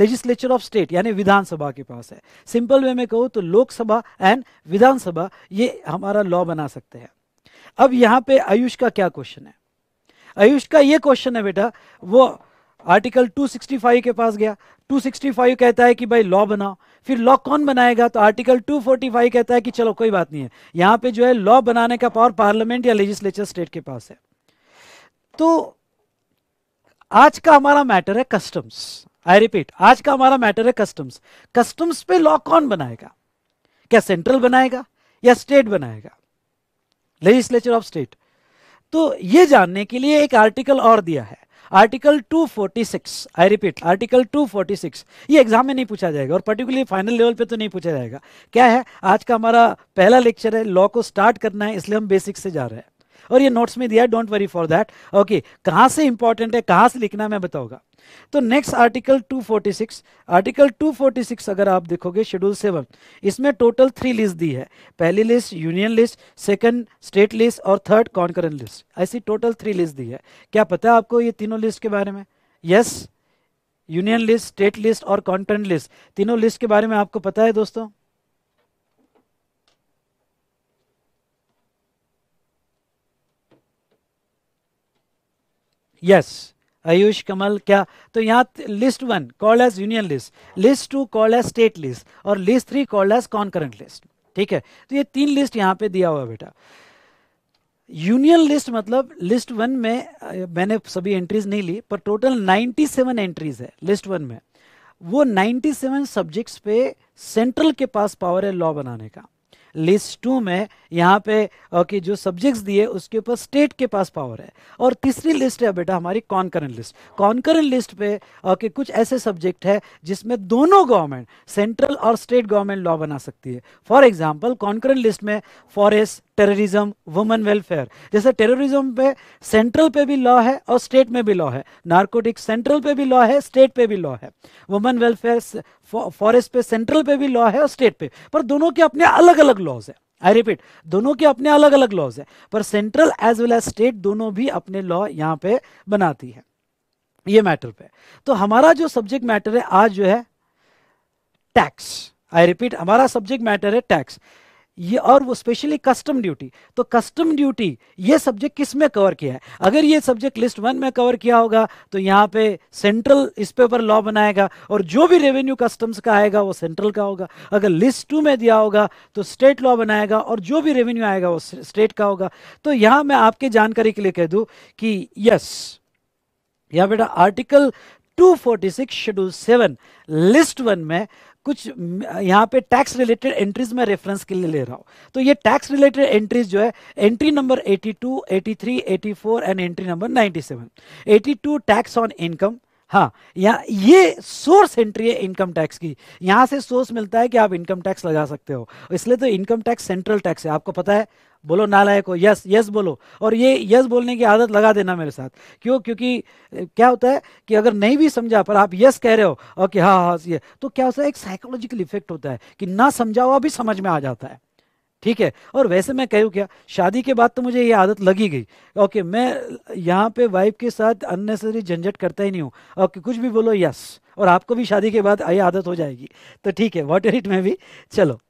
लेजिस्लेचर ऑफ स्टेट यानी विधानसभा के पास है सिंपल वे में कहूँ तो लोकसभा एंड विधानसभा ये हमारा लॉ बना सकते हैं अब यहाँ पे आयुष का क्या क्वेश्चन है आयुष का ये क्वेश्चन है बेटा वो आर्टिकल 265 के पास गया 265 कहता है कि भाई लॉ बनाओ फिर लॉ कौन बनाएगा तो आर्टिकल 245 कहता है कि चलो कोई बात नहीं है यहां पे जो है लॉ बनाने का पावर पार्लियामेंट या लेजिस्लेचर स्टेट के पास है तो आज का हमारा मैटर है कस्टम्स आई रिपीट आज का हमारा मैटर है कस्टम्स कस्टम्स पे लॉ कौन बनाएगा क्या सेंट्रल बनाएगा या स्टेट बनाएगा लेजिस्लेचर ऑफ स्टेट तो ये जानने के लिए एक आर्टिकल और दिया है आर्टिकल 246 आई रिपीट आर्टिकल 246 ये एग्जाम में नहीं पूछा जाएगा और पर्टिकुलरली फाइनल लेवल पे तो नहीं पूछा जाएगा क्या है आज का हमारा पहला लेक्चर है लॉ को स्टार्ट करना है इसलिए हम बेसिक से जा रहे हैं और ये नोट्स में दिया don't worry for that okay कहाँ से इंपॉर्टेंट है कहाँ से लिखना मैं बताऊंगा तो नेक्स्ट आर्टिकल 246 आर्टिकल 246 अगर आप देखोगे शेड्यूल सेवन इसमें टोटल थ्री लिस्ट दी है पहली list union list second state list और थर्ड कॉन्करेंट लिस्ट ऐसी टोटल थ्री लिस्ट दी है क्या पता है आपको ये तीनों लिस्ट के बारे में yes union list state list और कॉन्करेंट लिस्ट तीनों लिस्ट के बारे में आपको पता है दोस्तों यस आयुष कमल क्या तो यहाँ list one call as union list list two call as state list और list three call as concurrent list ठीक है तो ये तीन लिस्ट यहाँ पे दिया हुआ बेटा यूनियन लिस्ट मतलब लिस्ट वन में मैंने सभी एंट्रीज नहीं ली पर टोटल 97 एंट्रीज है लिस्ट वन में वो 97 सब्जेक्ट्स पे सेंट्रल के पास पावर है लॉ बनाने का लिस्ट टू में यहाँ पे कि जो सब्जेक्ट्स दिए उसके ऊपर स्टेट के पास पावर है और तीसरी लिस्ट है बेटा हमारी कॉन्करेंट लिस्ट कॉन्करेंट लिस्ट पे कि कुछ ऐसे सब्जेक्ट है जिसमें दोनों गवर्नमेंट सेंट्रल और स्टेट गवर्नमेंट लॉ बना सकती है फॉर एग्जाम्पल कॉन्करेंट लिस्ट में फॉरेस्ट टेररिज्म वुमेन वेलफेयर जैसे टेररिज्म पे सेंट्रल पे भी लॉ है और स्टेट में भी लॉ है नार्कोटिक्स सेंट्रल पे भी लॉ है स्टेट पे भी लॉ है वुमेन वेलफेयर फॉरेस्ट पे सेंट्रल पे भी लॉ है और स्टेट पे पर दोनों के अपने अलग अलग लॉज है आई रिपीट दोनों के अपने अलग अलग लॉज है पर central as well as state दोनों भी अपने लॉ यहाँ पे बनाती है ये मैटर पे तो हमारा जो सब्जेक्ट मैटर है आज जो है टैक्स आई रिपीट हमारा सब्जेक्ट मैटर है टैक्स ये और वो स्पेशली कस्टम ड्यूटी तो कस्टम ड्यूटी ये सब्जेक्ट किस में कवर किया है अगर ये सब्जेक्ट लिस्ट वन में कवर किया होगा तो यहाँ पे सेंट्रल इस पे पर लॉ बनाएगा और जो भी रेवेन्यू कस्टम्स का आएगा वो सेंट्रल का होगा अगर लिस्ट टू में दिया होगा तो स्टेट लॉ बनाएगा और जो भी रेवेन्यू आएगा वो स्टेट का होगा तो यहाँ मैं आपके जानकारी के लिए कह दूँ कि यस यहाँ बेटा आर्टिकल 246 शेड्यूल 7 लिस्ट वन में कुछ यहाँ पे टैक्स रिलेटेड एंट्रीज में रेफरेंस के लिए ले रहा हूँ तो ये टैक्स रिलेटेड एंट्रीज जो है entry number 82, 83, 84 and entry number 97, 82 tax on income हाँ यहाँ ये सोर्स एंट्री है इनकम टैक्स की यहाँ से सोर्स मिलता है कि आप इनकम टैक्स लगा सकते हो इसलिए तो इनकम टैक्स सेंट्रल टैक्स है आपको पता है बोलो नालायक हो यस यस बोलो और ये यस बोलने की आदत लगा देना मेरे साथ क्यों क्योंकि क्या होता है कि अगर नहीं भी समझा पर आप यस कह रहे हो ओके हाँ हाँ ये तो क्या होता है एक साइकोलॉजिकल इफेक्ट होता है कि ना समझा हुआ भी समझ में आ जाता है ठीक है और वैसे मैं कहूँ क्या शादी के बाद तो मुझे ये आदत लगी गई ओके मैं यहाँ पे वाइफ के साथ अननेसेसरी झंझट करता ही नहीं हूँ ओके कुछ भी बोलो यस और आपको भी शादी के बाद ये आदत हो जाएगी तो ठीक है वॉट इट मैं भी चलो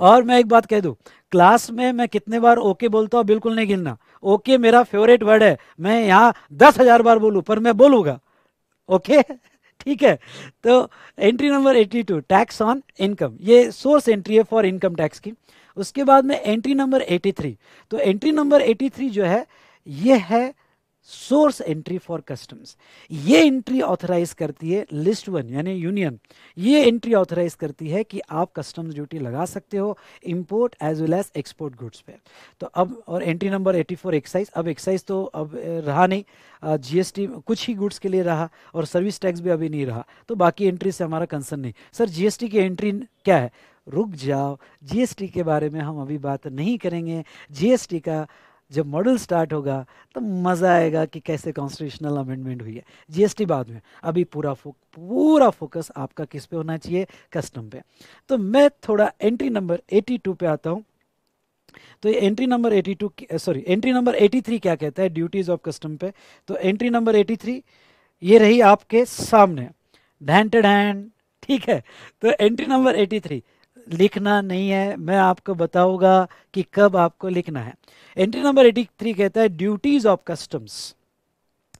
और मैं एक बात कह दूँ क्लास में मैं कितने बार ओके बोलता हूँ बिल्कुल नहीं गिनना ओके मेरा फेवरेट वर्ड है मैं यहाँ दस हजार बार बोलूँ पर मैं बोलूँगा ओके [LAUGHS] ठीक है तो entry number 82 tax on income ये सोर्स एंट्री है फॉर इनकम टैक्स की उसके बाद में एंट्री नंबर 83 तो एंट्री नंबर 83 जो है ये है सोर्स एंट्री फॉर कस्टम्स ये एंट्री ऑथराइज करती है लिस्ट वन यानी यूनियन ये एंट्री ऑथराइज करती है कि आप कस्टम्स ड्यूटी लगा सकते हो import as well as export goods पे तो अब और एंट्री नंबर 84 एक्साइज अब एक्साइज तो अब रहा नहीं जीएसटी कुछ ही गुड्स के लिए रहा और सर्विस टैक्स भी अभी नहीं रहा तो बाकी एंट्री से हमारा कंसर्न नहीं सर जीएसटी की एंट्री क्या है रुक जाओ जीएसटी के बारे में हम अभी बात नहीं करेंगे जीएसटी का जब मॉडल स्टार्ट होगा तो मज़ा आएगा कि कैसे कॉन्स्टिट्यूशनल अमेंडमेंट हुई है जीएसटी बाद में अभी पूरा फो, पूरा फोकस आपका किस पे होना चाहिए कस्टम पे तो मैं थोड़ा एंट्री नंबर 82 पे आता हूँ तो ये entry number 82 sorry entry number 83 क्या कहता है ड्यूटीज़ ऑफ कस्टम पे तो एंट्री नंबर 83 ये रही आपके सामने ढैंड ठीक है तो एंट्री नंबर 83 लिखना नहीं है मैं आपको बताऊंगा कि कब आपको लिखना है एंट्री नंबर 83 कहता है duties of customs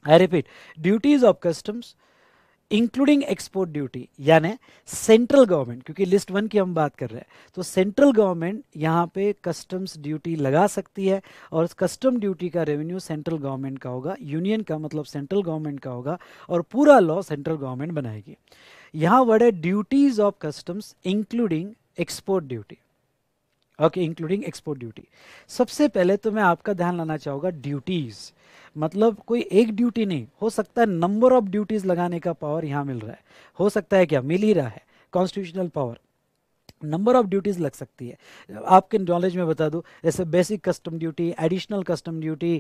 I repeat duties of customs including export duty यानी सेंट्रल गवर्नमेंट क्योंकि लिस्ट वन की हम बात कर रहे हैं तो सेंट्रल गवर्नमेंट यहाँ पे कस्टम्स ड्यूटी लगा सकती है और कस्टम ड्यूटी का रेवेन्यू सेंट्रल गवर्नमेंट का होगा यूनियन का मतलब सेंट्रल गवर्नमेंट का होगा और पूरा लॉ सेंट्रल गवर्नमेंट बनाएगी यहाँ वर्ड है duties of customs including export duty okay including export duty सबसे पहले तो मैं आपका ध्यान लाना चाहूँगा ड्यूटीज़ मतलब कोई एक ड्यूटी नहीं हो सकता है नंबर ऑफ ड्यूटीज़ लगाने का पावर यहाँ मिल रहा है हो सकता है क्या मिल ही रहा है constitutional power number of duties लग सकती है आपके नॉलेज में बता दूँ जैसे basic custom duty additional custom duty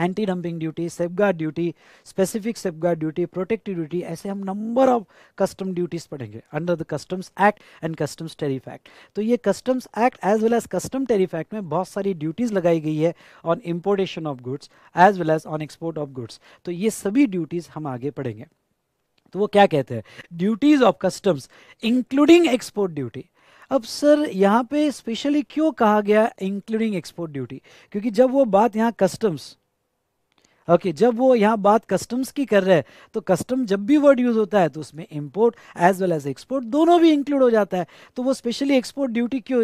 anti dumping duty safeguard duty specific safeguard duty protective duty ऐसे हम नंबर ऑफ कस्टम ड्यूटीज़ पढ़ेंगे under the customs act and customs tariff act तो ये customs act as well as custom tariff act में बहुत सारी duties लगाई गई है on importation of goods as well as on export of goods तो ये सभी ड्यूटीज़ हम आगे पढ़ेंगे तो वो क्या कहते हैं duties of customs including export duty अब सर यहाँ पे स्पेशली क्यों कहा गया इंक्लूडिंग एक्सपोर्ट ड्यूटी क्योंकि जब वो बात यहाँ कस्टम्स ओके okay, जब वो यहाँ बात कस्टम्स की कर रहे हैं तो कस्टम जब भी वर्ड यूज़ होता है तो उसमें import as well as export दोनों भी इंक्लूड हो जाता है तो वो स्पेशली एक्सपोर्ट ड्यूटी क्यों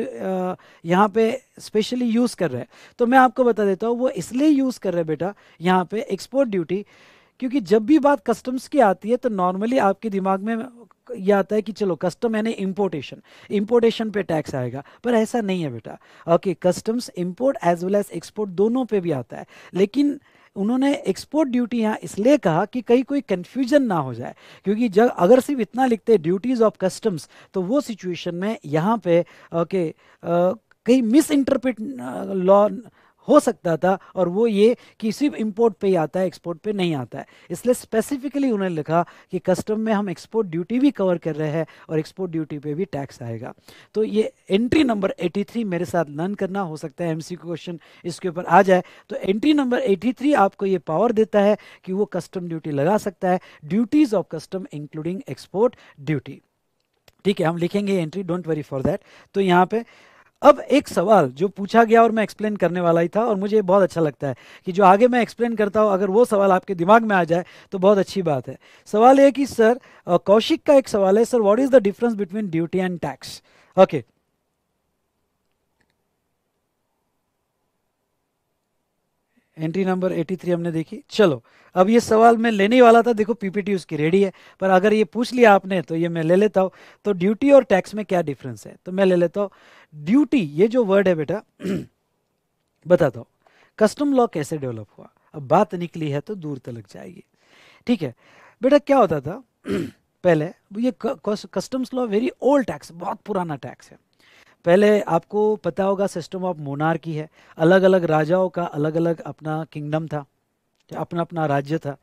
यहाँ पे स्पेशली यूज़ कर रहे हैं तो मैं आपको बता देता हूँ वो इसलिए यूज़ कर रहे हैं बेटा यहाँ पे एक्सपोर्ट ड्यूटी क्योंकि जब भी बात कस्टम्स की आती है तो नॉर्मली आपके दिमाग में यह आता है कि चलो कस्टम यानी इम्पोर्टेशन इम्पोर्टेशन पे टैक्स आएगा पर ऐसा नहीं है बेटा okay customs import as well as export दोनों पे भी आता है लेकिन उन्होंने एक्सपोर्ट ड्यूटी यहाँ इसलिए कहा कि कहीं कोई कन्फ्यूजन ना हो जाए क्योंकि जब अगर सिर्फ इतना लिखते ड्यूटीज़ ऑफ कस्टम्स तो वो सिचुएशन में यहाँ पे ओके कहीं मिस इंटरप्रिट लॉ हो सकता था और वो ये कि सिर्फ इंपोर्ट पे ही आता है एक्सपोर्ट पे नहीं आता है इसलिए स्पेसिफिकली उन्होंने लिखा कि कस्टम में हम एक्सपोर्ट ड्यूटी भी कवर कर रहे हैं और एक्सपोर्ट ड्यूटी पे भी टैक्स आएगा तो ये एंट्री नंबर 83 मेरे साथ लर्न करना हो सकता है एमसी क्वेश्चन इसके ऊपर आ जाए तो एंट्री नंबर एटी आपको ये पावर देता है कि वो कस्टम ड्यूटी लगा सकता है duties of custom including export duty ठीक है हम लिखेंगे entry don't worry for that तो यहाँ पे अब एक सवाल जो पूछा गया और मैं एक्सप्लेन करने वाला ही था और मुझे बहुत अच्छा लगता है कि जो आगे मैं एक्सप्लेन करता हूँ अगर वो सवाल आपके दिमाग में आ जाए तो बहुत अच्छी बात है सवाल ये कि सर कौशिक का एक सवाल है sir what is the difference between duty and tax okay entry number 83 हमने देखी चलो अब ये सवाल मैं लेने वाला था देखो पीपीटी उसकी रेडी है पर अगर ये पूछ लिया आपने तो ये मैं ले लेता हूँ तो ड्यूटी और टैक्स में क्या डिफरेंस है तो मैं ले लेता हूँ ड्यूटी ये जो वर्ड है बेटा [CLEARS THROAT] बताता हूँ कस्टम लॉ कैसे डेवलप हुआ अब बात निकली है तो दूर लग जाएगी ठीक है बेटा क्या होता था [CLEARS THROAT] पहले ये customs law very old tax बहुत पुराना टैक्स है पहले आपको पता होगा सिस्टम ऑफ मोनार की है अलग अलग राजाओं का अलग अलग अपना किंगडम था अपना अपना राज्य था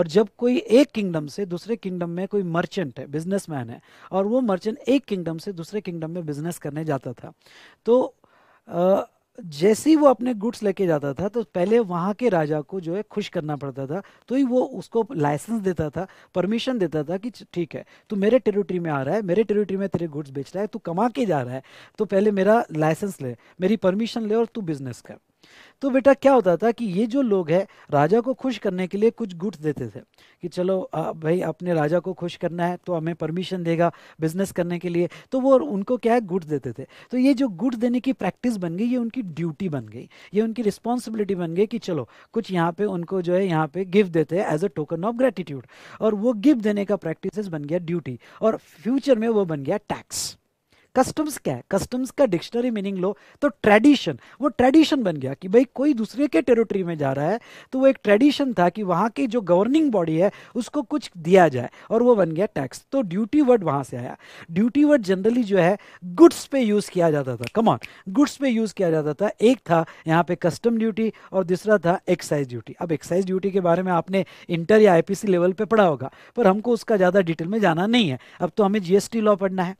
और जब कोई एक किंगडम से दूसरे किंगडम में कोई मर्चेंट है बिजनेसमैन है और वो मर्चेंट एक किंगडम से दूसरे किंगडम में बिजनेस करने जाता था तो आ, जैसे ही वो अपने गुड्स लेके जाता था तो पहले वहाँ के राजा को जो है खुश करना पड़ता था तो ही वो उसको लाइसेंस देता था परमिशन देता था कि ठीक है तू मेरे टेरिटरी में आ रहा है मेरे टेरिटरी में तेरे गुड्स बेच रहा है तू कमा के जा रहा है तो पहले मेरा लाइसेंस ले मेरी परमिशन ले और तू बिजनेस कर तो बेटा क्या होता था कि ये जो लोग हैं राजा को खुश करने के लिए कुछ गुट्स देते थे कि चलो आ, भाई अपने राजा को खुश करना है तो हमें परमिशन देगा बिजनेस करने के लिए तो वो उनको क्या है गुट्स देते थे तो ये जो गुट देने की प्रैक्टिस बन गई ये उनकी ड्यूटी बन गई ये उनकी रिस्पॉन्सिबिलिटी बन गई कि चलो कुछ यहाँ पे उनको जो है यहाँ पे गिफ्ट देते हैं as a token of gratitude और वो गिफ्ट देने का प्रैक्टिस बन गया ड्यूटी और फ्यूचर में वो बन गया टैक्स कस्टम्स क्या है कस्टम्स का डिक्शनरी मीनिंग लो तो ट्रेडिशन वो ट्रेडिशन बन गया कि भाई कोई दूसरे के टेरिटरी में जा रहा है तो वो एक ट्रेडिशन था कि वहाँ की जो गवर्निंग बॉडी है उसको कुछ दिया जाए और वो बन गया टैक्स तो ड्यूटी वर्ड वहाँ से आया ड्यूटी वर्ड जनरली जो है गुड्स पे यूज़ किया जाता था कमॉन गुड्स पे यूज़ किया जाता था एक था यहाँ पे कस्टम ड्यूटी और दूसरा था एक्साइज ड्यूटी अब एक्साइज ड्यूटी के बारे में आपने इंटर या आईपीसी लेवल पर पढ़ा होगा पर हमको उसका ज़्यादा डिटेल में जाना नहीं है अब तो हमें जीएसटी लॉ पढ़ना है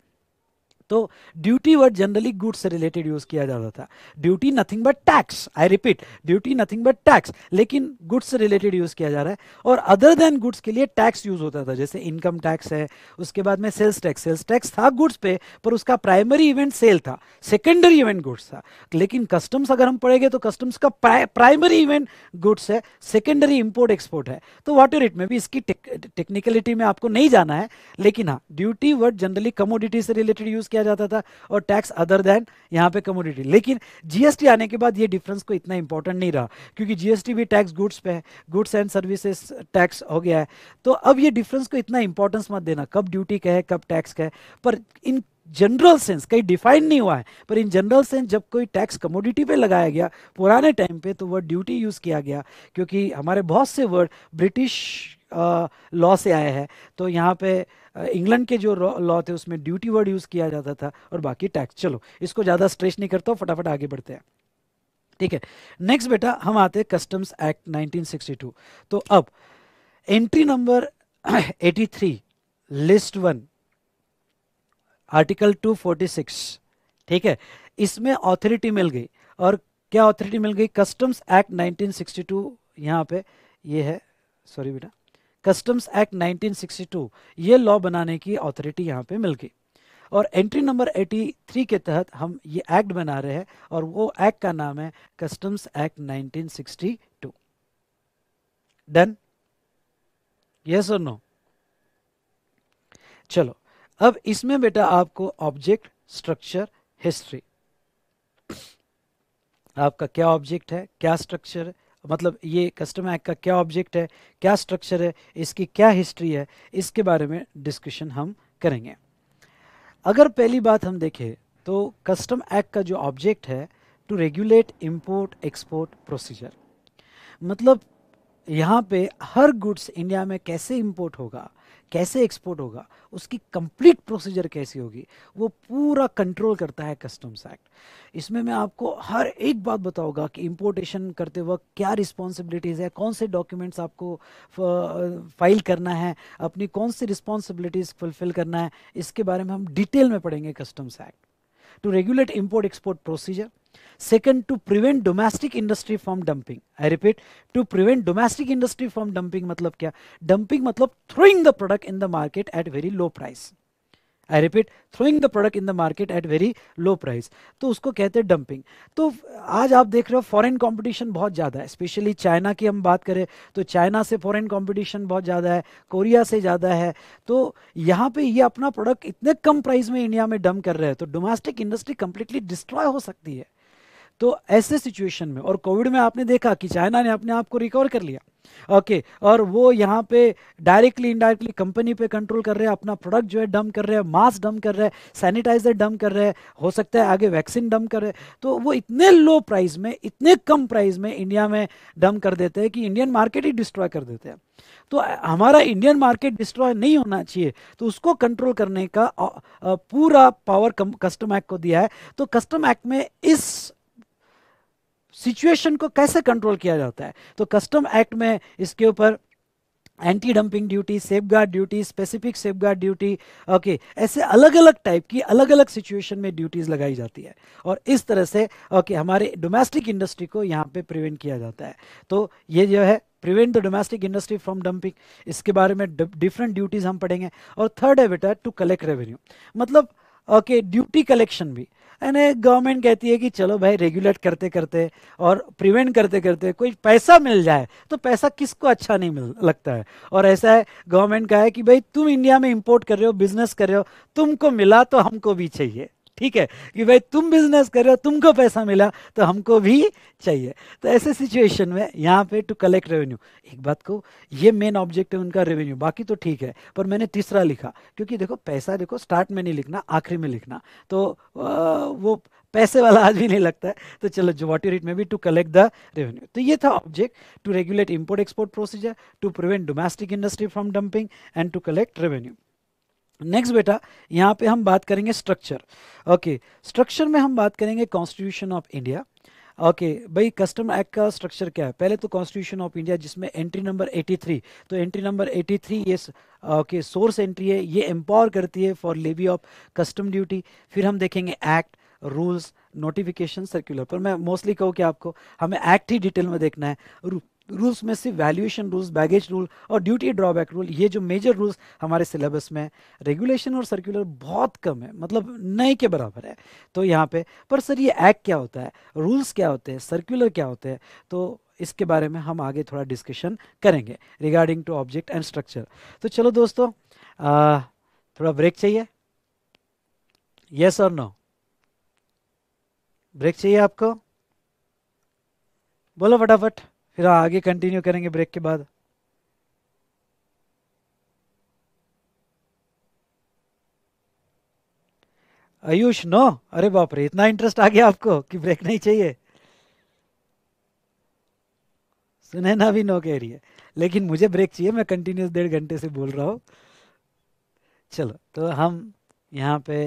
तो ड्यूटी वर्ड जनरली गुड्स से रिलेटेड यूज किया जाता था duty nothing but tax I repeat duty nothing but tax लेकिन गुड्स से रिलेटेड यूज किया जा रहा है और अदर देन गुड्स के लिए टैक्स यूज होता था जैसे इनकम टैक्स है उसके बाद में सेल्स टैक्स सेल्स टैक्स था गुड्स पे पर उसका प्राइमरी इवेंट सेल था सेकेंडरी इवेंट गुड्स था लेकिन कस्टम्स अगर हम पढ़ेंगे तो कस्टम्स का प्राइमरी इवेंट गुड्स है सेकेंडरी इंपोर्ट एक्सपोर्ट है तो वॉट इट में भी इसकी टेक्निकलिटी में आपको नहीं जाना है लेकिन हाँ ड्यूटी वर्ड जनरली कमोडिटी से रिलेटेड यूज किया किया जाता था और टैक्स अदर देन यहाँ पे कमोडिटी लेकिन जीएसटी आने के बाद ये डिफरेंस को इतना इंपॉर्टेंट नहीं रहा क्योंकि जीएसटी भी टैक्स गुड्स पे है गुड्स एंड सर्विसेज टैक्स हो गया है तो अब ये डिफरेंस को इतना इंपॉर्टेंस मत देना कब ड्यूटी का है कब टैक्स का है पर इन जनरल सेंस कहीं डिफाइन नहीं हुआ है पर इन जनरल सेंस जब कोई टैक्स कमोडिटी पे लगाया गया पुराने टाइम पे तो वर्ड ड्यूटी यूज़ किया गया क्योंकि हमारे बहुत से वर्ड ब्रिटिश लॉ से आए हैं तो यहाँ पे इंग्लैंड के जो लॉ थे उसमें ड्यूटी वर्ड यूज़ किया जाता था और बाकी टैक्स चलो इसको ज़्यादा स्ट्रेच नहीं करता फटाफट आगे बढ़ते हैं ठीक है नेक्स्ट बेटा हम आते हैं कस्टम्स एक्ट 1962 तो अब entry number 83 [CLEARS THROAT] list one article 246 ठीक है इसमें ऑथोरिटी मिल गई और क्या ऑथोरिटी मिल गई कस्टम्स एक्ट 1962 यहां पे ये है सॉरी बेटा कस्टम्स एक्ट 1962 ये लॉ बनाने की अथॉरिटी यहाँ पे मिल गई और एंट्री नंबर 83 के तहत हम ये एक्ट बना रहे हैं और वो एक्ट का नाम है कस्टम्स एक्ट 1962 डन यस और नो चलो अब इसमें बेटा आपको ऑब्जेक्ट स्ट्रक्चर हिस्ट्री आपका क्या ऑब्जेक्ट है क्या स्ट्रक्चर है मतलब ये कस्टम एक्ट का क्या ऑब्जेक्ट है क्या स्ट्रक्चर है इसकी क्या हिस्ट्री है इसके बारे में डिस्कशन हम करेंगे अगर पहली बात हम देखें तो कस्टम एक्ट का जो ऑब्जेक्ट है to regulate import export procedure मतलब यहाँ पे हर गुड्स इंडिया में कैसे इम्पोर्ट होगा कैसे एक्सपोर्ट होगा उसकी कंप्लीट प्रोसीजर कैसी होगी वो पूरा कंट्रोल करता है कस्टम्स एक्ट इसमें मैं आपको हर एक बात बताऊंगा कि इंपोर्टेशन करते वक्त क्या रिस्पॉन्सिबिलिटीज़ है कौन से डॉक्यूमेंट्स आपको फाइल करना है अपनी कौन सी रिस्पॉन्सिबिलिटीज़ फुलफिल करना है इसके बारे में हम डिटेल में पढ़ेंगे customs act to regulate import export procedure Second, to prevent domestic industry from dumping. I repeat, to prevent domestic industry from dumping मतलब क्या? Dumping मतलब throwing the product in the market at very low price. I repeat throwing the product in the market at very low price तो उसको कहते हैं dumping तो आज आप देख रहे हो फॉरेन कंपटीशन बहुत ज़्यादा है स्पेशली चाइना की हम बात करें तो चाइना से फॉरन कॉम्पिटिशन बहुत ज़्यादा है कोरिया से ज़्यादा है तो यहाँ पे ये अपना प्रोडक्ट इतने कम प्राइस में इंडिया में डम कर रहे हैं तो डोमेस्टिक इंडस्ट्री कंप्लीटली डिस्ट्रॉय हो सकती है तो ऐसे सिचुएशन में और कोविड में आपने देखा कि चाइना ने अपने आप को रिकवर कर लिया ओके okay, और वो यहाँ पे डायरेक्टली इनडायरेक्टली कंपनी पे कंट्रोल कर रहे हैं अपना प्रोडक्ट जो है डम कर रहे हैं मास्क डम कर रहे हैं सैनिटाइजर डम कर रहे हैं हो सकता है आगे वैक्सीन डम कर रहे हैं तो वो इतने लो प्राइस में इतने कम प्राइस में इंडिया में डम कर देते हैं कि इंडियन मार्केट ही डिस्ट्रॉय कर देते हैं तो हमारा इंडियन मार्केट डिस्ट्रॉय नहीं होना चाहिए तो उसको कंट्रोल करने का पूरा पावर कस्टम एक्ट को दिया है तो कस्टम एक्ट में इस सिचुएशन को कैसे कंट्रोल किया जाता है तो कस्टम एक्ट में इसके ऊपर anti dumping duty safeguard duty specific safeguard duty okay ऐसे अलग अलग टाइप की अलग अलग सिचुएशन में ड्यूटीज़ लगाई जाती है और इस तरह से ओके okay, हमारे डोमेस्टिक इंडस्ट्री को यहाँ पे प्रिवेंट किया जाता है तो ये जो है prevent the domestic industry from dumping इसके बारे में डिफरेंट ड्यूटीज़ हम पढ़ेंगे और थर्ड है बेटा टू कलेक्ट रेवेन्यू मतलब ओके ड्यूटी कलेक्शन भी एंड गवर्नमेंट कहती है कि चलो भाई रेगुलेट करते करते और प्रिवेंट करते करते कोई पैसा मिल जाए तो पैसा किसको अच्छा नहीं मिल लगता है और ऐसा है गवर्नमेंट का है कि भाई तुम इंडिया में इंपोर्ट कर रहे हो बिजनेस कर रहे हो तुमको मिला तो हमको भी चाहिए ठीक है कि भाई तुम बिजनेस कर रहे हो तुमको पैसा मिला तो हमको भी चाहिए तो ऐसे सिचुएशन में यहाँ पे टू कलेक्ट रेवेन्यू एक बात को ये मेन ऑब्जेक्ट है उनका रेवेन्यू बाकी तो ठीक है पर मैंने तीसरा लिखा क्योंकि देखो पैसा देखो स्टार्ट में नहीं लिखना आखिरी में लिखना तो वो पैसे वाला आदमी नहीं लगता है तो चलो जो वॉट रेट में भी टू कलेक्ट द रेवेन्यू तो ये था object to regulate import export procedure to prevent domestic industry from dumping and to collect revenue next बेटा यहाँ पे हम बात करेंगे स्ट्रक्चर ओके स्ट्रक्चर में हम बात करेंगे constitution of India okay okay, भाई कस्टम एक्ट का स्ट्रक्चर क्या है पहले तो कॉन्स्टिट्यूशन ऑफ इंडिया जिसमें एंट्री नंबर 83 तो एंट्री नंबर 83 ये ओके सोर्स एंट्री है ये एम्पावर करती है for levy of custom duty फिर हम देखेंगे एक्ट रूल्स नोटिफिकेशन सर्कुलर पर मैं मोस्टली कहूँ कि आपको हमें एक्ट ही डिटेल में देखना है रूल्स में से वैल्यूएशन रूल्स बैगेज रूल और ड्यूटी ड्रॉबैक रूल ये जो मेजर रूल्स हमारे सिलेबस में रेगुलेशन और सर्कुलर बहुत कम है मतलब नए के बराबर है तो यहाँ पे पर सर ये एक्ट क्या होता है रूल्स क्या होते हैं सर्कुलर क्या होते हैं तो इसके बारे में हम आगे थोड़ा डिस्कशन करेंगे regarding to object and structure तो चलो दोस्तों आ, थोड़ा ब्रेक चाहिए यस और नो ब्रेक चाहिए आपको बोलो फटाफट फिर आगे कंटिन्यू करेंगे ब्रेक के बाद आयुष नो अरे बाप रे इतना इंटरेस्ट आ गया आपको कि ब्रेक नहीं चाहिए सुने ना भी नो कह रही है लेकिन मुझे ब्रेक चाहिए मैं कंटिन्यूस डेढ़ घंटे से बोल रहा हूँ चलो तो हम यहाँ पे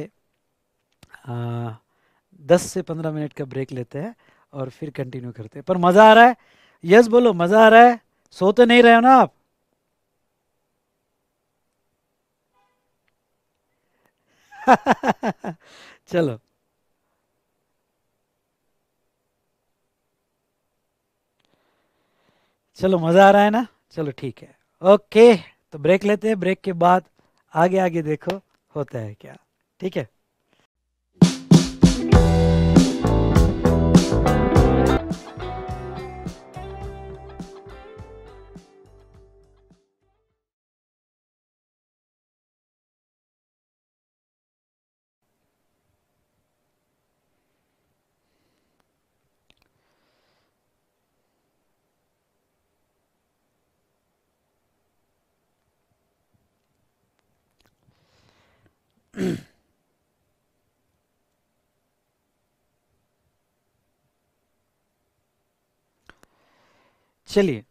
आ, दस से पंद्रह मिनट का ब्रेक लेते हैं और फिर कंटिन्यू करते हैं पर मज़ा आ रहा है यस बोलो मजा आ रहा है सो तो नहीं रहे हो ना आप [LAUGHS] चलो चलो मजा आ रहा है ना चलो ठीक है ओके तो ब्रेक लेते हैं ब्रेक के बाद आगे आगे देखो होता है क्या ठीक है चलिए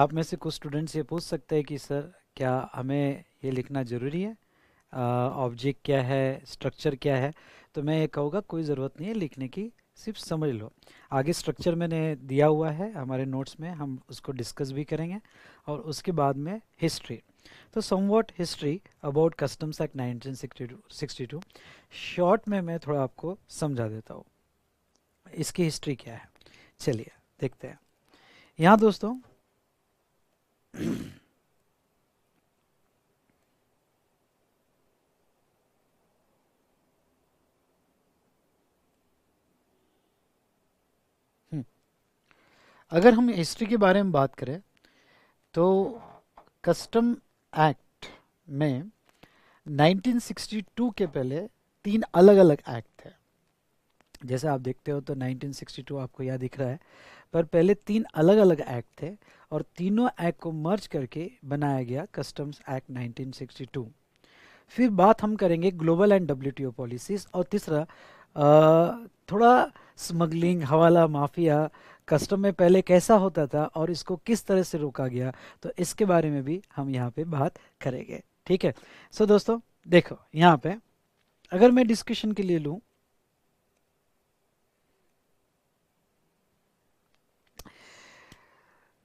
आप में से कुछ स्टूडेंट्स ये पूछ सकते हैं कि सर क्या हमें ये लिखना ज़रूरी है ऑब्जेक्ट क्या है स्ट्रक्चर क्या है तो मैं ये कहूँगा कोई ज़रूरत नहीं है लिखने की सिर्फ समझ लो आगे स्ट्रक्चर मैंने दिया हुआ है हमारे नोट्स में हम उसको डिस्कस भी करेंगे और उसके बाद में हिस्ट्री तो somewhat history about customs act nineteen sixty two short में मैं थोड़ा आपको समझा देता हूँ इसकी हिस्ट्री क्या है चलिए देखते हैं यहां दोस्तों हम्म। अगर हम हिस्ट्री के बारे में बात करें तो कस्टम एक्ट में 1962 के पहले तीन अलग अलग एक्ट थे जैसे आप देखते हो तो 1962 आपको याद दिख रहा है पर पहले तीन अलग अलग एक्ट थे और तीनों एक्ट को मर्ज करके बनाया गया कस्टम्स एक्ट 1962 फिर बात हम करेंगे ग्लोबल एंड डब्ल्यू पॉलिसीज और तीसरा थोड़ा स्मगलिंग हवाला माफिया कस्टम में पहले कैसा होता था और इसको किस तरह से रोका गया तो इसके बारे में भी हम यहाँ पे बात करेंगे ठीक है सो so, दोस्तों देखो यहाँ पे अगर मैं डिस्कशन के लिए लूँ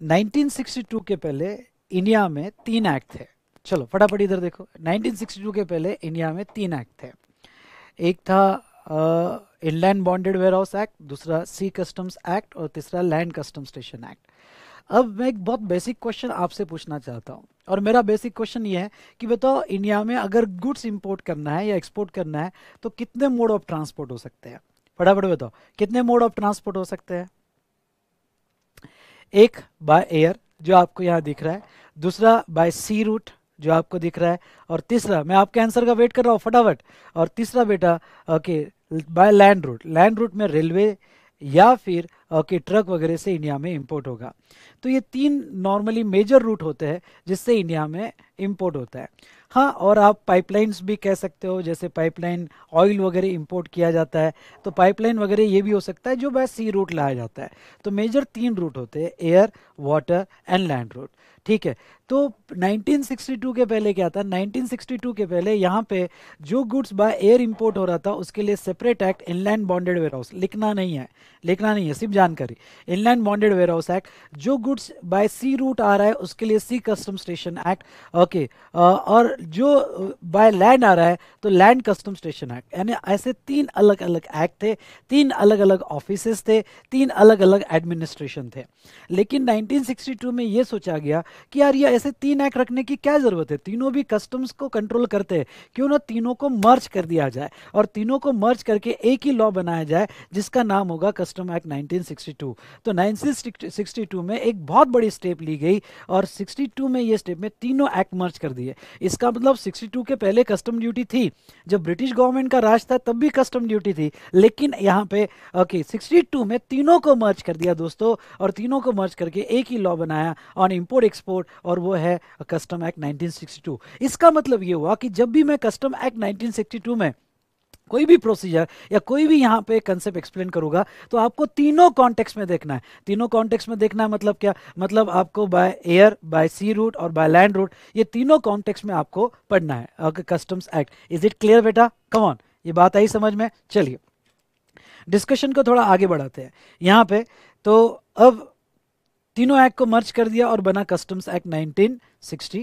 1962 के पहले इंडिया में तीन एक्ट थे चलो फटाफट इधर देखो 1962 के पहले इंडिया में तीन एक्ट थे एक था इनलैंड बॉन्डेड वेयरहाउस एक्ट दूसरा सी कस्टम्स एक्ट और तीसरा लैंड कस्टम स्टेशन एक्ट अब मैं एक बहुत बेसिक क्वेश्चन आपसे पूछना चाहता हूँ और मेरा बेसिक क्वेश्चन ये है कि बताओ इंडिया में अगर गुड्स इंपोर्ट करना है या एक्सपोर्ट करना है तो कितने मोड ऑफ ट्रांसपोर्ट हो सकते हैं फटाफट बताओ कितने मोड ऑफ ट्रांसपोर्ट हो सकते हैं एक बाय एयर जो आपको यहाँ दिख रहा है दूसरा बाय सी रूट जो आपको दिख रहा है और तीसरा मैं आपके आंसर का वेट कर रहा हूँ फटाफट और तीसरा बेटा okay by land route land route में रेलवे या फिर ओके ट्रक वगैरह से इंडिया में इंपोर्ट होगा तो ये तीन नॉर्मली मेजर रूट होते हैं जिससे इंडिया में इम्पोर्ट होता है हाँ और आप पाइपलाइंस भी कह सकते हो जैसे पाइपलाइन ऑयल वगैरह इंपोर्ट किया जाता है तो पाइपलाइन वगैरह ये भी हो सकता है जो बाय सी रूट लाया जाता है तो मेजर तीन रूट होते हैं air water and land route ठीक है तो 1962 के पहले क्या था 1962 के पहले यहाँ पे जो गुड्स बाय एयर इंपोर्ट हो रहा था उसके लिए separate act inland bonded warehouse लिखना नहीं है लिखना नहीं है सिर्फ जानकारी inland bonded warehouse act जो गुड्स बाय सी रूट आ रहा है उसके लिए sea custom station act okay और जो बाय लैंड आ रहा है तो लैंड कस्टम स्टेशन एक्ट यानी ऐसे तीन अलग अलग एक्ट थे तीन अलग अलग ऑफिस थे तीन अलग अलग एडमिनिस्ट्रेशन थे लेकिन नाइनटीन में ये सोचा गया कि यार ये ऐसे तीन एक्ट रखने की क्या ज़रूरत है तीनों भी कस्टम्स को कंट्रोल करते हैं क्यों ना तीनों को मर्ज कर दिया जाए और तीनों को मर्ज करके एक ही लॉ बनाया जाए जिसका नाम होगा कस्टम एक्ट नाइनटीन तो नाइनटीन में एक बहुत बड़ी स्टेप ली गई और सिक्सटी में ये स्टेप में तीनों एक्ट मर्ज कर दिए इसका मतलब सिक्सटी के पहले कस्टम ड्यूटी थी जब ब्रिटिश गवर्नमेंट का राज था तब भी कस्टम ड्यूटी थी लेकिन यहाँ पे ओके okay, 62 में तीनों को मर्ज कर दिया दोस्तों और तीनों को मर्ज करके एक ही लॉ बनाया ऑन इंपोर्ट एक्सपोर्ट ट्रांसपोर्ट और वो है कस्टम एक्ट 1962 इसका मतलब ये हुआ कि जब भी मैं कस्टम एक्ट 1962 में कोई भी प्रोसीजर या कोई भी यहाँ पे कंसेप्ट एक्सप्लेन करूँगा तो आपको तीनों कॉन्टेक्स्ट में देखना है तीनों कॉन्टेक्स्ट में देखना है मतलब क्या मतलब आपको by air by sea route और बाय लैंड रूट ये तीनों कॉन्टेक्स्ट में आपको पढ़ना है customs act is it clear बेटा कम ऑन ये बात आई समझ में चलिए डिस्कशन को थोड़ा आगे बढ़ाते हैं यहाँ पे तो अब तीनों एक्ट को मर्ज कर दिया और बना customs act 1960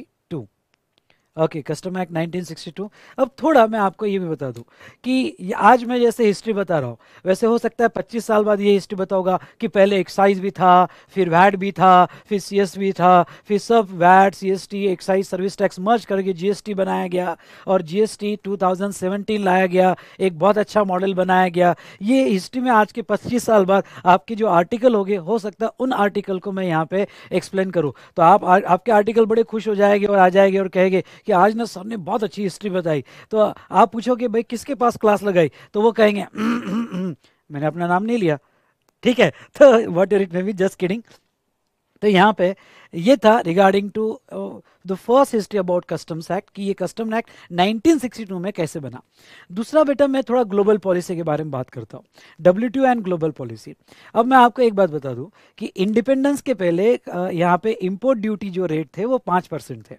okay custom act 1962 अब थोड़ा मैं आपको ये भी बता दूं कि आज मैं जैसे हिस्ट्री बता रहा हूँ वैसे हो सकता है 25 साल बाद ये हिस्ट्री बताऊंगा कि पहले एक्साइज भी था फिर वैट भी था फिर सीएस भी था फिर सब VAT CST excise service tax merge करके जीएसटी बनाया गया और जीएसटी टू लाया गया एक बहुत अच्छा मॉडल बनाया गया ये हिस्ट्री में आज के पच्चीस साल बाद आपके जो आर्टिकल हो गए हो सकता है उन आर्टिकल को मैं यहाँ पे एक्सप्लेन करूँ तो आप आपके आर्टिकल बड़े खुश हो जाएंगे और आ जाएंगे और कहेंगे कि आज ना सर ने बहुत अच्छी हिस्ट्री बताई तो आप पूछोगे भाई किसके पास क्लास लगाई तो वो कहेंगे [CLEARS THROAT] मैंने अपना नाम नहीं लिया ठीक है [LAUGHS] तो what it may be just kidding तो यहाँ पे ये था regarding to the first history about customs act कि ये कस्टम एक्ट 1962 में कैसे बना दूसरा बेटा मैं थोड़ा ग्लोबल पॉलिसी के बारे में बात करता हूँ डब्ल्यू एंड ग्लोबल पॉलिसी अब मैं आपको एक बात बता दूँ कि इंडिपेंडेंस के पहले uh, यहाँ पे इम्पोर्ट ड्यूटी जो रेट थे वो पाँच परसेंट थे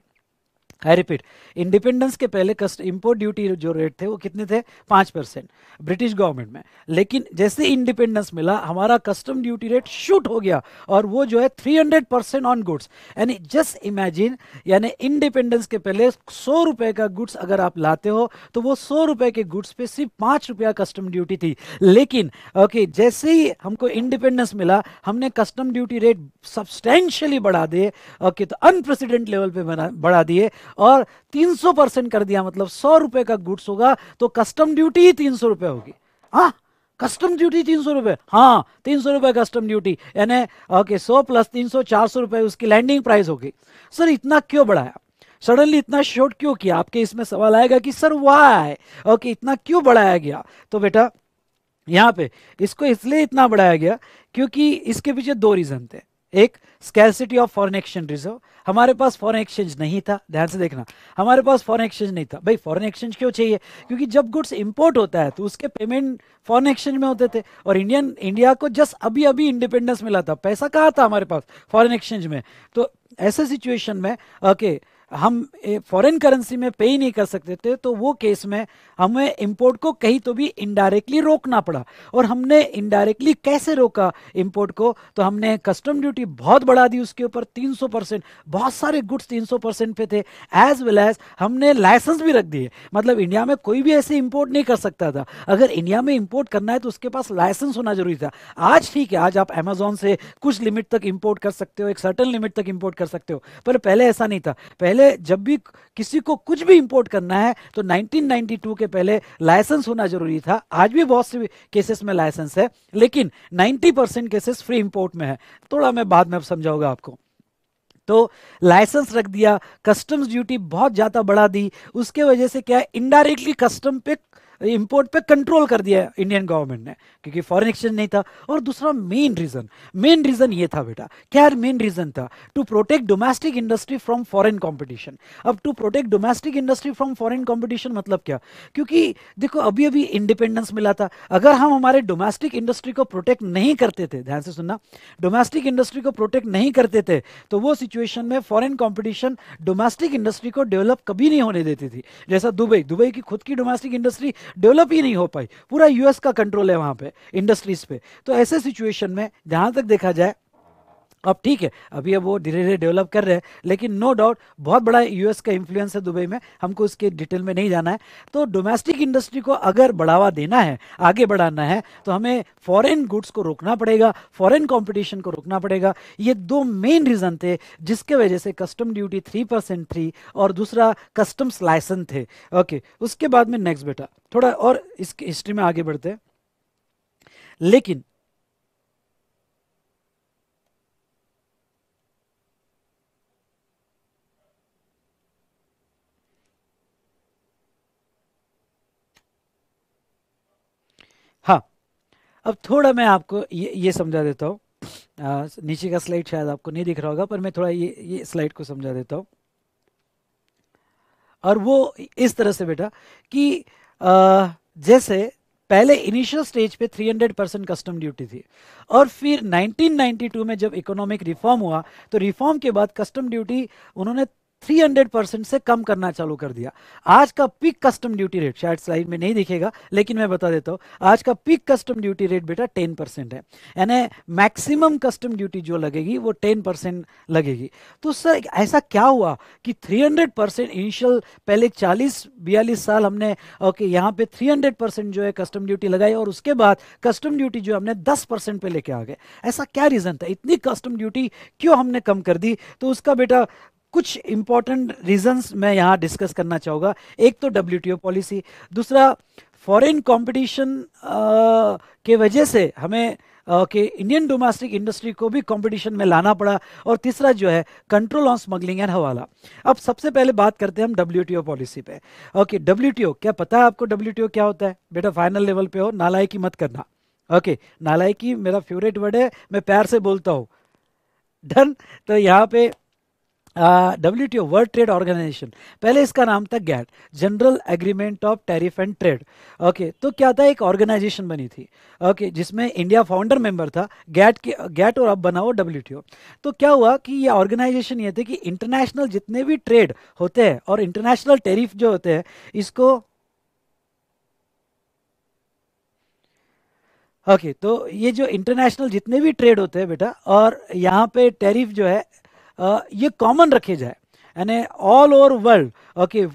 आई रिपीट इंडिपेंडेंस के पहले कस्ट इम्पोर्ट ड्यूटी जो रेट थे वो कितने थे पाँच परसेंट ब्रिटिश गवर्नमेंट में लेकिन जैसे इंडिपेंडेंस मिला हमारा कस्टम ड्यूटी रेट शूट हो गया और वो जो है three hundred percent on goods यानी जस्ट इमेजिन यानी इंडिपेंडेंस के पहले सौ रुपये का गुड्स अगर आप लाते हो तो वो सौ रुपये के गुड्स पे सिर्फ पाँच रुपया कस्टम ड्यूटी थी लेकिन ओके okay, जैसे ही हमको इंडिपेंडेंस मिला हमने कस्टम ड्यूटी रेट सब्सटैंशली बढ़ा दिए ओके okay, तो अनप्रेसिडेंट लेवल पे बढ़ा दिए और 300 परसेंट कर दिया मतलब सौ रुपए का गुड्स होगा तो कस्टम ड्यूटी ही तीन सौ रुपए होगी हाँ कस्टम ड्यूटी तीन सौ रुपए हाँ तीन सौ रुपए कस्टम ड्यूटी यानी ओके सौ प्लस तीन सौ चार सौ रुपए उसकी लैंडिंग प्राइस होगी सर इतना क्यों बढ़ाया सडनली इतना शॉर्ट क्यों किया आपके इसमें सवाल आएगा कि सर वाय ओके इतना क्यों बढ़ाया गया तो बेटा यहाँ पे इसको इसलिए इतना बढ़ाया गया क्योंकि इसके पीछे दो रीज़न थे एक scarcity of foreign exchange reserve हमारे पास फॉरन एक्सचेंज नहीं था ध्यान से देखना हमारे पास फॉरन एक्सचेंज नहीं था भाई फॉरन एक्सचेंज क्यों चाहिए क्योंकि जब गुड्स इंपोर्ट होता है तो उसके पेमेंट फॉरन एक्सचेंज में होते थे और इंडियन इंडिया को जस्ट अभी अभी इंडिपेंडेंस मिला था पैसा कहाँ था हमारे पास फॉरन एक्सचेंज में तो ऐसे सिचुएशन में ओके okay, हम फॉरेन करेंसी में पे ही नहीं कर सकते थे तो वो केस में हमें इंपोर्ट को कहीं तो भी इनडायरेक्टली रोकना पड़ा और हमने इनडायरेक्टली कैसे रोका इंपोर्ट को तो हमने कस्टम ड्यूटी बहुत बढ़ा दी उसके ऊपर 300 परसेंट बहुत सारे गुड्स 300 परसेंट पे थे एज वेल एज हमने लाइसेंस भी रख दिए मतलब इंडिया में कोई भी ऐसे इंपोर्ट नहीं कर सकता था अगर इंडिया में इंपोर्ट करना है तो उसके पास लाइसेंस होना जरूरी था आज ठीक है आज आप अमेजोन से कुछ लिमिट तक इंपोर्ट कर सकते हो एक सर्टन लिमिट तक इंपोर्ट कर सकते हो पर पहले ऐसा नहीं था पहले पहले जब भी किसी को कुछ भी इंपोर्ट करना है तो 1992 के पहले लाइसेंस होना जरूरी था आज भी बहुत से केसेस में लाइसेंस है लेकिन 90 परसेंट केसेस फ्री इंपोर्ट में है थोड़ा मैं बाद में समझाऊंगा आपको तो लाइसेंस रख दिया कस्टम्स ड्यूटी बहुत ज़्यादा बढ़ा दी उसके वजह से क्या इंडायरेक्टली कस्टम पे इम्पोर्ट पे कंट्रोल कर दिया इंडियन गवर्नमेंट ने क्योंकि फॉरेन एक्सचेंज नहीं था और दूसरा मेन रीज़न मेन रीज़न ये था बेटा क्या मेन रीज़न था to protect domestic industry from foreign competition अब to protect domestic industry from foreign competition मतलब क्या क्योंकि देखो अभी अभी इंडिपेंडेंस मिला था अगर हम हमारे डोमेस्टिक इंडस्ट्री को प्रोटेक्ट नहीं करते थे ध्यान से सुनना डोमेस्टिक इंडस्ट्री को प्रोटेक्ट नहीं करते थे तो वो सिचुएशन में फ़ॉरन कॉम्पिटिशन डोमेस्टिक इंडस्ट्री को डेवलप कभी नहीं होने देती थी जैसा दुबई दुबई की खुद की डोमेस्टिक इंडस्ट्री डेवलप ही नहीं हो पाई पूरा यूएस का कंट्रोल है वहां पे इंडस्ट्रीज पे तो ऐसे सिचुएशन में जहां तक देखा जाए अब ठीक है अभी अब वो धीरे धीरे डेवलप कर रहे हैं लेकिन नो डाउट बहुत बड़ा यूएस का इन्फ्लुएंस है दुबई में हमको उसके डिटेल में नहीं जाना है तो डोमेस्टिक इंडस्ट्री को अगर बढ़ावा देना है आगे बढ़ाना है तो हमें फॉरेन गुड्स को रोकना पड़ेगा फॉरेन कॉम्पिटिशन को रोकना पड़ेगा ये दो मेन रीज़न थे जिसके वजह से custom duty three percent three और दूसरा कस्टम्स लाइसेंस थे ओके उसके बाद में नेक्स्ट बेटा थोड़ा और इसकी हिस्ट्री में आगे बढ़ते हैं लेकिन अब थोड़ा मैं आपको ये ये समझा देता हूँ नीचे का स्लाइड शायद आपको नहीं दिख रहा होगा पर मैं थोड़ा ये ये स्लाइड को समझा देता हूँ और वो इस तरह से बेटा कि आ, जैसे पहले इनिशियल स्टेज पे 300 परसेंट कस्टम ड्यूटी थी और फिर 1992 में जब इकोनॉमिक रिफॉर्म हुआ तो रिफॉर्म के बाद कस्टम ड्यूटी उन्होंने 300 परसेंट से कम करना चालू कर दिया आज का पीक कस्टम ड्यूटी रेट शायद स्लाइड में नहीं दिखेगा लेकिन मैं बता देता हूं आज का पीक कस्टम ड्यूटी रेट बेटा 10 परसेंट है यानी मैक्सिमम कस्टम ड्यूटी जो लगेगी वो 10 परसेंट लगेगी तो सर ऐसा क्या हुआ कि 300 परसेंट इनिशियल पहले 40 बयालीस साल हमने ओके यहाँ पे 300 जो है कस्टम ड्यूटी लगाई और उसके बाद कस्टम ड्यूटी जो हमने दस परसेंट पे लेके आ गए ऐसा क्या रीज़न था इतनी कस्टम ड्यूटी क्यों हमने कम कर दी तो उसका बेटा कुछ इंपॉर्टेंट रीजंस मैं यहाँ डिस्कस करना चाहूँगा एक तो डब्ल्यू पॉलिसी दूसरा फॉरेन कंपटीशन के वजह से हमें कि इंडियन डोमेस्टिक इंडस्ट्री को भी कंपटीशन में लाना पड़ा और तीसरा जो है कंट्रोल ऑन स्मगलिंग एंड हवाला अब सबसे पहले बात करते हैं हम डब्ल्यू पॉलिसी पे ओके डब्ल्यू क्या पता है आपको डब्ल्यू क्या होता है बेटा फाइनल लेवल पे हो नालायकी मत करना ओके नालायकी मेरा फेवरेट वर्ड है मैं प्यार से बोलता हूँ डन तो यहाँ पे W T O world trade organization पहले इसका नाम था GATT general agreement of tariff and trade okay तो क्या था एक ऑर्गेनाइजेशन बनी थी ओके okay, जिसमें इंडिया फाउंडर मेंबर था गैट के गैट और अब बना हो डब्ल्यू टी ओ तो क्या हुआ कि ये ऑर्गेनाइजेशन ये थे कि इंटरनेशनल जितने भी ट्रेड होते हैं और इंटरनेशनल टेरिफ जो होते हैं इसको ओके okay, तो ये जो इंटरनेशनल जितने भी ट्रेड होते हैं बेटा और यहाँ पे टैरिफ जो है ये कॉमन रखे जाए यानी ऑल ओवर वर्ल्ड ओके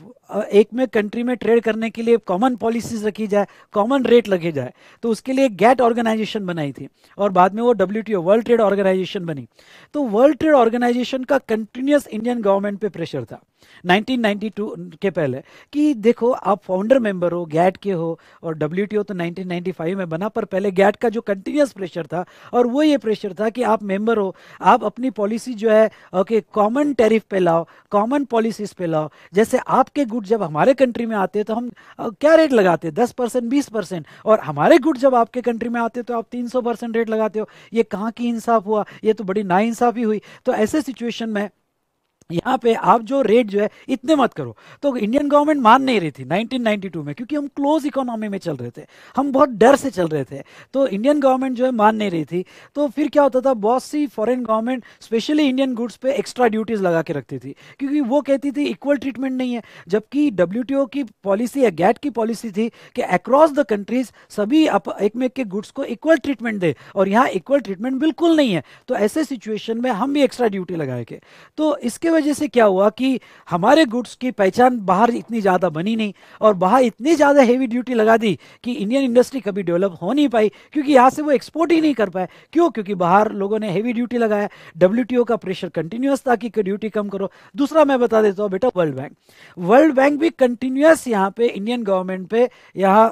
एक में कंट्री में ट्रेड करने के लिए कॉमन पॉलिसीज रखी जाए कॉमन रेट लगे जाए तो उसके लिए गैट ऑर्गेनाइजेशन बनाई थी और बाद में वो डब्ल्यू वर्ल्ड ट्रेड ऑर्गेनाइजेशन बनी तो वर्ल्ड ट्रेड ऑर्गेनाइजेशन का कंटिन्यूस इंडियन गवर्नमेंट पे प्रेशर था 1992 के पहले कि देखो आप फाउंडर मेंबर हो गैट के हो और डब्ल्यू तो 1995 में बना पर पहले गैट का जो कंटिन्यूस प्रेशर था और वो ये प्रेशर था कि आप मेंबर हो आप अपनी पॉलिसी जो है ओके कॉमन टैरिफ पे लाओ कॉमन पॉलिसीज पे लाओ जैसे आपके गुड जब हमारे कंट्री में आते तो हम क्या रेट लगाते दस परसेंट बीस परसेंट और हमारे गुड जब आपके कंट्री में आते तो आप तीन सौ परसेंट रेट लगाते हो ये कहाँ की इंसाफ हुआ ये तो बड़ी ना हुई तो ऐसे सिचुएशन में यहाँ पे आप जो रेट जो है इतने मत करो तो इंडियन गवर्नमेंट मान नहीं रही थी 1992 में क्योंकि हम क्लोज इकोनॉमी में चल रहे थे हम बहुत डर से चल रहे थे तो इंडियन गवर्नमेंट जो है मान नहीं रही थी तो फिर क्या होता था बहुत सी foreign government specially Indian goods पे एक्स्ट्रा ड्यूटीज़ लगा के रखती थी क्योंकि वो कहती थी इक्वल ट्रीटमेंट नहीं है जबकि डब्ल्यू की पॉलिसी या गैट की पॉलिसी थी कि अक्रॉस द कंट्रीज सभी एक एक के गुड्स को इक्वल ट्रीटमेंट दे और यहाँ इक्वल ट्रीटमेंट बिल्कुल नहीं है तो ऐसे सिचुएशन में हम भी एक्स्ट्रा ड्यूटी लगाए के तो इसके वजह से क्या हुआ कि हमारे गुड्स की पहचान बाहर इतनी ज़्यादा बनी नहीं और बाहर इतनी ज़्यादा हैवी ड्यूटी लगा दी कि इंडियन इंडस्ट्री कभी डेवलप हो नहीं पाई क्योंकि यहाँ से वो एक्सपोर्ट ही नहीं कर पाए क्यों क्योंकि बाहर लोगों ने हैवी ड्यूटी लगाया डब्ल्यू का प्रेशर कंटिन्यूस था कि ड्यूटी कम करो दूसरा मैं बता देता हूँ बेटा वर्ल्ड बैंक वर्ल्ड बैंक भी कंटिन्यूस यहाँ पे इंडियन गवर्नमेंट पे यहाँ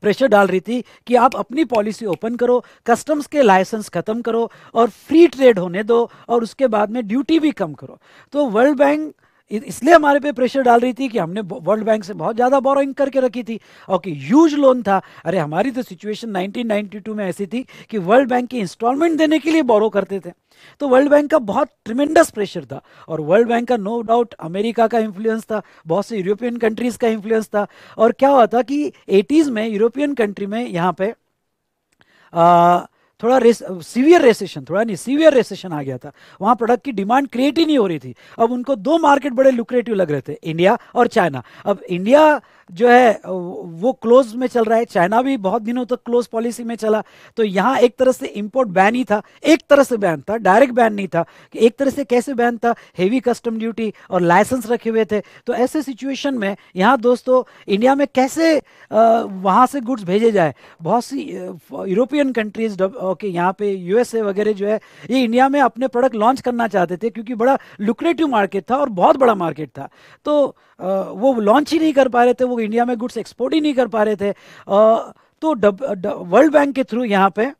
प्रेशर डाल रही थी कि आप अपनी पॉलिसी ओपन करो कस्टम्स के लाइसेंस ख़त्म करो और फ्री ट्रेड होने दो और उसके बाद में ड्यूटी भी कम करो तो वर्ल्ड बैंक इसलिए हमारे पे प्रेशर डाल रही थी कि हमने वर्ल्ड बैंक से बहुत ज़्यादा बोरोइंग करके रखी थी और कि ह्यूज लोन था अरे हमारी तो सिचुएशन 1992 में ऐसी थी कि वर्ल्ड बैंक की इंस्टॉलमेंट देने के लिए बोरो करते थे तो वर्ल्ड बैंक का बहुत ट्रिमेंडस प्रेशर था और वर्ल्ड बैंक का नो डाउट अमेरिका का इन्फ्लुएंस था बहुत से यूरोपियन कंट्रीज़ का इन्फ्लुएंस था और क्या हुआ था कि एटीज़ में यूरोपियन कंट्री में यहाँ पे थोड़ा रेस सीवियर रेसेशन थोड़ा नहीं सीवियर रेसेशन आ गया था वहाँ प्रोडक्ट की डिमांड क्रिएट ही नहीं हो रही थी अब उनको दो मार्केट बड़े लुक्रेटिव लग रहे थे इंडिया और चाइना अब इंडिया जो है वो क्लोज में चल रहा है चाइना भी बहुत दिनों तक क्लोज पॉलिसी में चला तो यहाँ एक तरह से इम्पोर्ट बैन ही था एक तरह से बैन था डायरेक्ट बैन नहीं था कि एक तरह से कैसे बैन था हेवी कस्टम ड्यूटी और लाइसेंस रखे हुए थे तो ऐसे सिचुएशन में यहाँ दोस्तों इंडिया में कैसे वहाँ से गुड्स भेजे जाए बहुत सी यूरोपियन कंट्रीज ओके यहाँ पे यूएसए वगैरह जो है ये इंडिया में अपने प्रोडक्ट लॉन्च करना चाहते थे क्योंकि बड़ा लुक्रेटिव मार्केट था और बहुत बड़ा मार्केट था तो वो लॉन्च ही नहीं कर पा रहे थे वो इंडिया में गुड्स एक्सपोर्ट ही नहीं कर पा रहे थे तो वर्ल्ड बैंक के थ्रू यहाँ पे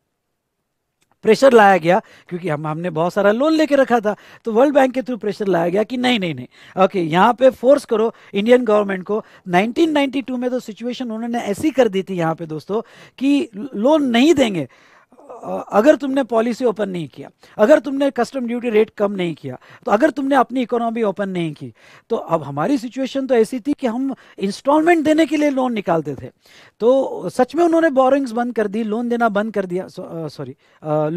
प्रेशर लाया गया क्योंकि हम हमने बहुत सारा लोन लेके रखा था तो वर्ल्ड बैंक के थ्रू प्रेशर लाया गया कि नहीं नहीं नहीं ओके यहाँ पे फोर्स करो इंडियन गवर्नमेंट को 1992 में तो सिचुएशन उन्होंने ऐसी कर दी थी यहाँ पे दोस्तों कि लोन नहीं देंगे अगर तुमने पॉलिसी ओपन नहीं किया अगर तुमने कस्टम ड्यूटी रेट कम नहीं किया तो अगर तुमने अपनी इकोनॉमी ओपन नहीं की तो अब हमारी सिचुएशन तो ऐसी थी कि हम इंस्टॉलमेंट देने के लिए लोन निकालते थे तो सच में उन्होंने बोरिंग्स बंद कर दी लोन देना बंद कर दिया सॉरी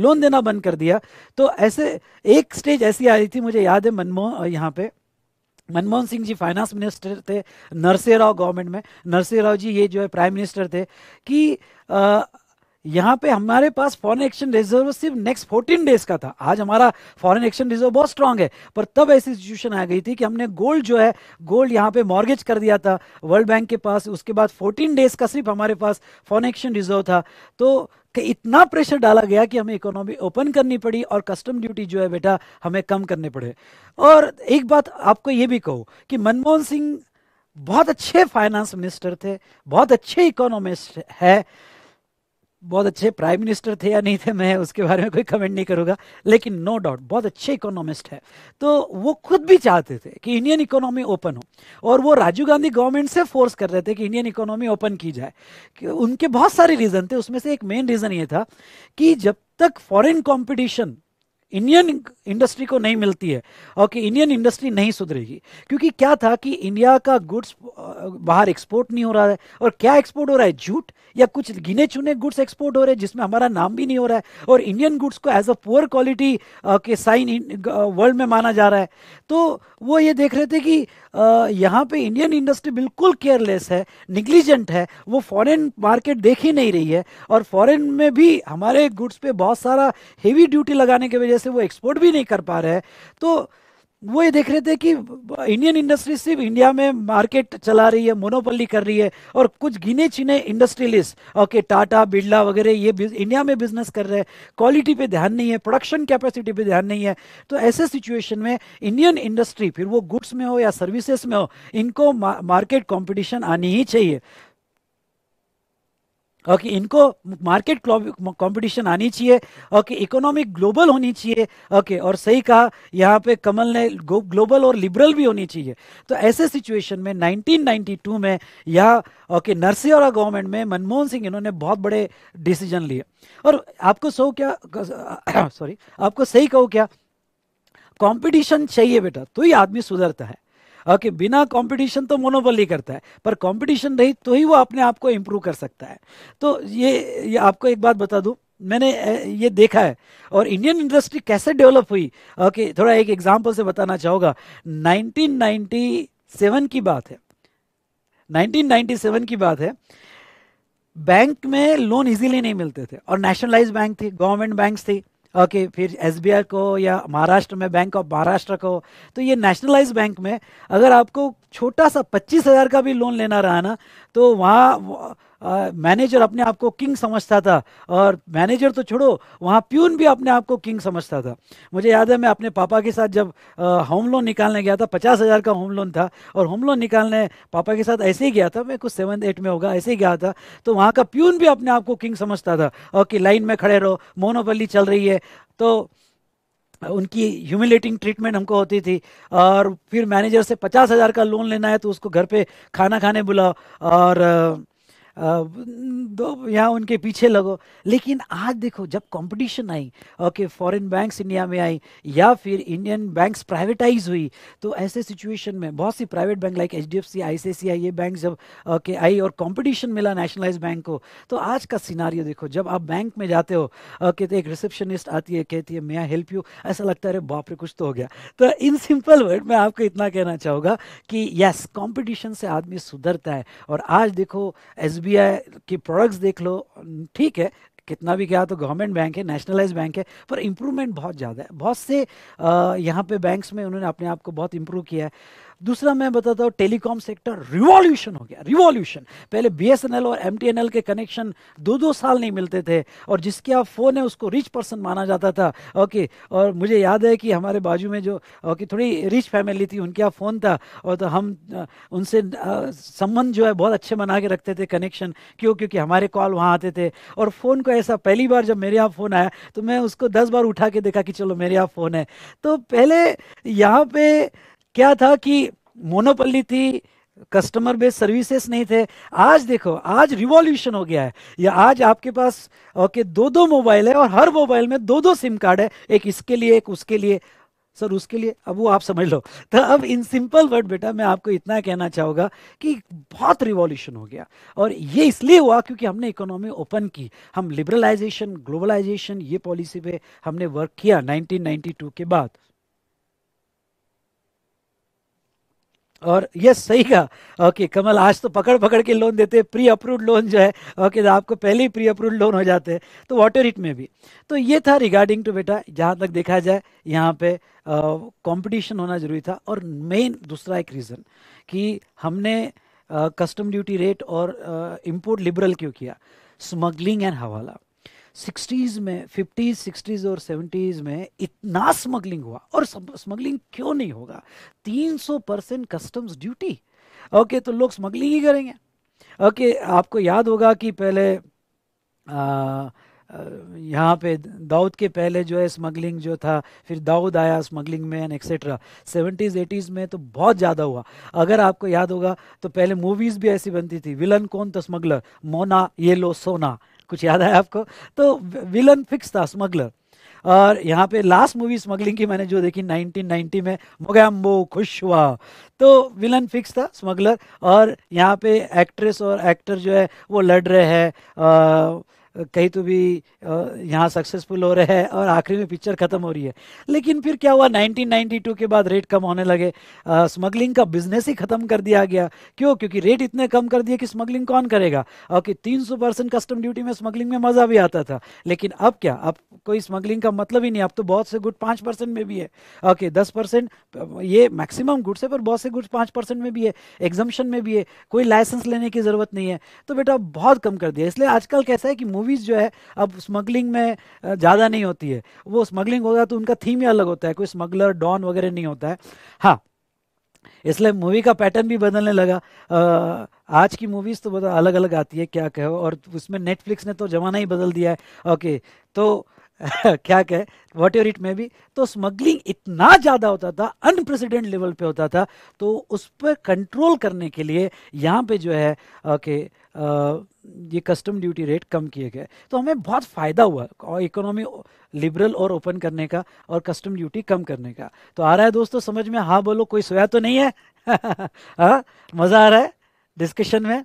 लोन देना बंद कर दिया तो ऐसे एक स्टेज ऐसी आई थी मुझे याद है मनमोहन यहाँ पे मनमोहन सिंह जी फाइनेंस मिनिस्टर थे नरसिंह राव गवर्नमेंट में नरसिंह राव जी ये जो है प्राइम मिनिस्टर थे कि आ, यहाँ पे हमारे पास फॉरेन एक्सचेंज रिजर्व सिर्फ नेक्स्ट फोर्टीन डेज का था आज हमारा फॉरेन एक्सचेंज रिजर्व बहुत स्ट्रांग है पर तब ऐसी सिचुएशन आ गई थी कि हमने गोल्ड जो है गोल्ड यहाँ पे मॉर्गेज कर दिया था वर्ल्ड बैंक के पास उसके बाद फोर्टीन डेज का सिर्फ हमारे पास फॉरेन एक्सचेंज रिजर्व था तो कि इतना प्रेशर डाला गया कि हमें इकोनॉमी ओपन करनी पड़ी और कस्टम ड्यूटी जो है बेटा हमें कम करने पड़े और एक बात आपको ये भी कहूँ कि मनमोहन सिंह बहुत अच्छे फाइनेंस मिनिस्टर थे बहुत अच्छे इकोनॉमिस्ट है बहुत अच्छे प्राइम मिनिस्टर थे या नहीं थे मैं उसके बारे में कोई कमेंट नहीं करूँगा लेकिन नो डाउट बहुत अच्छे इकोनॉमिस्ट है तो वो खुद भी चाहते थे कि इंडियन इकोनॉमी ओपन हो और वो राजीव गांधी गवर्नमेंट से फोर्स कर रहे थे कि इंडियन इकोनॉमी ओपन की जाए कि उनके बहुत सारे रीज़न थे उसमें से एक मेन रीज़न ये था कि जब तक फॉरेन कॉम्पिटिशन इंडियन इंडस्ट्री को नहीं मिलती है और कि इंडियन इंडस्ट्री नहीं सुधरेगी क्योंकि क्या था कि इंडिया का गुड्स बाहर एक्सपोर्ट नहीं हो रहा है और क्या एक्सपोर्ट हो रहा है जूट या कुछ गिने चुने गुड्स एक्सपोर्ट हो रहे हैं जिसमें हमारा नाम भी नहीं हो रहा है और इंडियन गुड्स को एज अ पुअर क्वालिटी के साइन वर्ल्ड में माना जा रहा है तो वो ये देख रहे थे कि यहाँ पे इंडियन इंडस्ट्री बिल्कुल केयरलेस है निग्लिजेंट है वो फॉरेन मार्केट देख ही नहीं रही है और फॉरेन में भी हमारे गुड्स पे बहुत सारा हेवी ड्यूटी लगाने की वजह से वो एक्सपोर्ट भी नहीं कर पा रहे हैं तो वो ये देख रहे थे कि इंडियन इंडस्ट्री सिर्फ इंडिया में मार्केट चला रही है मोनोपल्ली कर रही है और कुछ गिने चिने इंडस्ट्रियलिस्ट ओके टाटा बिरला वगैरह ये इंडिया में बिजनेस कर रहे हैं क्वालिटी पे ध्यान नहीं है प्रोडक्शन कैपेसिटी पे ध्यान नहीं है तो ऐसे सिचुएशन में इंडियन इंडस्ट्री फिर वो गुड्स में हो या सर्विसेस में हो इनको मार्केट कॉम्पिटिशन आनी ही चाहिए और कि इनको मार्केट कंपटीशन आनी चाहिए और कि इकोनॉमिक ग्लोबल होनी चाहिए ओके और सही कहा यहाँ पे कमल ने ग्लोबल और लिबरल भी होनी चाहिए तो ऐसे सिचुएशन में 1992 में यह ओके नरसियारा गवर्नमेंट में मनमोहन सिंह इन्होंने बहुत बड़े डिसीजन लिए और आपको सो क्या सॉरी [COUGHS] आपको सही कहो क्या कंपटीशन चाहिए बेटा तो ही आदमी सुधरता है ओके बिना कंपटीशन तो मोनोपोली करता है पर कंपटीशन रही तो ही वो अपने आप को इम्प्रूव कर सकता है तो ये, ये आपको एक बात बता दूँ मैंने ये देखा है और इंडियन इंडस्ट्री कैसे डेवलप हुई ओके थोड़ा एक एग्जाम्पल से बताना चाहूँगा नाइनटीन की बात है 1997 की बात है बैंक में लोन इजीली नहीं मिलते थे और नेशनलाइज बैंक थी गवर्नमेंट बैंक्स थी ओके फिर एस को या महाराष्ट्र में बैंक ऑफ महाराष्ट्र को तो ये नेशनलाइज बैंक में अगर आपको छोटा सा पच्चीस हज़ार का भी लोन लेना रहा ना तो वहाँ मैनेजर अपने आप को किंग समझता था और मैनेजर तो छोड़ो वहाँ प्यून भी अपने आप को किंग समझता था मुझे याद है मैं अपने पापा के साथ जब होम लोन निकालने गया था पचास हज़ार का होम लोन था और होम लोन निकालने पापा के साथ ऐसे ही गया था मैं कुछ सेवन एट में होगा ऐसे ही गया था तो वहाँ का प्यून भी अपने आप को किंग समझता था और कि लाइन में खड़े रहो मोनोपली चल रही है तो उनकी ह्यूमिलेटिंग ट्रीटमेंट हमको होती थी और फिर मैनेजर से पचास हज़ार का लोन लेना है तो उसको घर पे खाना खाने बुलाओ और दो यहाँ उनके पीछे लगो लेकिन आज देखो जब कंपटीशन आई ओके फॉरेन बैंक्स इंडिया में आई या फिर इंडियन बैंक्स प्राइवेटाइज हुई तो ऐसे सिचुएशन में बहुत सी private bank like H D F C I C I C I bank जब ओके आई और कॉम्पिटिशन मिला नेशनलाइज बैंक को तो आज का सिनारियो देखो जब आप बैंक में जाते हो ओके तो एक रिसेप्शनिस्ट आती है कहती है मे आई हेल्प यू ऐसा लगता है अरे बाप रे कुछ तो हो गया तो इन सिंपल वर्ड मैं आपको इतना कहना चाहूँगा कि यस कंपटीशन से आदमी सुधरता है और आज देखो एस एसबीआई की प्रोडक्ट्स देख लो ठीक है कितना भी क्या तो गवर्नमेंट बैंक है नेशनलाइज बैंक है पर इम्प्रूवमेंट बहुत ज़्यादा है बहुत से यहाँ पे बैंक्स में उन्होंने अपने आप को बहुत इम्प्रूव किया है दूसरा मैं बताता हूँ टेलीकॉम सेक्टर रिवॉल्यूशन हो गया रिवॉल्यूशन पहले बीएसएनएल और एमटीएनएल के कनेक्शन दो दो साल नहीं मिलते थे और जिसके आप फ़ोन है उसको रिच पर्सन माना जाता था ओके और मुझे याद है कि हमारे बाजू में जो ओके थोड़ी रिच फैमिली थी उनके यहाँ फ़ोन था और तो हम उनसे संबंध जो है बहुत अच्छे बना के रखते थे कनेक्शन क्यों क्योंकि हमारे कॉल वहाँ आते थे और फ़ोन को ऐसा पहली बार जब मेरे यहाँ फ़ोन आया तो मैं उसको दस बार उठा के देखा कि चलो मेरे यहाँ फ़ोन है तो पहले यहाँ पे क्या था कि मोनोपल्ली थी कस्टमर बेस्ड सर्विसेस नहीं थे आज देखो आज रिवॉल्यूशन हो गया है या आज आपके पास ओके दो दो मोबाइल है और हर मोबाइल में दो दो सिम कार्ड है एक इसके लिए एक उसके लिए सर उसके लिए अब वो आप समझ लो तो अब इन सिंपल वर्ड बेटा मैं आपको इतना कहना चाहूँगा कि बहुत रिवॉल्यूशन हो गया और ये इसलिए हुआ क्योंकि हमने इकोनॉमी ओपन की हम लिबरलाइजेशन ग्लोबलाइजेशन ये पॉलिसी पे हमने वर्क किया 1992 के बाद और यस सही कहा ओके कमल आज तो पकड़ पकड़ के लोन देते हैं प्री अप्रूव लोन जो है ओके तो आपको पहले ही प्री अप्रूव लोन हो जाते हैं तो वाटर हिट में भी तो ये था रिगार्डिंग टू बेटा जहाँ तक देखा जाए यहाँ पे कंपटीशन होना जरूरी था और मेन दूसरा एक रीज़न कि हमने कस्टम ड्यूटी रेट और इम्पोर्ट लिबरल क्यों किया स्मगलिंग एंड हवाला सिक्सटीज़ में फिफ्टीज़ सिक्सटीज़ और सेवेंटीज़ में इतना स्मगलिंग हुआ और स्मगलिंग क्यों नहीं होगा 300 परसेंट कस्टम्स ड्यूटी ओके तो लोग स्मगलिंग ही करेंगे ओके आपको याद होगा कि पहले आ, यहाँ पे दाऊद के पहले जो है स्मगलिंग जो था फिर दाऊद आया स्मगलिंग में एंड एक्सेट्रा सेवेंटीज़ एटीज़ में तो बहुत ज़्यादा हुआ अगर आपको याद होगा तो पहले मूवीज़ भी ऐसी बनती थी विलन कौन था स्मगलर मोना ये लो सोना कुछ याद है आपको तो विलन फिक्स था स्मगलर और यहाँ पे लास्ट मूवी स्मगलिंग की मैंने जो देखी 1990 में मोगैम्बो खुश हुआ तो विलन फिक्स था स्मगलर और यहाँ पे एक्ट्रेस और एक्टर जो है वो लड़ रहे हैं कहीं तो भी यहाँ सक्सेसफुल हो रहे हैं और आखिरी में पिक्चर ख़त्म हो रही है लेकिन फिर क्या हुआ 1992 के बाद रेट कम होने लगे स्मगलिंग का बिजनेस ही ख़त्म कर दिया गया क्यों क्योंकि रेट इतने कम कर दिए कि स्मगलिंग कौन करेगा और कि सौ परसेंट कस्टम ड्यूटी में स्मगलिंग में मज़ा भी आता था लेकिन अब क्या अब कोई स्मगलिंग का मतलब ही नहीं अब तो बहुत से गुड पाँच परसेंट में भी है ओके दस परसेंट ये मैक्सिमम गुड्स है पर बहुत से गुड्स पाँच परसेंट में भी है एग्जामेशन में भी है कोई लाइसेंस लेने की ज़रूरत नहीं है तो बेटा बहुत कम कर दिया इसलिए आजकल कैसा है कि मूवी मूवीज़ जो है अब स्मगलिंग में ज़्यादा नहीं होती है वो स्मगलिंग होगा तो उनका थीम ही अलग होता है कोई स्मगलर डॉन वगैरह नहीं होता है हाँ इसलिए मूवी का पैटर्न भी बदलने लगा आ, आज की मूवीज़ तो बहुत अलग अलग आती है क्या कहो और उसमें नेटफ्लिक्स ने तो ज़माना ही बदल दिया है ओके तो [LAUGHS] क्या कहे वॉट एवर इट में भी तो स्मगलिंग इतना ज़्यादा होता था अनप्रेसिडेंट लेवल पे होता था तो उस पर कंट्रोल करने के लिए यहाँ पे जो है ओके okay, ये कस्टम ड्यूटी रेट कम किए गए तो हमें बहुत फ़ायदा हुआ और इकोनॉमी लिबरल और ओपन करने का और कस्टम ड्यूटी कम करने का तो आ रहा है दोस्तों समझ में हाँ बोलो कोई सोया तो नहीं है [LAUGHS] हाँ मज़ा आ रहा है डिस्कशन में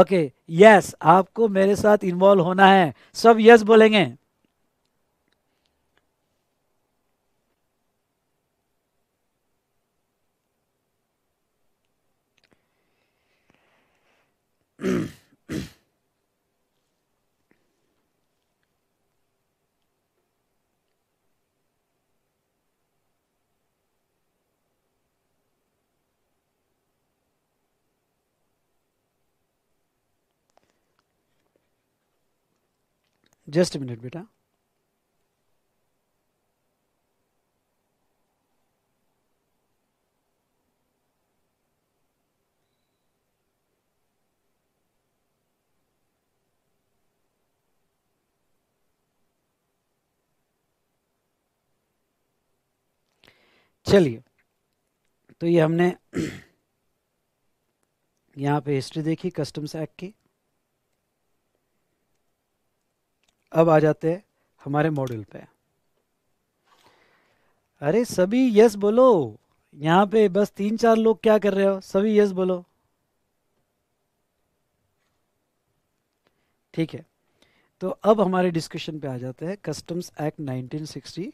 ओके यस आपको मेरे साथ इन्वॉल्व होना है सब यस बोलेंगे जस्ट मिनट बेटा चलिए तो ये हमने [CLEARS THROAT] यहाँ पे हिस्ट्री देखी कस्टम्स एक्ट की अब आ जाते हैं हमारे मॉड्यूल पे अरे सभी यस बोलो यहाँ पे बस तीन चार लोग क्या कर रहे हो सभी यस बोलो ठीक है तो अब हमारे डिस्कशन पे आ जाते हैं कस्टम्स एक्ट 1962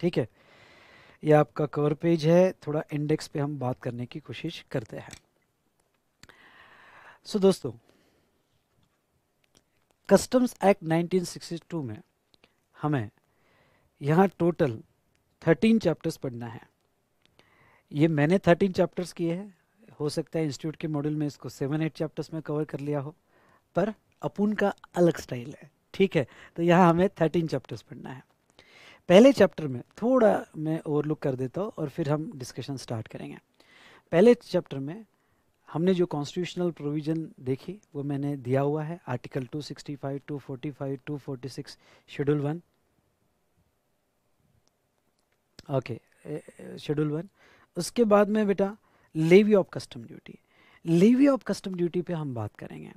ठीक है यह आपका कवर पेज है थोड़ा इंडेक्स पे हम बात करने की कोशिश करते हैं सो so, दोस्तों कस्टम्स एक्ट 1962 में हमें यहाँ टोटल 13 चैप्टर्स पढ़ना है ये मैंने 13 चैप्टर्स किए हैं हो सकता है इंस्टीट्यूट के मॉडल में इसको सेवन एट चैप्टर्स में कवर कर लिया हो पर अपून का अलग स्टाइल है ठीक है तो यहाँ हमें थर्टीन चैप्टर्स पढ़ना है पहले चैप्टर में थोड़ा मैं ओवरलुक कर देता हूँ और फिर हम डिस्कशन स्टार्ट करेंगे पहले चैप्टर में हमने जो कॉन्स्टिट्यूशनल प्रोविज़न देखी वो मैंने दिया हुआ है article 265, 245, 246, schedule one okay schedule one उसके बाद में बेटा levy of custom duty levy of custom duty पे हम बात करेंगे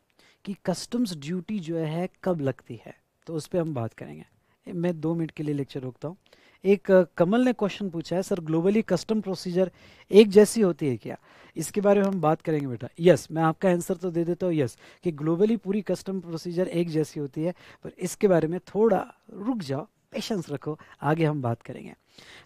कि कस्टम्स ड्यूटी जो है कब लगती है तो उस पर हम बात करेंगे मैं दो मिनट के लिए लेक्चर रोकता हूँ एक कमल ने क्वेश्चन पूछा है सर ग्लोबली कस्टम प्रोसीजर एक जैसी होती है क्या इसके बारे में हम बात करेंगे बेटा यस मैं आपका आंसर तो दे देता हूँ यस कि ग्लोबली पूरी कस्टम प्रोसीजर एक जैसी होती है पर इसके बारे में थोड़ा रुक जाओ पेशेंस रखो आगे हम बात करेंगे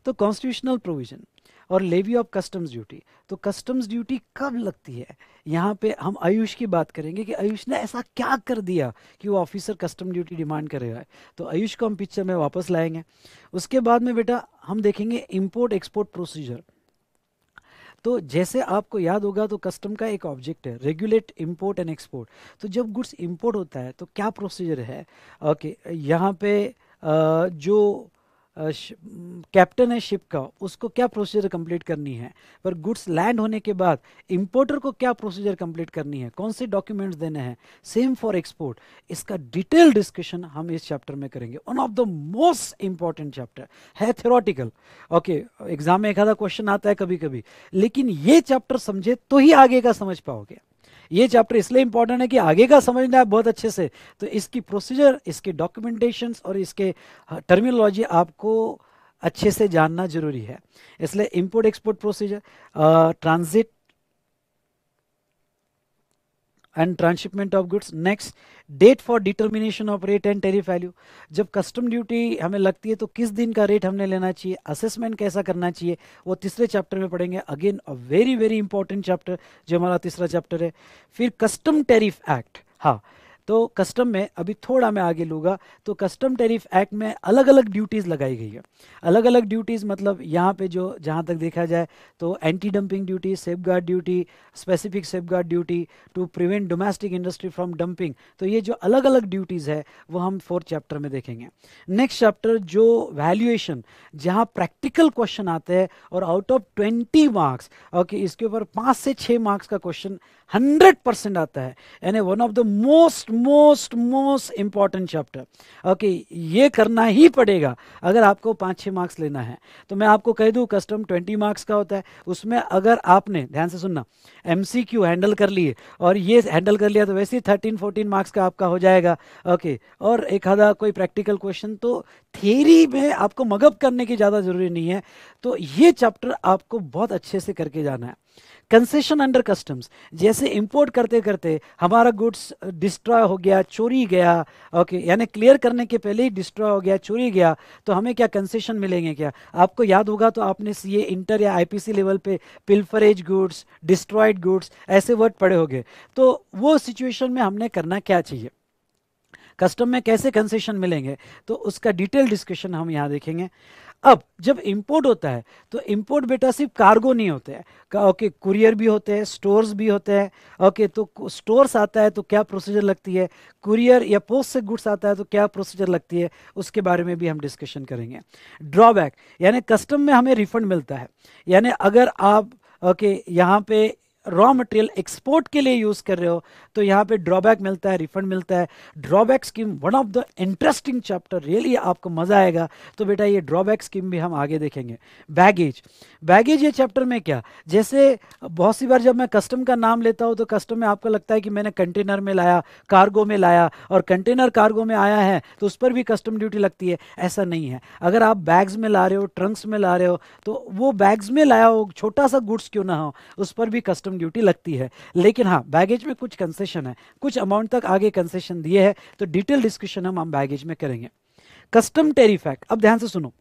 तो कॉन्स्टिट्यूशनल प्रोविजन और लेवी ऑफ कस्टम्स ड्यूटी तो कस्टम्स ड्यूटी कब लगती है यहाँ पे हम आयुष की बात करेंगे कि आयुष ने ऐसा क्या कर दिया कि वो ऑफिसर कस्टम ड्यूटी डिमांड कर रहा है तो आयुष को हम पिक्चर में वापस लाएंगे उसके बाद में बेटा हम देखेंगे इम्पोर्ट एक्सपोर्ट प्रोसीजर तो जैसे आपको याद होगा तो कस्टम का एक ऑब्जेक्ट है रेगुलेट इम्पोर्ट एंड एक्सपोर्ट तो जब गुड्स इम्पोर्ट होता है तो क्या प्रोसीजर है ओके okay, यहाँ पे जो कैप्टन है शिप का उसको क्या प्रोसीजर कंप्लीट करनी है पर गुड्स लैंड होने के बाद इंपोर्टर को क्या प्रोसीजर कंप्लीट करनी है कौन से डॉक्यूमेंट्स देने हैं सेम फॉर एक्सपोर्ट इसका डिटेल डिस्कशन हम इस चैप्टर में करेंगे one of the most important chapter है थेरोटिकल ओके एग्जाम में एक आधा क्वेश्चन आता है कभी कभी लेकिन ये चैप्टर समझे तो ही आगे का समझ पाओगे ये चैप्टर इसलिए इंपॉर्टेंट है कि आगे का समझना है बहुत अच्छे से तो इसकी प्रोसीजर इसके डॉक्यूमेंटेशन और इसके टर्मिनोलॉजी हाँ, आपको अच्छे से जानना जरूरी है इसलिए import export procedure transit and transshipment of goods next date for determination of rate and tariff value जब कस्टम ड्यूटी हमें लगती है तो किस दिन का रेट हमने लेना चाहिए असेसमेंट कैसा करना चाहिए वो तीसरे चैप्टर में पढ़ेंगे again a very very important chapter जो हमारा तीसरा चैप्टर है फिर कस्टम टेरिफ एक्ट हाँ तो कस्टम में अभी थोड़ा मैं आगे लूँगा तो कस्टम टैरिफ एक्ट में अलग अलग ड्यूटीज़ लगाई गई है अलग अलग ड्यूटीज़ मतलब यहाँ पे जो जहाँ तक देखा जाए तो anti dumping duty safeguard duty specific safeguard duty to prevent domestic industry from dumping तो ये जो अलग अलग ड्यूटीज़ है वो हम फोर्थ चैप्टर में देखेंगे नेक्स्ट चैप्टर जो वैल्यूएशन जहाँ प्रैक्टिकल क्वेश्चन आते हैं और out of twenty marks okay इसके ऊपर पाँच से छः मार्क्स का क्वेश्चन हंड्रेड परसेंट आता है यानी one of the most most most important chapter okay ये करना ही पड़ेगा अगर आपको पाँच छः मार्क्स लेना है तो मैं आपको कह दूँ कस्टम ट्वेंटी मार्क्स का होता है उसमें अगर आपने ध्यान से सुनना एम हैंडल कर लिए और ये हैंडल कर लिया तो वैसे ही थर्टीन फोर्टीन मार्क्स का आपका हो जाएगा ओके और एक आधा कोई प्रैक्टिकल क्वेश्चन तो थियरी में आपको मगअप करने की ज़्यादा ज़रूरी नहीं है तो ये चैप्टर आपको बहुत अच्छे से करके जाना है कंसेशन अंडर कस्टम्स जैसे इंपोर्ट करते करते हमारा गुड्स डिस्ट्रॉय uh, हो गया चोरी गया ओके यानी क्लियर करने के पहले ही डिस्ट्रॉय हो गया चोरी गया तो हमें क्या कंसेशन मिलेंगे क्या आपको याद होगा तो आपने ये इंटर या आईपीसी लेवल पे पिल्फरेज गुड्स डिस्ट्रॉयड गुड्स ऐसे वर्ड पड़े होंगे तो वो सिचुएशन में हमने करना क्या चाहिए कस्टम में कैसे कंसेशन मिलेंगे तो उसका डिटेल डिस्कशन हम यहाँ देखेंगे अब जब इंपोर्ट होता है तो इंपोर्ट बेटा सिर्फ कार्गो नहीं होते हैं ओके कुरियर भी होते हैं स्टोर्स भी होते हैं ओके तो स्टोर्स आता है तो क्या प्रोसीजर लगती है कुरियर या पोस्ट से गुड्स आता है तो क्या प्रोसीजर लगती है उसके बारे में भी हम डिस्कशन करेंगे ड्रॉबैक यानी कस्टम में हमें रिफंड मिलता है यानी अगर आप ओके यहाँ पे रॉ मटेरियल एक्सपोर्ट के लिए यूज़ कर रहे हो तो यहाँ पे ड्रॉबैक मिलता है रिफंड मिलता है drawback scheme one of the interesting chapter really आपको मज़ा आएगा तो बेटा ये ड्रॉबैक स्कीम भी हम आगे देखेंगे बैगेज बैगेज ये चैप्टर में क्या जैसे बहुत सी बार जब मैं कस्टम का नाम लेता हूँ तो कस्टम में आपको लगता है कि मैंने कंटेनर में लाया कार्गो में लाया और कंटेनर कार्गो में आया है तो उस पर भी कस्टम ड्यूटी लगती है ऐसा नहीं है अगर आप बैग्स में ला रहे हो ट्रंक्स में ला रहे हो तो वो बैग्स में लाया हो छोटा सा गुड्स क्यों ना हो उस पर भी कस्टम कस्टम ड्यूटी लगती है लेकिन हाँ बैगेज में कुछ कंसेशन है कुछ अमाउंट तक आगे कंसेशन दिए है तो डिटेल डिस्कशन हम हम बैगेज में करेंगे कस्टम एक्ट अब ध्यान से सुनो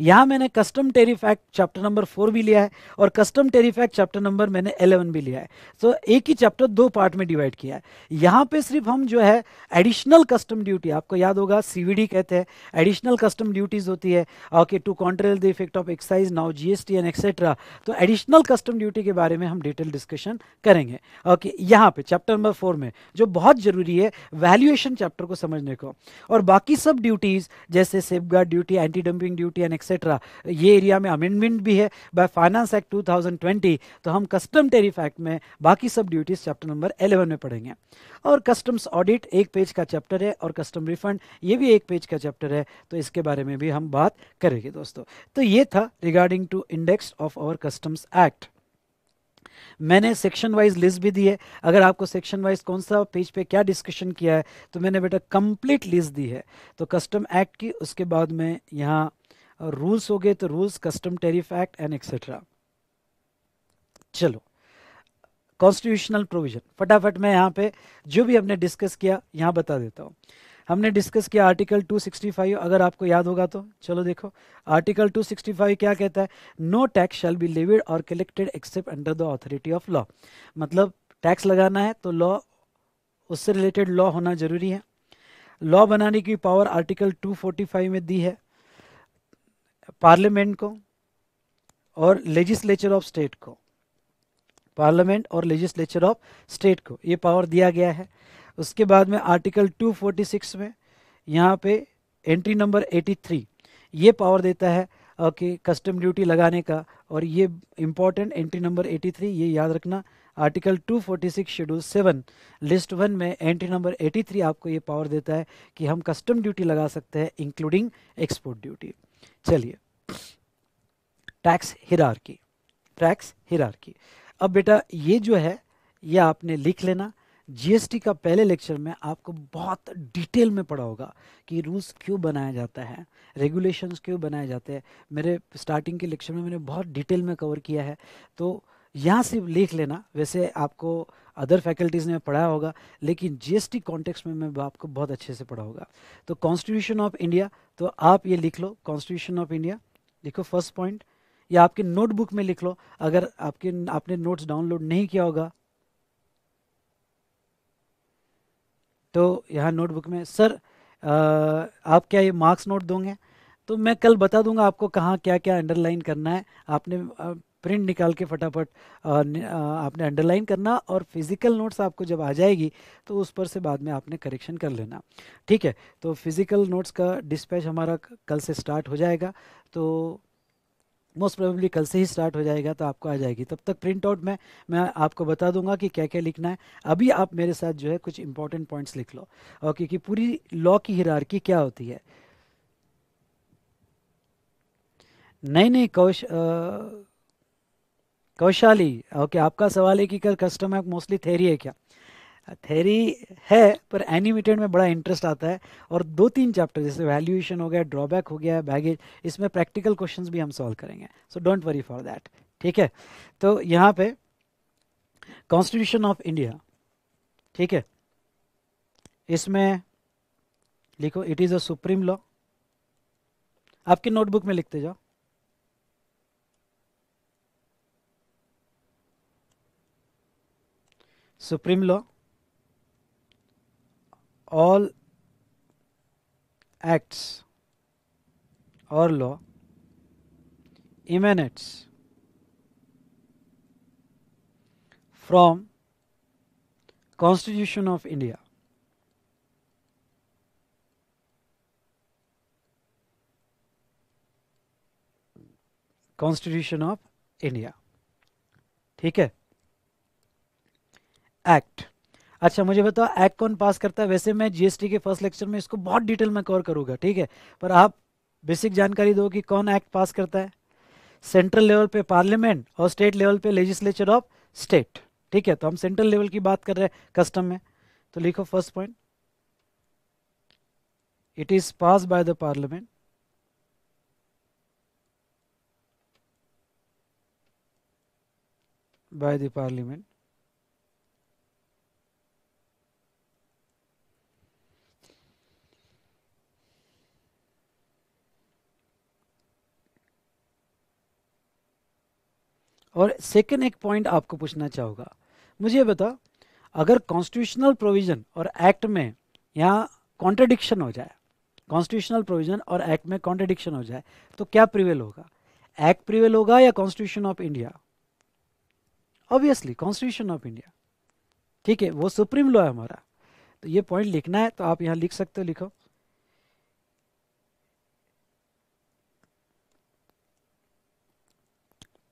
यहाँ मैंने custom tariff act chapter number four भी लिया है और custom tariff act chapter number मैंने एलेवन भी लिया है सो so, एक ही चैप्टर दो पार्ट में डिवाइड किया है यहां पे सिर्फ हम जो है एडिशनल कस्टम ड्यूटी आपको याद होगा सीवीडी कहते हैं एडिशनल कस्टम ड्यूटीज होती है okay to control the effect of excise now GST and etcetera तो एडिशनल कस्टम ड्यूटी के बारे में हम डिटेल डिस्कशन करेंगे ओके okay, यहाँ पे चैप्टर नंबर फोर में जो बहुत जरूरी है वैल्यूएशन चैप्टर को समझने को और बाकी सब ड्यूटीज जैसे safe duty anti dumping duty and etcetera ये एरिया में अमेंडमेंट भी है बाय फाइनेंस एक्ट 2020 तो हम कस्टम टेरिफ एक्ट में बाकी सब ड्यूटीज़ चैप्टर नंबर 11 में पढ़ेंगे और कस्टम्स ऑडिट एक पेज का चैप्टर है और कस्टम रिफंड ये भी एक पेज का चैप्टर है तो इसके बारे में भी हम बात करेंगे दोस्तों तो ये था regarding to index of our customs act मैंने सेक्शन वाइज लिस्ट भी दी है अगर आपको सेक्शन वाइज कौन सा पेज पे क्या डिस्कशन किया है तो मैंने बेटा कंप्लीट लिस्ट दी है तो कस्टम एक्ट की उसके बाद में यहाँ और रूल्स हो गए तो rules custom tariff act and etcetera चलो कॉन्स्टिट्यूशनल प्रोविजन फटाफट मैं यहाँ पे जो भी हमने डिस्कस किया यहाँ बता देता हूँ हमने डिस्कस किया आर्टिकल 265 अगर आपको याद होगा तो चलो देखो आर्टिकल 265 क्या कहता है no tax shall be levied और collected except under the authority of law मतलब टैक्स लगाना है तो लॉ उससे रिलेटेड लॉ होना जरूरी है लॉ बनाने की पावर आर्टिकल 245 में दी है पार्लियामेंट को और लेजिस्लेचर ऑफ स्टेट को पार्लियामेंट और लेजिस्लेचर ऑफ स्टेट को ये पावर दिया गया है उसके बाद में आर्टिकल 246 में यहाँ पे एंट्री नंबर 83 ये पावर देता है ओके कस्टम ड्यूटी लगाने का और ये इम्पॉर्टेंट एंट्री नंबर 83 ये याद रखना article 246 schedule seven list one में एंट्री नंबर 83 आपको ये पावर देता है कि हम कस्टम ड्यूटी लगा सकते हैं इंक्लूडिंग एक्सपोर्ट ड्यूटी चलिए टैक्स हिरारकी टैक्स हिरारकी अब बेटा ये जो है ये आपने लिख लेना जीएसटी का पहले लेक्चर में आपको बहुत डिटेल में पढ़ा होगा कि रूल्स क्यों बनाया जाता है रेगुलेशंस क्यों बनाए जाते हैं मेरे स्टार्टिंग के लेक्चर में मैंने बहुत डिटेल में कवर किया है तो यहाँ से लिख लेना वैसे आपको अदर फैकल्टीज़ ने पढ़ाया होगा लेकिन जीएसटी कॉन्टेक्स्ट में मैं आपको बहुत अच्छे से पढ़ा होगा तो कॉन्स्टिट्यूशन ऑफ इंडिया तो आप ये लिख लो कॉन्स्टिट्यूशन ऑफ इंडिया लिखो फर्स्ट पॉइंट या आपके नोटबुक में लिख लो अगर आपके आपने नोट्स डाउनलोड नहीं किया होगा तो यहाँ नोटबुक में सर आ, आप क्या ये मार्क्स नोट दोगे तो मैं कल बता दूंगा आपको कहाँ क्या क्या अंडरलाइन करना है आपने प्रिंट निकाल के फटाफट आपने अंडरलाइन करना और फिजिकल नोट्स आपको जब आ जाएगी तो उस पर से बाद में आपने करेक्शन कर लेना ठीक है तो फिजिकल नोट्स का डिस्पैच हमारा कल से स्टार्ट हो जाएगा तो मोस्ट प्रोबेबली कल से ही स्टार्ट हो जाएगा तो आपको आ जाएगी तब तक प्रिंट आउट में मैं आपको बता दूंगा कि क्या क्या लिखना है अभी आप मेरे साथ जो है कुछ इंपॉर्टेंट पॉइंट्स लिख लो और क्योंकि पूरी लॉ की हिरारकी क्या होती है नहीं नहीं कौश आ, कौशाली ओके आपका सवाल है कि कल कस्टमर मोस्टली थेरी है क्या थेरी है पर एनिमेटेड में बड़ा इंटरेस्ट आता है और दो तीन चैप्टर जैसे वैल्यूएशन हो गया ड्रॉबैक हो गया बैगेज इसमें प्रैक्टिकल क्वेश्चन भी हम सॉल्व करेंगे so don't worry for that ठीक है तो यहाँ पे कॉन्स्टिट्यूशन ऑफ इंडिया ठीक है इसमें लिखो it is a supreme law आपके नोटबुक में लिखते जाओ supreme law all acts or law emanates from constitution of india constitution of india ठीक है एक्ट अच्छा मुझे बताओ एक्ट कौन पास करता है वैसे मैं जीएसटी के फर्स्ट लेक्चर में इसको बहुत डिटेल में कवर करूंगा ठीक है पर आप बेसिक जानकारी दो कि कौन एक्ट पास करता है सेंट्रल लेवल पे पार्लियामेंट और स्टेट लेवल पे लेजिस्लेचर ऑफ स्टेट ठीक है तो हम सेंट्रल लेवल की बात कर रहे हैं कस्टम में तो लिखो first point it is pass by the parliament by the parliament और सेकेंड एक पॉइंट आपको पूछना चाहूँगा मुझे बता अगर कॉन्स्टिट्यूशनल प्रोविज़न और एक्ट में यहाँ कॉन्ट्रडिक्शन हो जाए कॉन्स्टिट्यूशनल प्रोविज़न और एक्ट में कॉन्ट्रडिक्शन हो जाए तो क्या प्रिवेल होगा एक्ट प्रिवेल होगा या constitution of India obviously constitution of India ठीक है वो सुप्रीम लॉ है हमारा तो ये पॉइंट लिखना है तो आप यहाँ लिख सकते हो लिखो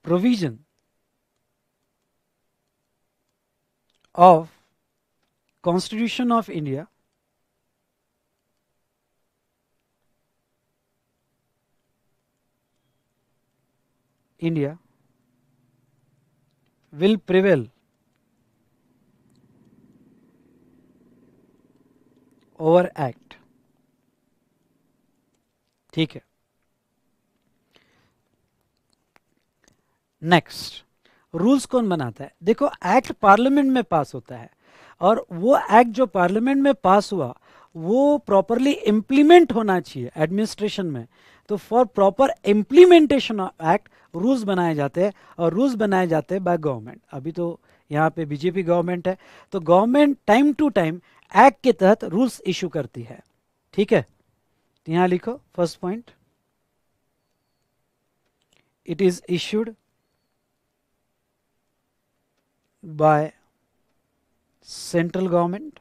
provision of Constitution of India India will prevail over act ठीक है Next. रूल्स कौन बनाता है देखो एक्ट पार्लियामेंट में पास होता है और वो एक्ट जो पार्लियामेंट में पास हुआ वो प्रॉपरली इम्प्लीमेंट होना चाहिए एडमिनिस्ट्रेशन में तो for proper implementation act rules बनाए जाते हैं और रूल्स बनाए जाते हैं बाय गवर्नमेंट अभी तो यहाँ पे बीजेपी गवर्नमेंट है तो government time to time act के तहत रूल्स इशू करती है ठीक है यहाँ लिखो first point it is issued by central government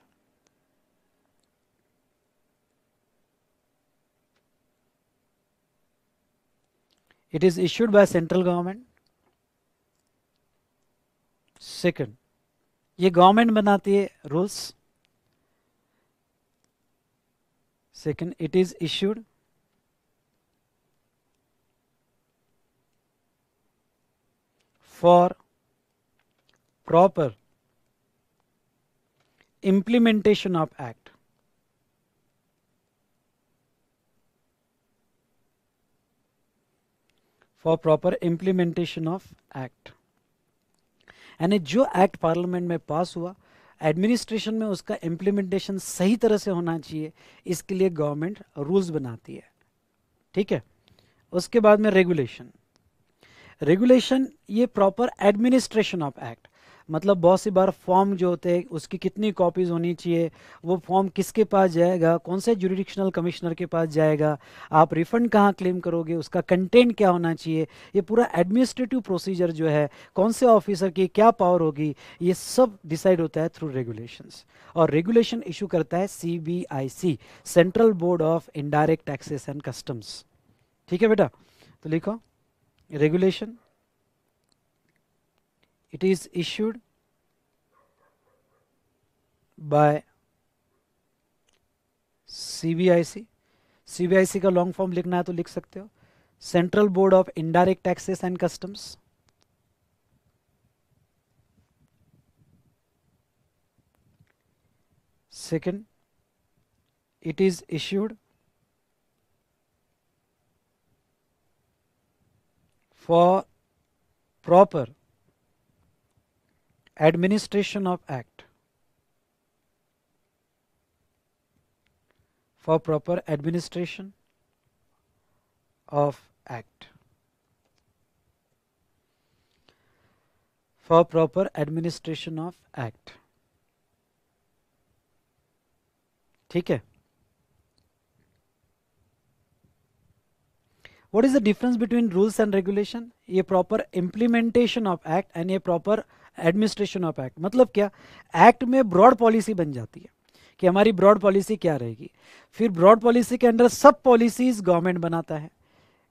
it is issued by central government second ye government banati hai rules second it is issued for proper implementation of act for proper implementation of act यानी जो act parliament में पास हुआ administration में उसका implementation सही तरह से होना चाहिए इसके लिए गवर्नमेंट रूल्स बनाती है ठीक है उसके बाद में रेगुलेशन रेगुलेशन ये प्रॉपर एडमिनिस्ट्रेशन ऑफ एक्ट मतलब बहुत सी बार फॉर्म जो होते हैं उसकी कितनी कॉपीज़ होनी चाहिए वो फॉर्म किसके पास जाएगा कौन से जुडिशनल कमिश्नर के पास जाएगा आप रिफंड कहाँ क्लेम करोगे उसका कंटेंट क्या होना चाहिए ये पूरा एडमिनिस्ट्रेटिव प्रोसीजर जो है कौन से ऑफिसर की क्या पावर होगी ये सब डिसाइड होता है थ्रू रेगुलेशंस और रेगुलेशन इशू करता है C central board of indirect taxes and customs ठीक है बेटा तो लिखो regulation It is issued by CBIC. CBIC का लॉन्ग फॉर्म लिखना है तो लिख सकते हो central board of indirect taxes and customs second it is issued for proper administration of act for proper administration of act for proper administration of act ठीक है what is the difference between rules and regulation a proper implementation of act and a proper administration of act मतलब क्या act में broad policy बन जाती है कि हमारी ब्रॉड पॉलिसी क्या रहेगी फिर ब्रॉड पॉलिसी के अंडर सब पॉलिसीज गवर्नमेंट बनाता है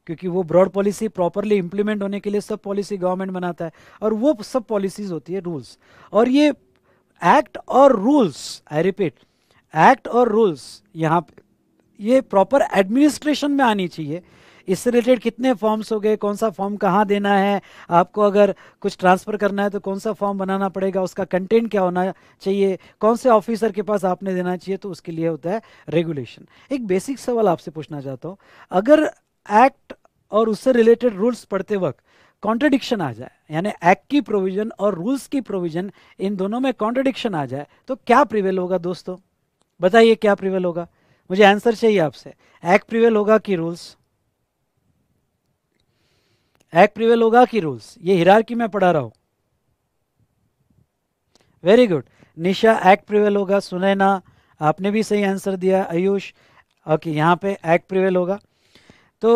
क्योंकि वो ब्रॉड पॉलिसी प्रॉपरली इंप्लीमेंट होने के लिए सब पॉलिसी गवर्नमेंट बनाता है और वो सब पॉलिसीज होती है रूल्स और ये एक्ट और रूल्स आई रिपीट एक्ट और रूल्स यहाँ ये प्रॉपर एडमिनिस्ट्रेशन में आनी चाहिए इससे रिलेटेड कितने फॉर्म्स हो गए कौन सा फॉर्म कहाँ देना है आपको अगर कुछ ट्रांसफ़र करना है तो कौन सा फॉर्म बनाना पड़ेगा उसका कंटेंट क्या होना चाहिए कौन से ऑफिसर के पास आपने देना चाहिए तो उसके लिए होता है रेगुलेशन एक बेसिक सवाल आपसे पूछना चाहता हूँ अगर एक्ट और उससे रिलेटेड रूल्स पढ़ते वक्त कॉन्ट्रडिक्शन आ जाए यानी एक्ट की प्रोविजन और रूल्स की प्रोविजन इन दोनों में कॉन्ट्रडिक्शन आ जाए तो क्या प्रिवेल होगा दोस्तों बताइए क्या प्रिवेल होगा मुझे आंसर चाहिए आपसे एक्ट प्रिवेल होगा कि रूल्स एक प्रिवेल होगा कि रूल्स ये हिरार की मैं पढ़ा रहा हूं very good Nisha act prevail होगा सुनैना आपने भी सही आंसर दिया आयुष ओके यहाँ पे एक्ट प्रिवेल होगा तो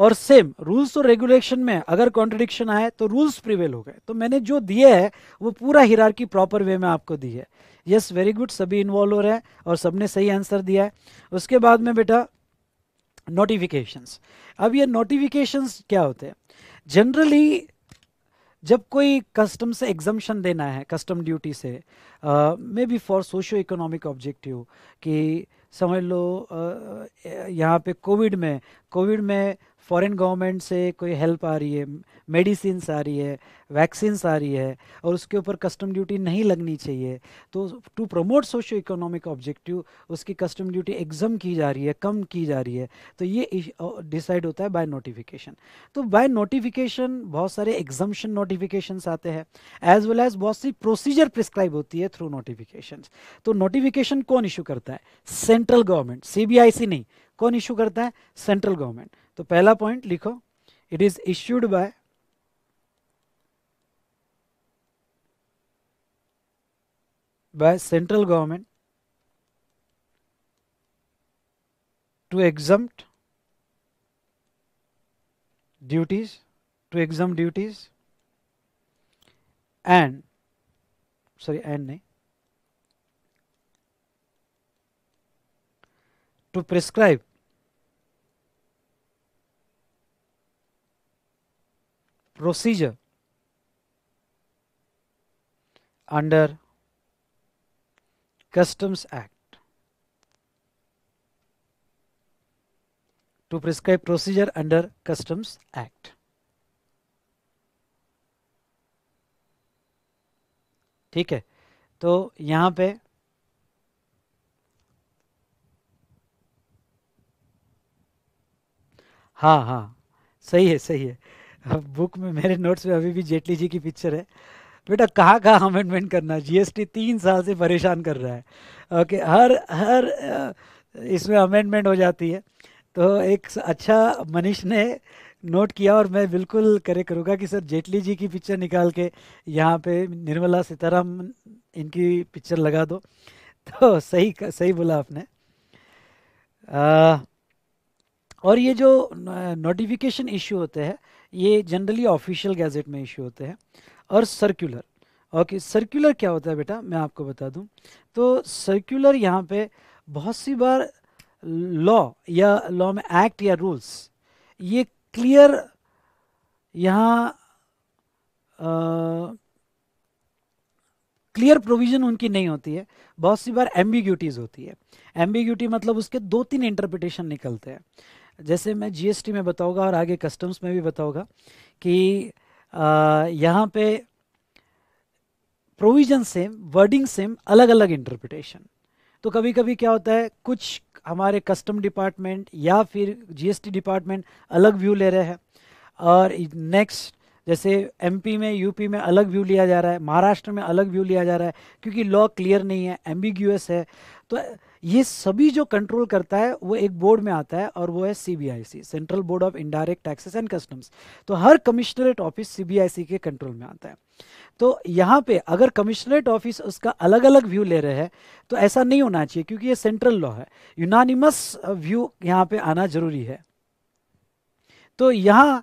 और सेम रूल्स और रेगुलेशन में अगर कॉन्ट्रडिक्शन आए तो रूल्स प्रिवेल हो गए तो मैंने जो दिए है वो पूरा हिरार की प्रॉपर वे में आपको दी है यस वेरी गुड सभी इन्वॉल्व हो रहे हैं और सबने सही आंसर दिया है उसके बाद में बेटा नोटिफिकेशंस अब ये नोटिफिकेशंस क्या होते हैं जनरली जब कोई कस्टम से एग्जम्पन देना है कस्टम ड्यूटी से may be for socio economic objective कि समझ लो uh, यहाँ पे कोविड में कोविड में फॉरेन गवर्नमेंट से कोई हेल्प आ रही है मेडिसिन आ रही है वैक्सीन्स आ रही है और उसके ऊपर कस्टम ड्यूटी नहीं लगनी चाहिए तो to promote socio economic objective उसकी कस्टम ड्यूटी एग्जम की जा रही है कम की जा रही है तो ये डिसाइड होता है बाय नोटिफिकेशन तो बाय नोटिफिकेशन बहुत सारे एग्जाम्शन नोटिफिकेशन आते हैं एज वेल एज बहुत सी प्रोसीजर प्रिस्क्राइब होती है थ्रू नोटिफिकेशन तो नोटिफिकेशन कौन इशू करता है सेंट्रल गवर्नमेंट सी नहीं कौन इशू करता है सेंट्रल गवर्नमेंट तो पहला पॉइंट लिखो it is issued by by central government to exempt duties to exempt duties and sorry and नहीं to prescribe procedure under Customs Act to prescribe procedure under Customs Act. ठीक है तो यहां पे हाँ हाँ सही है सही है बुक में मेरे नोट्स में अभी भी जेटली जी की पिक्चर है बेटा कहाँ कहाँ अमेंडमेंट करना जीएसटी तीन साल से परेशान कर रहा है ओके हर हर इसमें अमेंडमेंट हो जाती है तो एक अच्छा मनीष ने नोट किया और मैं बिल्कुल करे करूँगा कि सर जेटली जी की पिक्चर निकाल के यहाँ पे निर्मला सीताराम इनकी पिक्चर लगा दो तो सही सही बोला आपने आ, और ये जो नोटिफिकेशन इशू होते हैं ये जनरली ऑफिशियल गैजेट में इश्यू होते हैं और सर्कुलर ओके सर्कुलर क्या होता है बेटा मैं आपको बता दूं तो सर्कुलर यहाँ पे बहुत सी बार लॉ या लॉ में एक्ट या रूल्स ये क्लियर यहाँ क्लियर प्रोविजन उनकी नहीं होती है बहुत सी बार एम्बिग्यूटीज़ होती है एम्बिग्यूटी मतलब उसके दो तीन इंटरप्रिटेशन निकलते हैं जैसे मैं जीएसटी में बताऊंगा और आगे कस्टम्स में भी बताऊंगा कि यहाँ पे प्रोविजन सेम वर्डिंग सेम अलग अलग इंटरप्रिटेशन तो कभी कभी क्या होता है कुछ हमारे कस्टम डिपार्टमेंट या फिर जीएसटी डिपार्टमेंट अलग व्यू ले रहे हैं और नेक्स्ट जैसे एमपी में यूपी में अलग व्यू लिया जा रहा है महाराष्ट्र में अलग व्यू लिया जा रहा है क्योंकि लॉ क्लियर नहीं है एम्बिग्यूस है तो ये सभी जो कंट्रोल करता है वो एक बोर्ड में आता है और वो है CBIC central board of indirect taxes and customs तो हर कमिश्नरेट ऑफिस सीबीआईसी के कंट्रोल में आता है तो यहाँ पे अगर कमिश्नरेट ऑफिस उसका अलग अलग व्यू ले रहे हैं तो ऐसा नहीं होना चाहिए क्योंकि ये सेंट्रल लॉ है यूनानिमस व्यू यहाँ पे आना जरूरी है तो यहाँ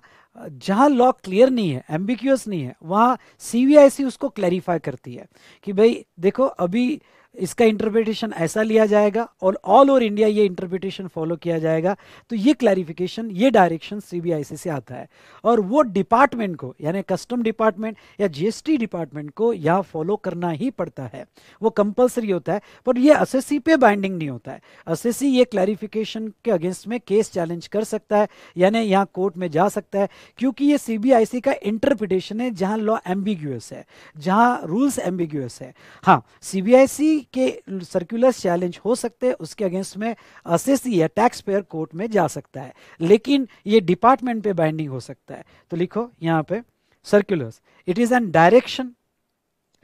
जहाँ लॉ क्लियर नहीं है एम्बिक्यूस नहीं है वहाँ सी उसको क्लैरिफाई करती है कि भाई देखो अभी इसका इंटरप्रिटेशन ऐसा लिया जाएगा और ऑल ओवर इंडिया ये इंटरप्रिटेशन फॉलो किया जाएगा तो ये क्लैरिफिकेशन ये डायरेक्शन सीबीआईसी से आता है और वो डिपार्टमेंट को यानी कस्टम डिपार्टमेंट या जीएसटी डिपार्टमेंट को यहाँ फॉलो करना ही पड़ता है वो कंपलसरी होता है पर यह एस पे बाइंडिंग नहीं होता है एस ये क्लैरिफिकेशन के अगेंस्ट में केस चैलेंज कर सकता है यानी यहाँ कोर्ट में जा सकता है क्योंकि ये सी का इंटरप्रिटेशन है जहाँ लॉ एम्बिग्यूस है जहाँ रूल्स एम्बिग्यूस है हाँ सी के सर्कुलर चैलेंज हो सकते हैं उसके अगेंस्ट में असेस या टैक्स पेयर कोर्ट में जा सकता है लेकिन ये डिपार्टमेंट पे बाइंडिंग हो सकता है तो लिखो यहाँ पे circular it is an direction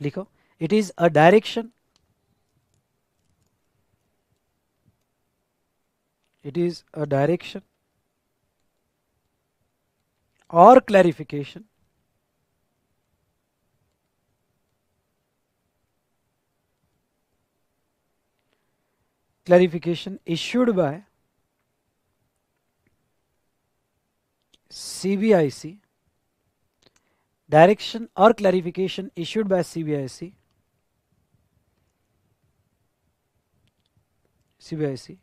लिखो it is a direction it is a direction और clarification clarification issued by CBIC direction or clarification issued by CBIC CBIC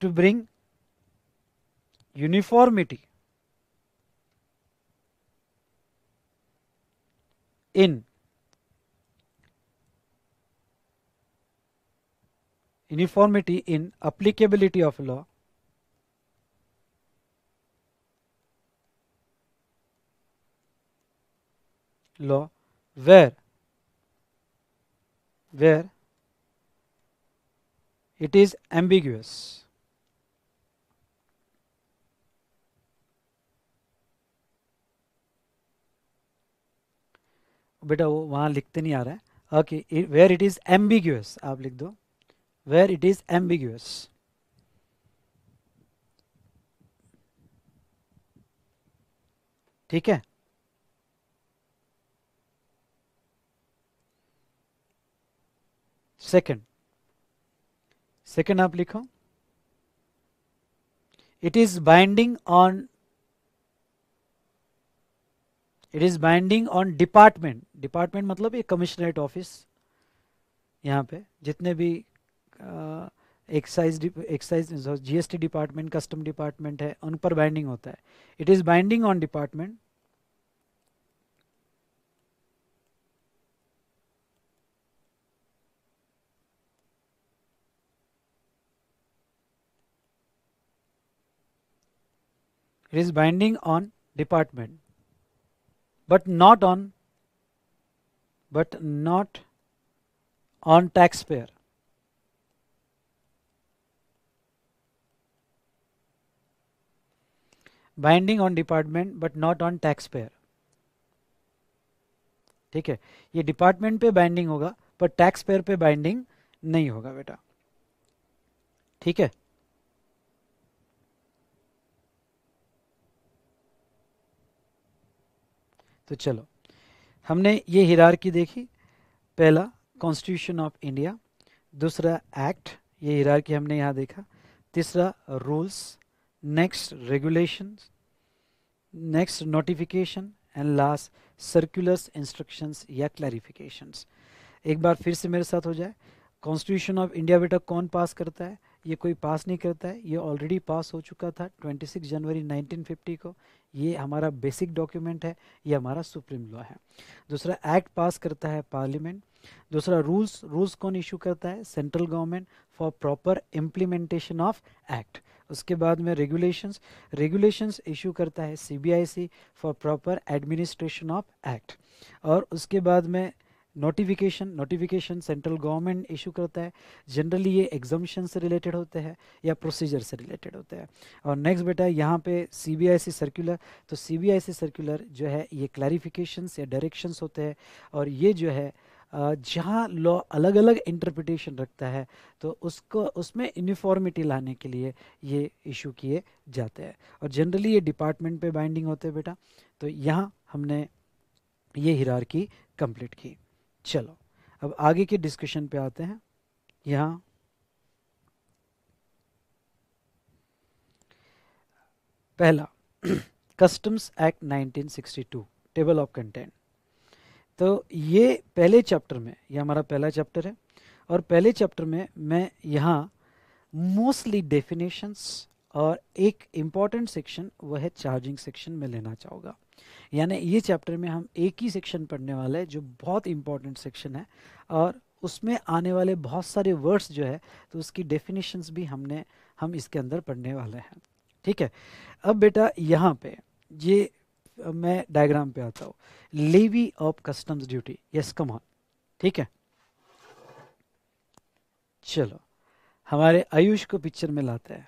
to bring uniformity in uniformity in applicability of law law where where it is ambiguous बेटा वो वहां लिखते नहीं आ रहा है okay where it is ambiguous आप लिख दो where it is ambiguous. ठीक है सेकेंड सेकेंड आप लिखो it is binding on it is binding on department department मतलब एक कमिश्नरेट ऑफिस यहां पे जितने भी excise excise GST department custom department है उन पर बाइंडिंग होता है it is binding on department it is binding on department but not on but not on taxpayer binding on department but not on taxpayer ठीक है ये department पे binding होगा पर टैक्स पेयर पे बाइंडिंग नहीं होगा बेटा ठीक है तो चलो हमने ये हिरार की देखी पहला कॉन्स्टिट्यूशन ऑफ इंडिया दूसरा एक्ट ये हिरार की हमने यहाँ देखा तीसरा rules next regulations next notification and last circulars instructions या clarifications एक बार फिर से मेरे साथ हो जाए कॉन्स्टिट्यूशन ऑफ इंडिया बेटा कौन पास करता है ये कोई पास नहीं करता है ये ऑलरेडी पास हो चुका था 26 जनवरी 1950 को ये हमारा बेसिक डॉक्यूमेंट है ये हमारा सुप्रीम लॉ है दूसरा एक्ट पास करता है पार्लियामेंट दूसरा रूल्स रूल्स कौन इशू करता है central government for proper implementation of act उसके बाद में रेगुलेशंस रेगुलेशंस इशू करता है CBIC for proper administration of act और उसके बाद में notification notification central government issue करता है जनरली ये एग्जामेशन से रिलेटेड होते हैं या प्रोसीजर से रिलेटेड होते हैं और नेक्स्ट बेटा यहाँ पे C B I C circular तो C B I C circular जो है ये क्लैरिफिकेशंस या डायरेक्शंस होते हैं और ये जो है जहाँ लॉ अलग अलग इंटरप्रिटेशन रखता है तो उसको उसमें यूनिफॉर्मिटी लाने के लिए ये इशू किए जाते हैं और जनरली ये डिपार्टमेंट पे बाइंडिंग होते हैं बेटा तो यहाँ हमने ये हिरार की कम्प्लीट की चलो अब आगे के डिस्कशन पे आते हैं यहाँ पहला customs act 1962 table of content तो ये पहले चैप्टर में ये हमारा पहला चैप्टर है और पहले चैप्टर में मैं यहाँ मोस्टली डेफिनेशंस और एक इम्पॉर्टेंट सेक्शन वह है चार्जिंग सेक्शन में लेना चाहूँगा यानी ये चैप्टर में हम एक ही सेक्शन पढ़ने वाले हैं जो बहुत इम्पॉर्टेंट सेक्शन है और उसमें आने वाले बहुत सारे वर्ड्स जो है तो उसकी डेफिनेशंस भी हमने हम इसके अंदर पढ़ने वाले हैं ठीक है अब बेटा यहाँ पे ये मैं डायग्राम पे आता हूँ levy of customs duty yes come on ठीक है चलो हमारे आयुष को पिक्चर में लाते हैं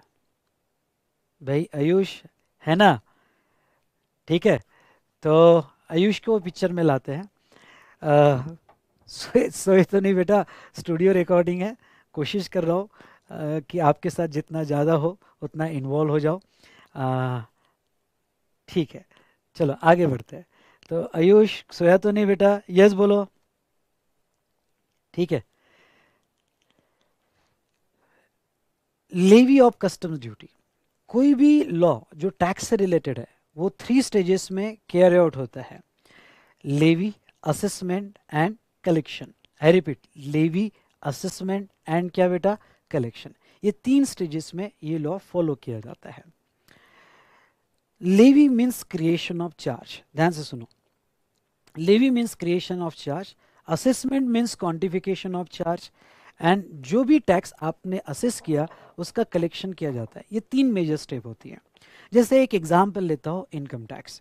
भाई आयुष है ना ठीक है तो आयुष को पिक्चर में लाते हैं सोए सोए तो नहीं बेटा स्टूडियो रिकॉर्डिंग है कोशिश कर रहा हूँ कि आपके साथ जितना ज़्यादा हो उतना इन्वॉल्व हो जाओ ठीक है चलो आगे बढ़ते हैं तो आयुष सोया तो नहीं बेटा यस बोलो ठीक है लेवी ऑफ कस्टम्स ड्यूटी कोई भी लॉ जो टैक्स से रिलेटेड है वो थ्री स्टेजेस में केयर आउट होता है levy assessment and collection I repeat levy assessment and क्या बेटा कलेक्शन ये तीन स्टेजेस में ये लॉ फॉलो किया जाता है levy means creation of charge ध्यान से सुनो levy means creation of charge assessment means quantification of charge and जो भी टैक्स आपने असेस किया उसका कलेक्शन किया जाता है ये तीन मेजर स्टेप होती हैं जैसे एक एग्जाम्पल लेता हूँ इनकम टैक्स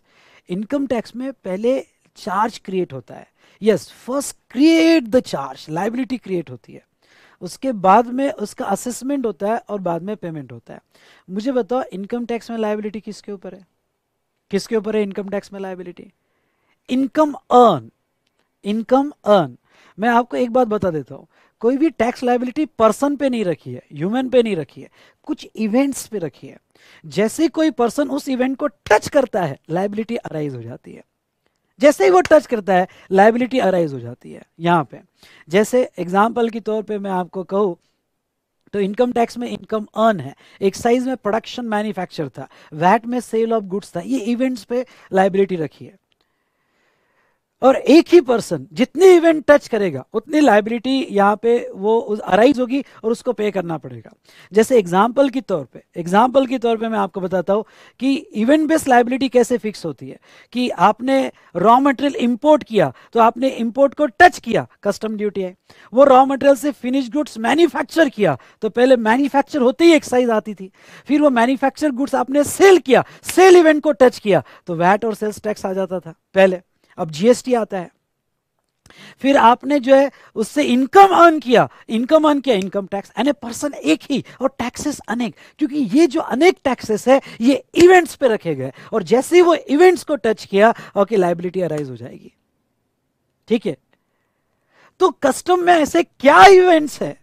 इनकम टैक्स में पहले चार्ज क्रिएट होता है yes first create the charge liability create होती है उसके बाद में उसका असेसमेंट होता है और बाद में पेमेंट होता है मुझे बताओ इनकम टैक्स में लाइबिलिटी किसके ऊपर है किसके ऊपर है इनकम टैक्स में liability income earn income earn मैं आपको एक बात बता देता हूं कोई भी टैक्स लाइबिलिटी पर्सन पे नहीं रखी है ह्यूमन पे नहीं रखी है कुछ इवेंट्स पे रखी है जैसे कोई पर्सन उस इवेंट को टच करता है लाइबिलिटी अराइज हो जाती है जैसे ही वो टच करता है लाइबिलिटी अराइज हो जाती है यहाँ पे जैसे एग्जाम्पल के तौर पे मैं आपको कहूँ तो इनकम टैक्स में इनकम अर्न है एक्साइज में प्रोडक्शन मैन्युफैक्चर था वैट में सेल ऑफ गुड्स था ये इवेंट्स पे लाइबिलिटी रखी है और एक ही पर्सन जितने इवेंट टच करेगा उतनी लाइबिलिटी यहाँ पे वो अराइज होगी और उसको पे करना पड़ेगा जैसे एग्जाम्पल के तौर पे एग्जाम्पल के तौर पे मैं आपको बताता हूँ कि इवेंट बेस्ड लाइबिलिटी कैसे फिक्स होती है कि आपने रॉ मटेरियल इंपोर्ट किया तो आपने इंपोर्ट को टच किया कस्टम ड्यूटी है वो रॉ मटेरियल से फिनिश गुड्स मैन्युफैक्चर किया तो पहले मैन्युफैक्चर होते ही एक्साइज आती थी फिर वो मैन्युफैक्चर गुड्स आपने सेल किया सेल इवेंट को टच किया तो वैट और सेल्स टैक्स आ जाता था पहले अब जीएसटी आता है फिर आपने जो है उससे इनकम अर्न किया इनकम अर्न किया इनकम टैक्स ए पर्सन एक ही और टैक्सेस अनेक क्योंकि ये जो अनेक टैक्सेस है ये इवेंट्स पे रखे गए और जैसे ही वो इवेंट्स को टच किया ओके लाइबिलिटी अराइज हो जाएगी ठीक है तो कस्टम में ऐसे क्या इवेंट्स है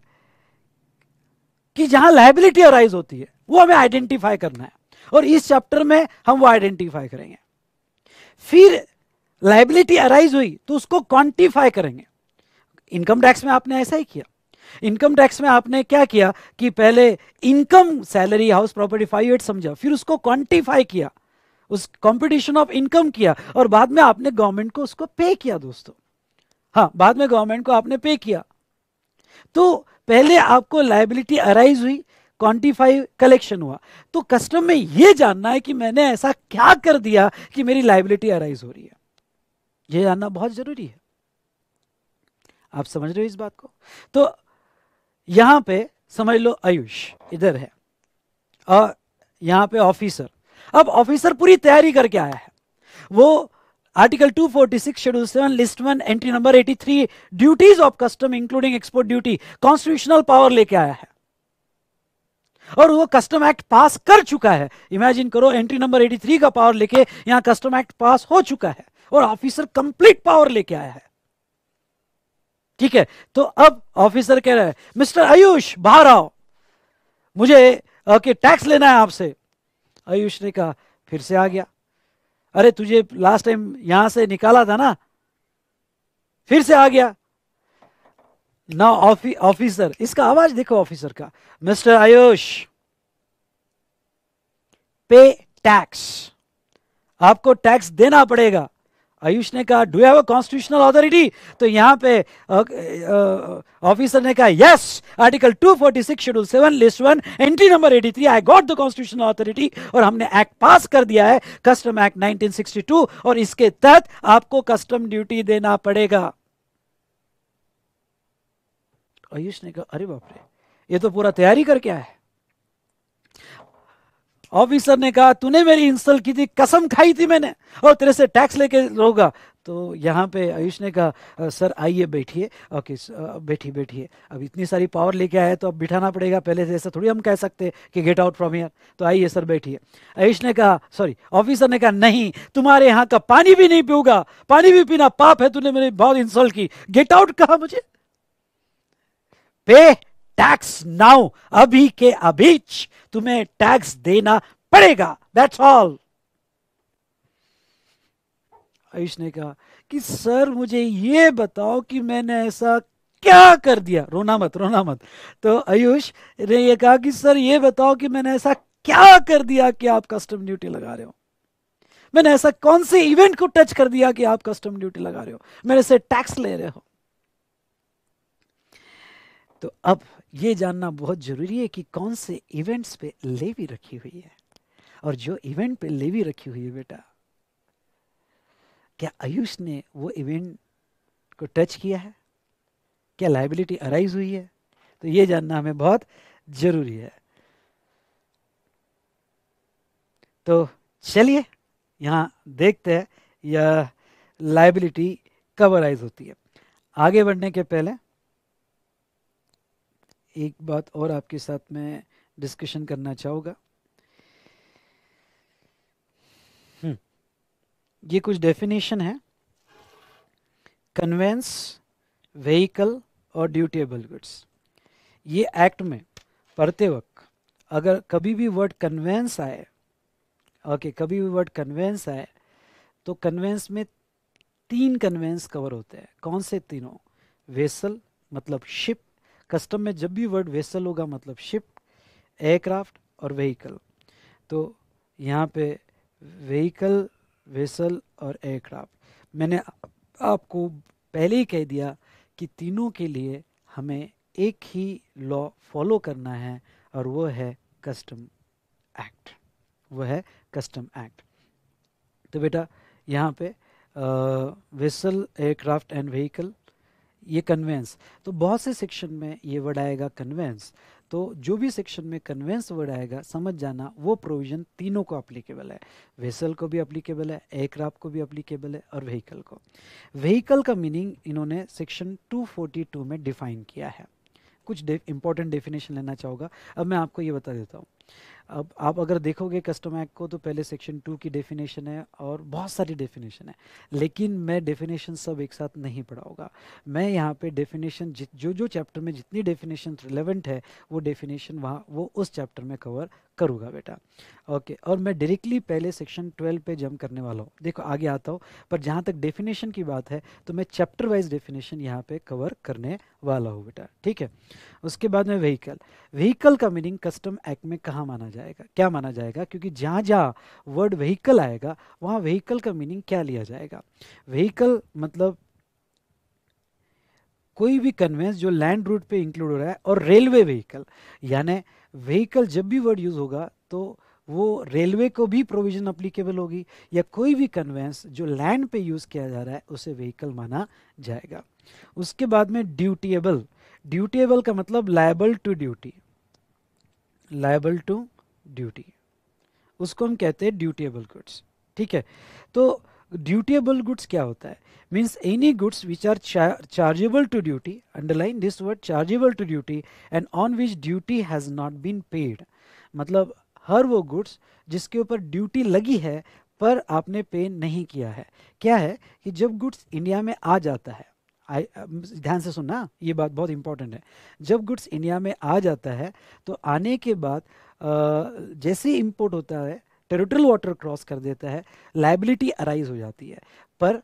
कि जहां लाइबिलिटी अराइज होती है वो हमें आइडेंटिफाई करना है और इस चैप्टर में हम वो आइडेंटिफाई करेंगे फिर लाइबिलिटी अराइज हुई तो उसको क्वांटिफाई करेंगे इनकम टैक्स में आपने ऐसा ही किया इनकम टैक्स में आपने क्या किया कि पहले income salary house property five eight समझा फिर उसको क्वांटिफाई किया उस कंपटीशन ऑफ इनकम किया और बाद में आपने गवर्नमेंट को उसको पे किया दोस्तों हाँ बाद में गवर्नमेंट को आपने पे किया तो पहले आपको लाइबिलिटी अराइज हुई क्वांटिफाई कलेक्शन हुआ तो कस्टम में यह जानना है कि मैंने ऐसा क्या कर दिया कि मेरी लाइबिलिटी अराइज हो रही है ये जानना बहुत ज़रूरी है आप समझ रहे हो इस बात को तो यहाँ पे समझ लो आयुष इधर है और यहाँ पे ऑफिसर अब ऑफिसर पूरी तैयारी करके आया है वो article 246 schedule seven list one entry number 83 duties of custom including export duty constitutional power लेके आया है और वो कस्टम एक्ट पास कर चुका है इमेजिन करो एंट्री नंबर 83 का पावर लेके यहां कस्टम एक्ट पास हो चुका है और ऑफिसर कंप्लीट पावर लेके आया है ठीक है तो अब ऑफिसर कह रहा है मिस्टर आयुष बाहर आओ मुझे ओके टैक्स लेना है आपसे आयुष ने कहा फिर से आ गया अरे तुझे लास्ट टाइम यहां से निकाला था ना फिर से आ गया ना ऑफिसर इसका आवाज देखो ऑफिसर का मिस्टर आयुष पे टैक्स आपको टैक्स देना पड़ेगा आयुष ने कहा do have a constitutional authority तो यहाँ पे ऑफिसर ने कहा yes article 246 schedule 7 list 1 entry number 83 I got the constitutional authority और हमने एक्ट पास कर दिया है कस्टम एक्ट 1962 और इसके तहत आपको कस्टम ड्यूटी देना पड़ेगा आयुष ने कहा अरे बाप रे ये तो पूरा तैयारी करके आया है ऑफिसर ने कहा तूने मेरी इंसल्ट की थी कसम खाई थी मैंने और तेरे से टैक्स लेके रहूंगा तो यहाँ पे आयुष ने कहा सर आइए बैठिए ओके बैठिए बैठिए अब इतनी सारी पावर लेके आए तो अब बिठाना पड़ेगा पहले से तो ऐसा थोड़ी हम कह सकते हैं कि गेट आउट फ्रॉम हियर तो आइए सर बैठिए आयुष ने कहा सॉरी ऑफिसर ने कहा नहीं तुम्हारे यहाँ का पानी भी नहीं पीऊंगा पानी भी पीना पाप है तूने मेरी बहुत इंसल्ट की गेट आउट कहा मुझे पे टैक्स नाउ अभी के अभी तुम्हें टैक्स देना पड़ेगा दैट्स ऑल आयुष ने कहा कि सर मुझे ये बताओ कि मैंने ऐसा क्या कर दिया रोना मत रोना मत तो आयुष ने ये कहा कि सर ये बताओ कि मैंने ऐसा क्या कर दिया कि आप कस्टम ड्यूटी लगा रहे हो मैंने ऐसा कौन से इवेंट को टच कर दिया कि आप कस्टम ड्यूटी लगा रहे हो मेरे से टैक्स ले रहे हो तो अब ये जानना बहुत ज़रूरी है कि कौन से इवेंट्स पे लेवी रखी हुई है और जो इवेंट पे लेवी रखी हुई है बेटा क्या आयुष ने वो इवेंट को टच किया है क्या लाइबिलिटी अराइज हुई है तो ये जानना हमें बहुत ज़रूरी है तो चलिए यहां देखते हैं यह लाइबिलिटी कवराइज होती है आगे बढ़ने के पहले एक बात और आपके साथ में डिस्कशन करना चाहूँगा हम्म। ये कुछ डेफिनेशन है कन्वेंस व्हीकल और ड्यूटेबल गुड्स ये एक्ट में पढ़ते वक्त अगर कभी भी वर्ड कन्वेंस आए ओके कभी भी वर्ड कन्वेंस आए तो कन्वेंस में तीन कन्वेंस कवर होते हैं कौन से तीनों वेसल मतलब शिप कस्टम में जब भी वर्ड वेसल होगा मतलब शिप एयरक्राफ्ट और व्हीकल तो यहाँ पे व्हीकल वेसल और एयरक्राफ्ट मैंने आपको पहले ही कह दिया कि तीनों के लिए हमें एक ही लॉ फॉलो करना है और वो है कस्टम एक्ट वो है कस्टम एक्ट तो बेटा यहाँ पे वेसल एयरक्राफ्ट एंड व्हीकल ये कन्वेंस तो बहुत से सेक्शन में ये वर्ड आएगा कन्वेंस तो जो भी सेक्शन में कन्वेंस वर्ड आएगा समझ जाना वो प्रोविजन तीनों को अप्लीकेबल है वेसल को भी अप्लीकेबल है एयरक्राफ्ट को भी अप्लीकेबल है और व्हीकल को व्हीकल का मीनिंग इन्होंने सेक्शन 242 में डिफाइन किया है कुछ इंपॉर्टेंट डेफिनेशन लेना चाहूँगा अब मैं आपको ये बता देता हूँ अब आप अगर देखोगे कस्टम एक्ट को तो पहले सेक्शन टू की डेफिनेशन है और बहुत सारी डेफिनेशन है लेकिन मैं डेफिनेशन सब एक साथ नहीं पढ़ाऊंगा मैं यहाँ पे डेफिनेशन जो जो चैप्टर में जितनी डेफिनेशन रिलेवेंट है वो डेफिनेशन वहाँ वो उस चैप्टर में कवर करूँगा बेटा ओके और मैं डायरेक्टली पहले सेक्शन ट्वेल्व पर जम करने वाला हूँ देखो आगे आता हूँ पर जहाँ तक डेफिनेशन की बात है तो मैं चैप्टर वाइज डेफिनेशन यहाँ पर कवर करने वाला हूँ बेटा ठीक है उसके बाद में व्हीकल व्हीकल का मीनिंग कस्टम एक्ट में कहाँ कहाँ माना जाएगा क्या माना जाएगा क्योंकि जहाँ जहाँ वर्ड व्हीकल आएगा वहाँ व्हीकल का मीनिंग क्या लिया जाएगा व्हीकल मतलब कोई भी कन्वेंस जो लैंड रूट पे इंक्लूड हो रहा है और रेलवे व्हीकल यानी व्हीकल जब भी वर्ड यूज़ होगा तो वो रेलवे को भी प्रोविजन अप्लीकेबल होगी या कोई भी कन्वेंस जो लैंड पे यूज़ किया जा रहा है उसे व्हीकल माना जाएगा उसके बाद में ड्यूटीएबल ड्यूटीएबल का मतलब liable to duty liable to duty उसको हम कहते हैं ड्यूटीएबल गुड्स ठीक है तो ड्यूटीएबल गुड्स क्या होता है means any goods which are chargeable to duty underline this word chargeable to duty and on which duty has not been paid मतलब हर वो गुड्स जिसके ऊपर ड्यूटी लगी है पर आपने पे नहीं किया है क्या है कि जब गुड्स इंडिया में आ जाता है आई ध्यान से सुनना ये बात बहुत इंपॉर्टेंट है जब गुड्स इंडिया में आ जाता है तो आने के बाद जैसे ही इम्पोर्ट होता है टेरिटरल वाटर क्रॉस कर देता है लाइबिलिटी अराइज हो जाती है पर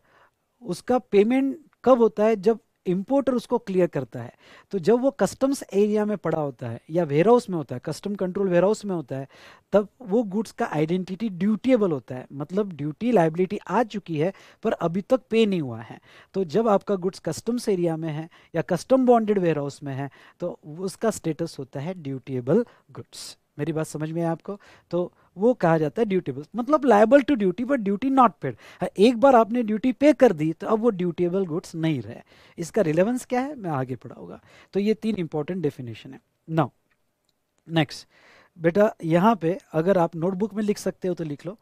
उसका पेमेंट कब होता है जब इम्पोर्टर उसको क्लियर करता है तो जब वो कस्टम्स एरिया में पड़ा होता है या वेयर हाउस में होता है कस्टम कंट्रोल वेयर हाउस में होता है तब वो गुड्स का आइडेंटिटी ड्यूटीएबल होता है मतलब ड्यूटी लाइबिलिटी आ चुकी है पर अभी तक पे नहीं हुआ है तो जब आपका गुड्स कस्टम्स एरिया में है या कस्टम बॉन्डेड वेयर हाउस में है तो उसका स्टेटस होता है ड्यूटीएबल गुड्स मेरी बात समझ में है आपको तो वो कहा जाता है ड्यूटेबल मतलब liable to duty but duty not paid एक बार आपने ड्यूटी पे कर दी तो अब वो ड्यूटेबल गुड्स नहीं रहे इसका रिलेवेंस क्या है मैं आगे पढ़ाऊंगा तो ये तीन इंपॉर्टेंट डेफिनेशन है नाउ नेक्स्ट बेटा यहाँ पे अगर आप नोटबुक में लिख सकते हो तो लिख लो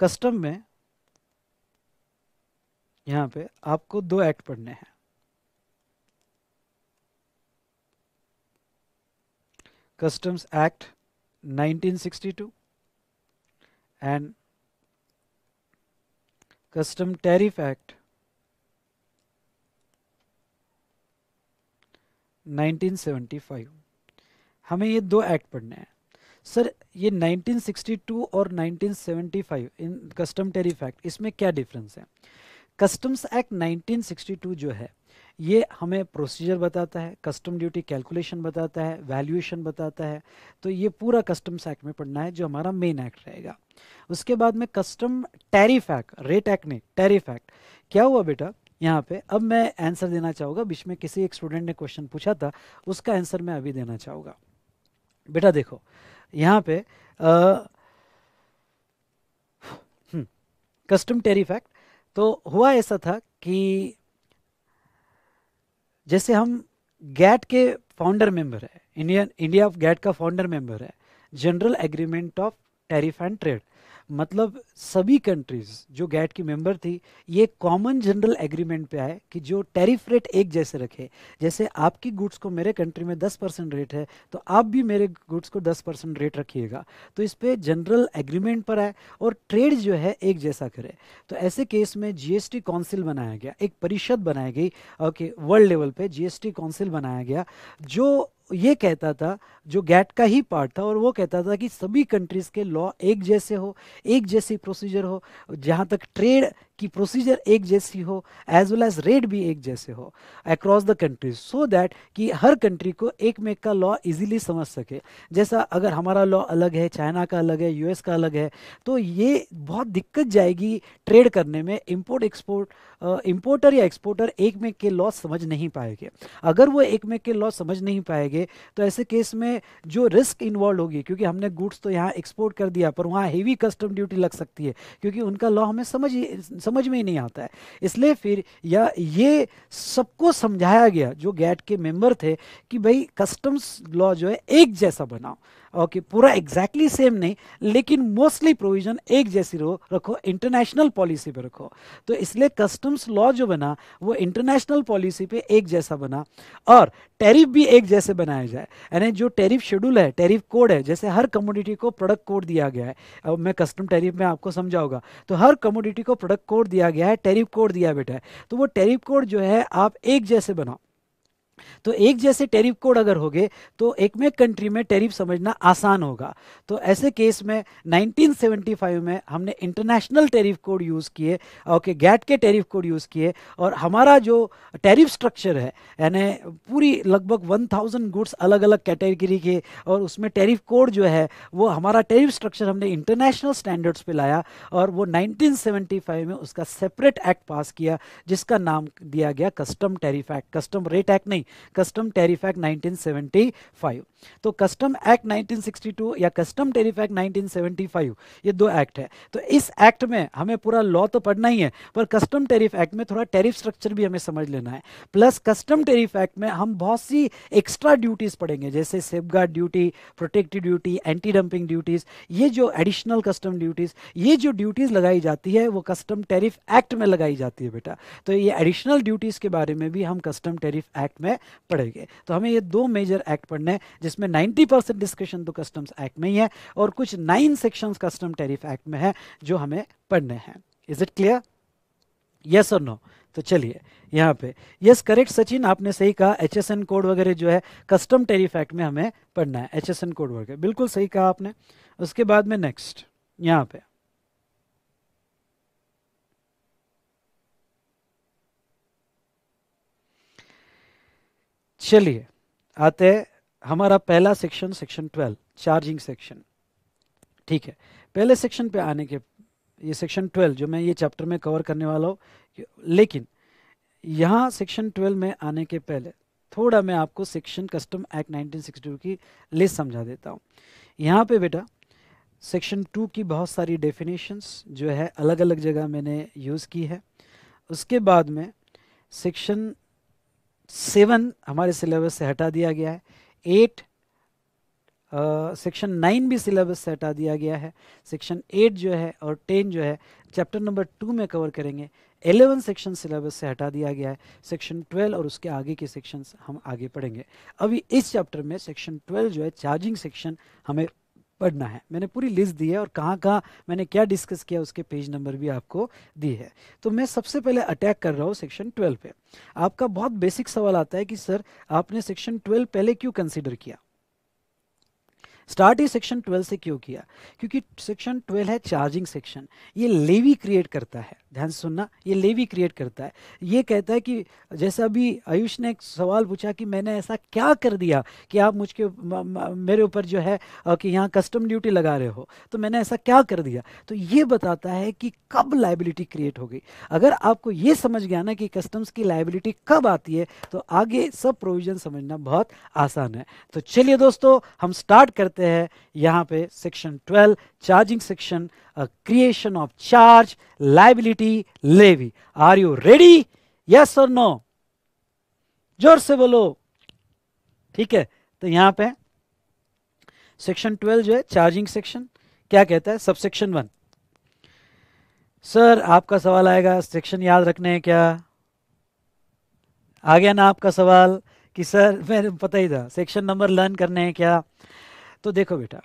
कस्टम में यहाँ पे आपको दो एक्ट पढ़ने हैं customs act 1962 and Custom Tariff Act 1975 हमें ये दो एक्ट पढ़ने हैं सर ये 1962 और 1975 इन कस्टम टेरिफ एक्ट इसमें क्या डिफरेंस है कस्टम्स एक्ट 1962 जो है ये हमें प्रोसीजर बताता है कस्टम ड्यूटी कैलकुलेशन बताता है वैल्यूएशन बताता है तो ये पूरा कस्टम्स एक्ट में पढ़ना है जो हमारा मेन एक्ट रहेगा उसके बाद में custom tariff act rate act नहीं टैरिफ एक्ट क्या हुआ बेटा यहाँ पे अब मैं आंसर देना चाहूँगा बीच में किसी एक स्टूडेंट ने क्वेश्चन पूछा था उसका आंसर मैं अभी देना चाहूँगा बेटा देखो यहाँ पे कस्टम टेरिफ एक्ट तो हुआ ऐसा था कि जैसे हम गैट के फाउंडर मेंबर है इंडियन इंडिया ऑफ गैट का फाउंडर मेंबर है general agreement of tariff and trade मतलब सभी कंट्रीज जो गैट की मेंबर थी ये कॉमन जनरल एग्रीमेंट पे आए कि जो टैरिफ रेट एक जैसे रखे जैसे आपकी गुड्स को मेरे कंट्री में 10 परसेंट रेट है तो आप भी मेरे गुड्स को 10 परसेंट रेट रखिएगा तो इस पर जनरल एग्रीमेंट पर आए और ट्रेड जो है एक जैसा करे तो ऐसे केस में जीएसटी काउंसिल बनाया गया एक परिषद बनाई गई ओके वर्ल्ड लेवल पर जी काउंसिल बनाया गया जो ये कहता था जो गैट का ही पार्ट था और वो कहता था कि सभी कंट्रीज़ के लॉ एक जैसे हो एक जैसी प्रोसीजर हो जहाँ तक ट्रेड कि प्रोसीजर एक जैसी हो एज वेल एज रेट भी एक जैसे हो across the countries so that कि हर कंट्री को एक मेक का लॉ इजीली समझ सके जैसा अगर हमारा लॉ अलग है चाइना का अलग है यूएस का अलग है तो ये बहुत दिक्कत जाएगी ट्रेड करने में इम्पोर्ट एक्सपोर्ट इम्पोर्टर या एक्सपोर्टर एक मेक के लॉ समझ नहीं पाएंगे अगर वो एक मेक के लॉ समझ नहीं पाएंगे तो ऐसे केस में जो रिस्क इन्वॉल्व होगी क्योंकि हमने गुड्स तो यहाँ एक्सपोर्ट कर दिया पर वहाँ हेवी कस्टम ड्यूटी लग सकती है क्योंकि उनका लॉ हमें समझ समझ में ही नहीं आता है इसलिए फिर या ये सबको समझाया गया जो गैट के मेंबर थे कि भाई कस्टम्स लॉ जो है एक जैसा बनाओ ओके पूरा एग्जैक्टली सेम नहीं लेकिन मोस्टली प्रोविजन एक जैसी रहो रखो इंटरनेशनल पॉलिसी पे रखो तो इसलिए कस्टम्स लॉ जो बना वो इंटरनेशनल पॉलिसी पे एक जैसा बना और टैरिफ भी एक जैसे बनाया जाए यानी जो टैरिफ शेड्यूल है टैरिफ कोड है जैसे हर कम्योडिटी को प्रोडक्ट कोड दिया गया है अब मैं कस्टम टैरिफ में आपको समझाऊंगा तो हर कम्योडिटी को प्रोडक्ट कोड दिया गया है टैरिफ कोड दिया बेटा है तो वो टैरिफ कोड जो है आप एक जैसे बनाओ तो एक जैसे टैरिफ कोड अगर हो गए तो एक में कंट्री में टैरिफ समझना आसान होगा तो ऐसे केस में 1975 में हमने इंटरनेशनल टैरिफ कोड यूज़ किए ओके गैट के टैरिफ कोड यूज़ किए और हमारा जो टैरिफ स्ट्रक्चर है यानी पूरी लगभग 1000 गुड्स अलग अलग कैटेगरी के और उसमें टैरिफ कोड जो है वो हमारा टेरिफ स्ट्रक्चर हमने इंटरनेशनल स्टैंडर्ड्स पर लाया और वो नाइनटीन में उसका सेपरेट एक्ट पास किया जिसका नाम दिया गया custom tariff act custom rate act नहीं sorry custom tariff act nineteen तो कस्टम एक्ट 1962 या कस्टम टेरिफ एक्ट 1975 ये दो एक्ट है तो इस एक्ट में हमें पूरा लॉ तो पढ़ना ही है पर कस्टम टेरिफ एक्ट में थोड़ा टेरिफ स्ट्रक्चर भी हमें समझ लेना है प्लस कस्टम टेरिफ एक्ट में हम बहुत सी एक्स्ट्रा ड्यूटीज़ पढ़ेंगे जैसे safe duty protective duty anti dumping duties ये जो एडिशनल कस्टम ड्यूटीज़ ये जो ड्यूटीज़ लगाई जाती है वो कस्टम टेरिफ एक्ट में लगाई जाती है बेटा तो ये एडिशनल ड्यूटीज़ के बारे में भी हम कस्टम टेरिफ एक्ट में है पढ़ेंगे तो हमें ये दो मेजर एक्ट पढ़ने हैं जिसमें 90 परसेंट डिस्कशन तो कस्टम्स एक्ट में ही है और कुछ nine sections custom tariff act में है जो हमें पढ़ने हैं इज इट क्लियर यस और नो तो चलिए यहाँ पे यस करेक्ट सचिन आपने सही कहा एच कोड वगैरह जो है कस्टम टेरिफ एक्ट में हमें पढ़ना है एच कोड वगैरह बिल्कुल सही कहा आपने उसके बाद में नेक्स्ट यहाँ पे चलिए आते हैं हमारा पहला section section twelve charging section ठीक है पहले सेक्शन पे आने के ये सेक्शन ट्वेल्व जो मैं ये चैप्टर में कवर करने वाला हूँ लेकिन यहाँ सेक्शन ट्वेल्व में आने के पहले थोड़ा मैं आपको सेक्शन कस्टम एक्ट 1962 की लिस्ट समझा देता हूँ यहाँ पे बेटा सेक्शन टू की बहुत सारी डेफिनेशंस जो है अलग अलग जगह मैंने यूज़ की है उसके बाद में सेक्शन सेवन हमारे सिलेबस से हटा दिया गया है एट सेक्शन नाइन भी सिलेबस से हटा दिया गया है सेक्शन एट जो है और टेन जो है चैप्टर नंबर टू में कवर करेंगे एलेवन सेक्शन सिलेबस से हटा दिया गया है सेक्शन ट्वेल्व और उसके आगे के सेक्शंस हम आगे पढ़ेंगे अभी इस चैप्टर में सेक्शन ट्वेल्व जो है चार्जिंग सेक्शन हमें पढ़ना है मैंने पूरी लिस्ट दी है और कहाँ कहाँ मैंने क्या डिस्कस किया उसके पेज नंबर भी आपको दी है तो मैं सबसे पहले अटैक कर रहा हूँ सेक्शन ट्वेल्व पे आपका बहुत बेसिक सवाल आता है कि सर आपने सेक्शन ट्वेल्व पहले क्यों कंसिडर किया स्टार्ट ही सेक्शन ट्वेल्व से क्यों किया क्योंकि सेक्शन ट्वेल्व है चार्जिंग सेक्शन ये लेवी क्रिएट करता है ध्यान से सुनना ये लेवी क्रिएट करता है ये कहता है कि जैसा अभी आयुष ने एक सवाल पूछा कि मैंने ऐसा क्या कर दिया कि आप मुझके मेरे ऊपर जो है कि यहाँ कस्टम ड्यूटी लगा रहे हो तो मैंने ऐसा क्या कर दिया तो ये बताता है कि कब लाइबिलिटी क्रिएट हो गई अगर आपको ये समझ गया ना कि कस्टम्स की लाइबिलिटी कब आती है तो आगे सब प्रोविजन समझना बहुत आसान है तो चलिए दोस्तों हम स्टार्ट करते हैं यहाँ पे section twelve charging section a creation of charge, liability, levy. Are you ready? Yes or no? जोर से बोलो ठीक है तो यहां पे सेक्शन 12 जो है चार्जिंग सेक्शन क्या कहता है सब सेक्शन वन सर आपका सवाल आएगा सेक्शन याद रखने हैं क्या आ गया ना आपका सवाल कि सर [LAUGHS] मेरे पता ही था सेक्शन नंबर लर्न करने हैं क्या तो देखो बेटा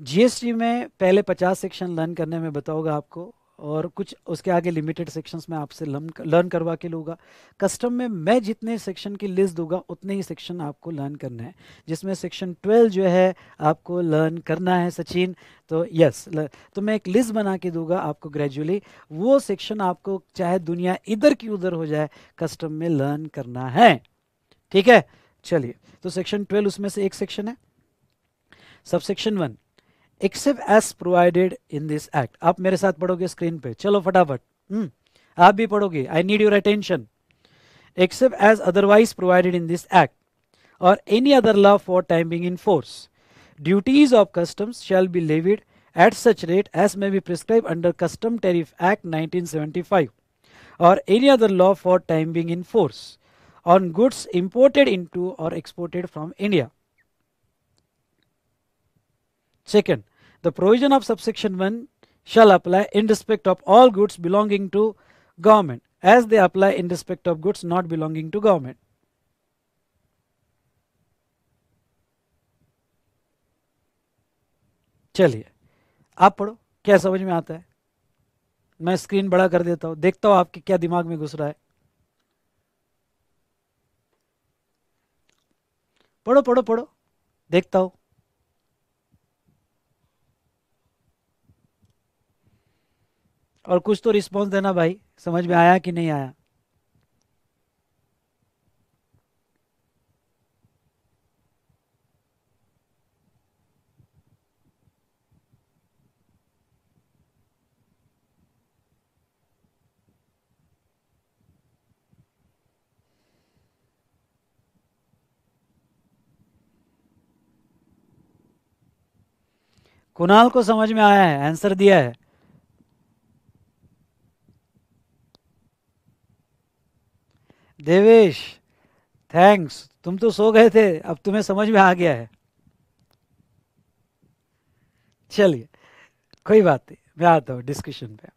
जीएसटी में पहले पचास सेक्शन लर्न करने में बताऊंगा आपको और कुछ उसके आगे लिमिटेड सेक्शंस में आपसे लर्न करवा के लूँगा कस्टम में मैं जितने सेक्शन की लिस्ट दूंगा उतने ही सेक्शन आपको लर्न करना है जिसमें सेक्शन 12 जो है आपको लर्न करना है सचिन तो यस तो मैं एक लिस्ट बना के दूंगा आपको ग्रेजुअली वो सेक्शन आपको चाहे दुनिया इधर की उधर हो जाए कस्टम में लर्न करना है ठीक है चलिए तो सेक्शन ट्वेल्व उसमें से एक सेक्शन है subsection one except as provided in this act आप मेरे साथ पढ़ोगे screen. पे चलो फटाफट हम्म आप भी पढ़ोगे I need your attention. Except as otherwise provided in this Act or any other law for time being in force. Duties of customs shall be levied at such rate as may be prescribed under Custom Tariff Act 1975 or any other law for time being in force on goods imported into or exported from India. Second, The provision of subsection 1 shall apply in respect of all goods belonging to government as they apply in respect of goods not belonging to government. चलिए आप पढ़ो क्या समझ में आता है मैं screen बड़ा कर देता हूँ देखता हूँ आपके क्या दिमाग में घुस रहा है पढ़ो पढ़ो पढ़ो देखता हूँ और कुछ तो रिस्पॉन्स देना भाई समझ में आया कि नहीं आया कुणाल को समझ में आया है आंसर दिया है देवेश थैंक्स तुम तो सो गए थे अब तुम्हें समझ में आ गया है चलिए कोई बात नहीं मैं आता हूँ डिस्कशन पे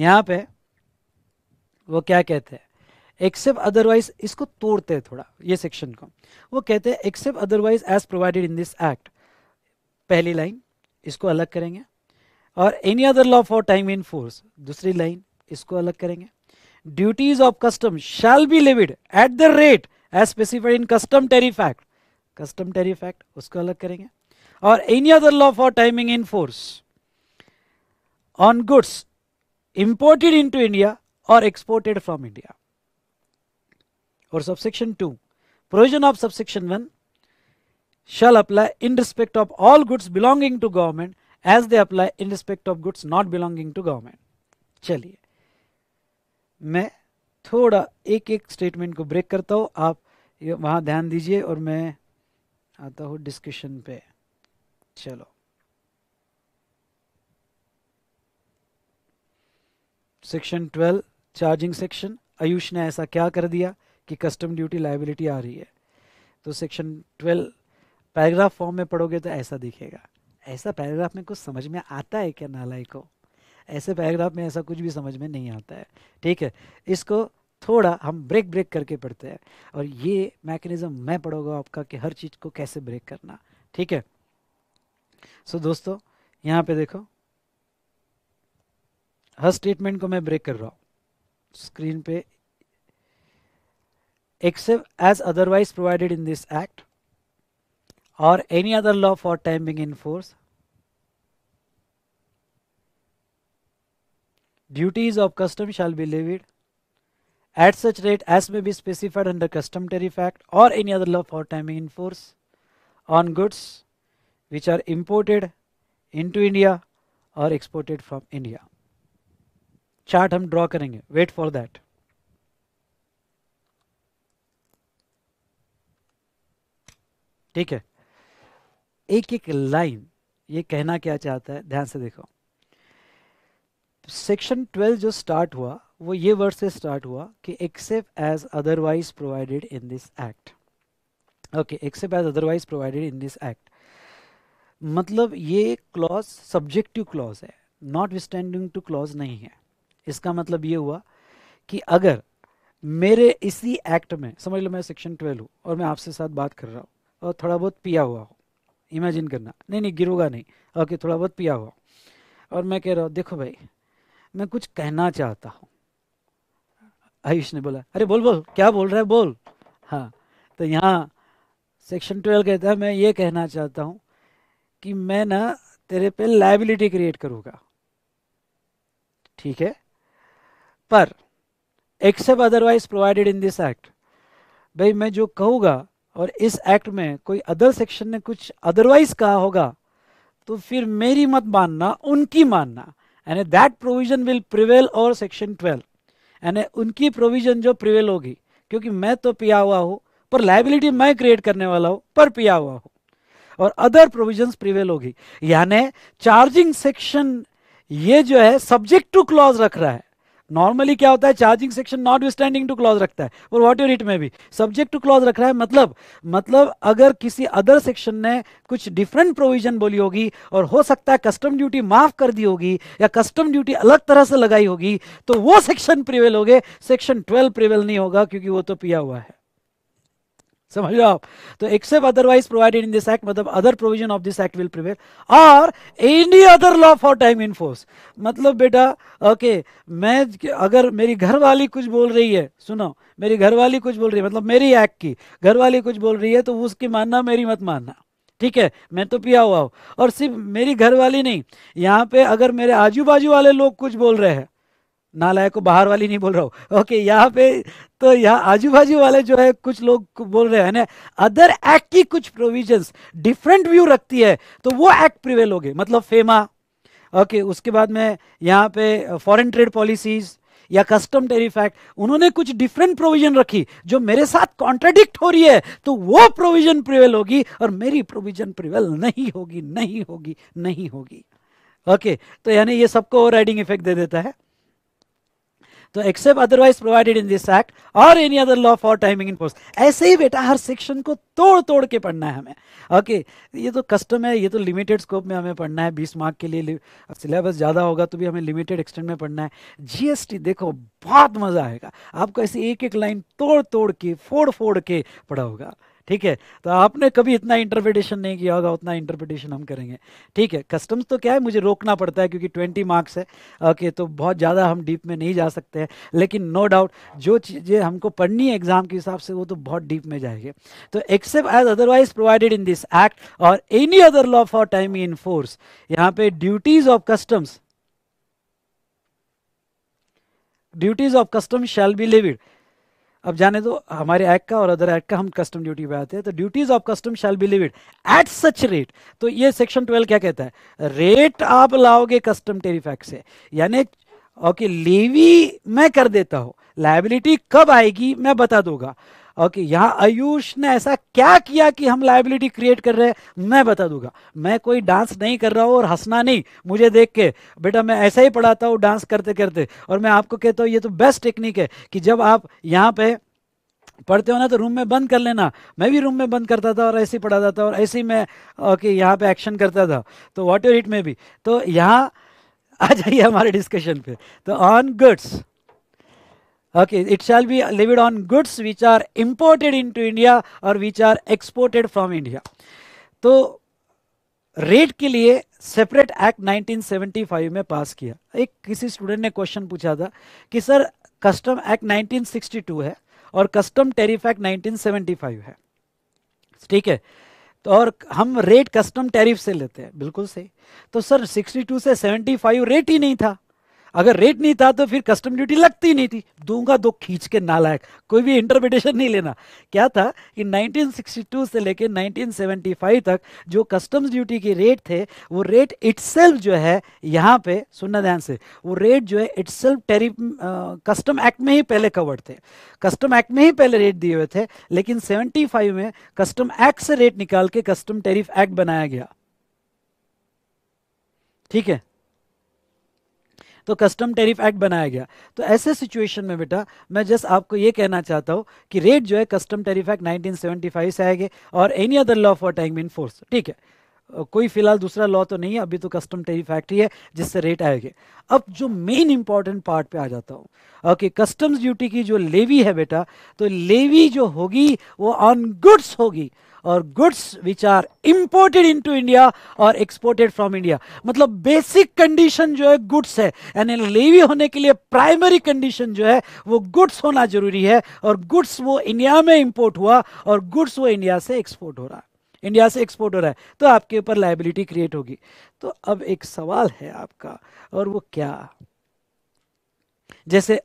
यहाँ पे वो क्या कहते हैं एक्सेप्ट अदरवाइज इसको तोड़ते हैं थोड़ा ये सेक्शन को वो कहते हैं except otherwise as provided in this act पहली लाइन इसको अलग करेंगे और any other law for time in force दूसरी लाइन इसको अलग करेंगे duties of custom shall be levied at the rate as specified in custom tariff act custom tariff act उसको alag karenge. Or any other law for timing in force on goods imported into India or exported from India or subsection 2 provision of subsection 1 shall apply in respect of all goods belonging to government as they apply in respect of goods not belonging to government Chaliye. मैं थोड़ा एक एक statement को break करता हूँ आप वहाँ ध्यान दीजिए और मैं आता हूँ डिस्कशन पे चलो section twelve charging section Ayush ने ऐसा क्या कर दिया कि कस्टम ड्यूटी लाइबिलिटी आ रही है तो सेक्शन ट्वेल्व पैराग्राफ फॉर्म में पढ़ोगे तो ऐसा दिखेगा ऐसा पैराग्राफ में कुछ समझ में आता है क्या नालायक को ऐसे पैराग्राफ में ऐसा कुछ भी समझ में नहीं आता है ठीक है इसको थोड़ा हम ब्रेक ब्रेक करके पढ़ते हैं और ये मैकेनिज़्म मैं पढ़ूंगा आपका कि हर चीज़ को कैसे ब्रेक करना ठीक है सो so, दोस्तों यहाँ पे देखो हर स्टेटमेंट को मैं ब्रेक कर रहा हूँ स्क्रीन पे except as otherwise provided in this act और any other law for time being in force duties of custom shall be levied at such rate as may be specified under custom tariff act or any other law for timing in force on goods which are imported into India or exported from India. Chart हम draw करेंगे wait for that ठीक है एक एक line ये कहना क्या चाहता है ध्यान से देखो सेक्शन 12 जो स्टार्ट हुआ वो ये वर्ड से स्टार्ट हुआ कि except as otherwise provided in this act okay except as otherwise provided in this act मतलब ये क्लॉज सब्जेक्टिव क्लॉज है नॉट विस्टैंडिंग टू क्लॉज नहीं है इसका मतलब ये हुआ कि अगर मेरे इसी एक्ट में समझ लो मैं सेक्शन ट्वेल्व हूँ और मैं आपसे साथ बात कर रहा हूँ और थोड़ा बहुत पिया हुआ हूँ इमेजिन करना नहीं नहीं गिरूगा नहीं ओके थोड़ा बहुत पिया हुआ और मैं कह रहा हूँ देखो भाई मैं कुछ कहना चाहता हूँ आयुष ने बोला अरे बोल बोल क्या बोल रहा है बोल हाँ तो यहाँ सेक्शन ट्वेल्व कहता है मैं ये कहना चाहता हूँ कि मैं ना तेरे पे लाइबिलिटी क्रिएट करूँगा ठीक है पर except otherwise provided in this act भाई मैं जो कहूँगा और इस एक्ट में कोई अदर सेक्शन ने कुछ अदरवाइज कहा होगा तो फिर मेरी मत मानना उनकी मानना यानी दैट प्रोविज़न विल प्रिवेल और सेक्शन ट्वेल्व यानी उनकी प्रोविज़न जो प्रिवेल होगी क्योंकि मैं तो पिया हुआ हूँ पर लाइबिलिटी मैं क्रिएट करने वाला हूँ पर पिया हुआ हूँ और अदर प्रोविजंस प्रिवेल होगी यानी चार्जिंग सेक्शन ये जो है सब्जेक्ट टू क्लॉज रख रहा है नॉर्मली क्या होता है charging section notwithstanding to clause रखता है और वॉट यूर इट में भी सब्जेक्ट टू क्लॉज रख रहा है मतलब मतलब अगर किसी अदर सेक्शन ने कुछ डिफरेंट प्रोविजन बोली होगी और हो सकता है कस्टम ड्यूटी माफ कर दी होगी या कस्टम ड्यूटी अलग तरह से लगाई होगी तो वो सेक्शन प्रिवेल हो गए सेक्शन ट्वेल्व प्रिवेल नहीं होगा क्योंकि वो तो पिया हुआ है समझ लो आप तो except otherwise provided in this act मतलब other provision of this act will prevail और any other law for time in force मतलब बेटा ओके मैं अगर मेरी घर वाली कुछ बोल रही है सुनो मेरी घर वाली कुछ बोल रही है मतलब मेरी एक्ट की घर वाली कुछ बोल रही है तो उसकी मानना मेरी मत मानना ठीक है मैं तो पिया हुआ हूँ और सिर्फ मेरी घर वाली नहीं यहाँ पे अगर मेरे आजू बाजू वाले लोग कुछ बोल रहे हैं नालायक को बाहर वाली नहीं बोल रहा हूँ ओके यहाँ पे तो यहाँ आजू बाजू वाले जो है कुछ लोग बोल रहे हैं ना अदर एक्ट की कुछ प्रोविजंस डिफरेंट व्यू रखती है तो वो एक्ट प्रिवेल हो गए मतलब फेमा ओके उसके बाद में यहाँ पे फॉरेन ट्रेड पॉलिसीज या कस्टम टेरिफ एक्ट उन्होंने कुछ डिफरेंट प्रोविजन रखी जो मेरे साथ कॉन्ट्राडिक्ट हो रही है तो वो प्रोविजन प्रिवेल होगी और मेरी प्रोविजन प्रिवेल नहीं होगी नहीं होगी नहीं होगी ओके okay, तो यानी ये सबको ओवर राइडिंग इफेक्ट दे देता है तो except otherwise provided in this act और any other law for timing in post ऐसे ही बेटा हर सेक्शन को तोड़ तोड़ के पढ़ना है हमें ओके okay, ये तो कस्टम है ये तो लिमिटेड स्कोप में हमें पढ़ना है बीस मार्क के लिए सिलेबस ज़्यादा होगा तो भी हमें लिमिटेड एक्सटेंड में पढ़ना है जीएसटी देखो बहुत मज़ा आएगा आपको ऐसे एक एक लाइन तोड़ तोड़ के फोड़ फोड़ के पढ़ा होगा ठीक है तो आपने कभी इतना इंटरप्रिटेशन नहीं किया होगा उतना इंटरप्रिटेशन हम करेंगे ठीक है कस्टम्स तो क्या है मुझे रोकना पड़ता है क्योंकि ट्वेंटी मार्क्स है ओके तो बहुत ज़्यादा हम डीप में नहीं जा सकते हैं लेकिन नो no डाउट जो चीज़ें हमको पढ़नी है एग्जाम के हिसाब से वो तो बहुत डीप में जाएगी तो except as otherwise provided in this act और any other law for time in force यहाँ पे duties of customs duties of customs shall be levied अब जाने दो हमारे एक्ट का और अदर एक्ट का हम कस्टम ड्यूटी पे आते हैं तो duties of custom shall be levied at such rate तो ये सेक्शन ट्वेल्व क्या कहता है रेट आप लाओगे कस्टम एक्ट से यानी ओके लेवी मैं कर देता हूँ लाइबिलिटी कब आएगी मैं बता दूंगा ओके यहाँ आयुष ने ऐसा क्या किया कि हम लाइबिलिटी क्रिएट कर रहे हैं मैं बता दूंगा मैं कोई डांस नहीं कर रहा हूँ और हंसना नहीं मुझे देख के बेटा मैं ऐसा ही पढ़ाता हूँ डांस करते करते और मैं आपको कहता हूँ ये तो बेस्ट टेक्निक है कि जब आप यहाँ पे पढ़ते हो ना तो रूम में बंद कर लेना मैं भी रूम में बंद करता था और ऐसे ही पढ़ाता था और ऐसे ही मैं ओके यहाँ पे एक्शन करता था तो वॉट योर इट में भी तो यहाँ आ जाइए हमारे डिस्कशन पे तो on goods it it shall be levied on goods which are imported into India और which are exported from India तो रेट के लिए सेपरेट एक्ट 1975 में पास किया एक किसी स्टूडेंट ने क्वेश्चन पूछा था कि सर कस्टम एक्ट 1962 है और कस्टम टैरिफ एक्ट 1975 है ठीक है तो और हम रेट कस्टम टैरिफ से लेते हैं बिल्कुल सही तो सर 62 से 75 रेट ही नहीं था अगर रेट नहीं था तो फिर कस्टम ड्यूटी लगती नहीं थी दूंगा दो खींच के नालायक कोई भी इंटरप्रिटेशन नहीं लेना क्या था कि 1962 से लेकर 1975 तक जो कस्टम्स ड्यूटी के रेट थे वो रेट इट्सेल्फ जो है यहाँ पे सुनना ध्यान से वो रेट जो है इट्सेल्फ टेरिफ कस्टम एक्ट में ही पहले कवर्ड थे कस्टम एक्ट में ही पहले रेट दिए हुए थे लेकिन सेवेंटी में कस्टम एक्ट से रेट निकाल के कस्टम टेरिफ एक्ट बनाया गया ठीक है तो कस्टम टैरिफ एक्ट बनाया गया तो ऐसे सिचुएशन में बेटा मैं जस्ट आपको ये कहना चाहता हूँ कि रेट जो है कस्टम टैरिफ एक्ट 1975 से आएंगे और any other law for time in force ठीक है कोई फिलहाल दूसरा लॉ तो नहीं है अभी तो कस्टम टैरिफ एक्ट ही है जिससे रेट आएंगे अब जो मेन इंपॉर्टेंट पार्ट पे आ जाता हूँ ओके कस्टम्स ड्यूटी की जो लेवी है बेटा तो लेवी जो होगी वो ऑन गुड्स होगी और goods which are imported to India और एक्सपोर्टेड फ्रॉम इंडिया मतलब बेसिक कंडीशन जो है गुड्स है यानी लेवी होने के लिए प्राइमरी कंडीशन जो है वो गुड्स होना जरूरी है और गुड्स वो इंडिया में इम्पोर्ट हुआ और गुड्स वो इंडिया से एक्सपोर्ट हो रहा है इंडिया से एक्सपोर्ट हो रहा है तो आपके ऊपर लाइबिलिटी क्रिएट होगी तो अब एक सवाल है आपका और वो क्या जैसे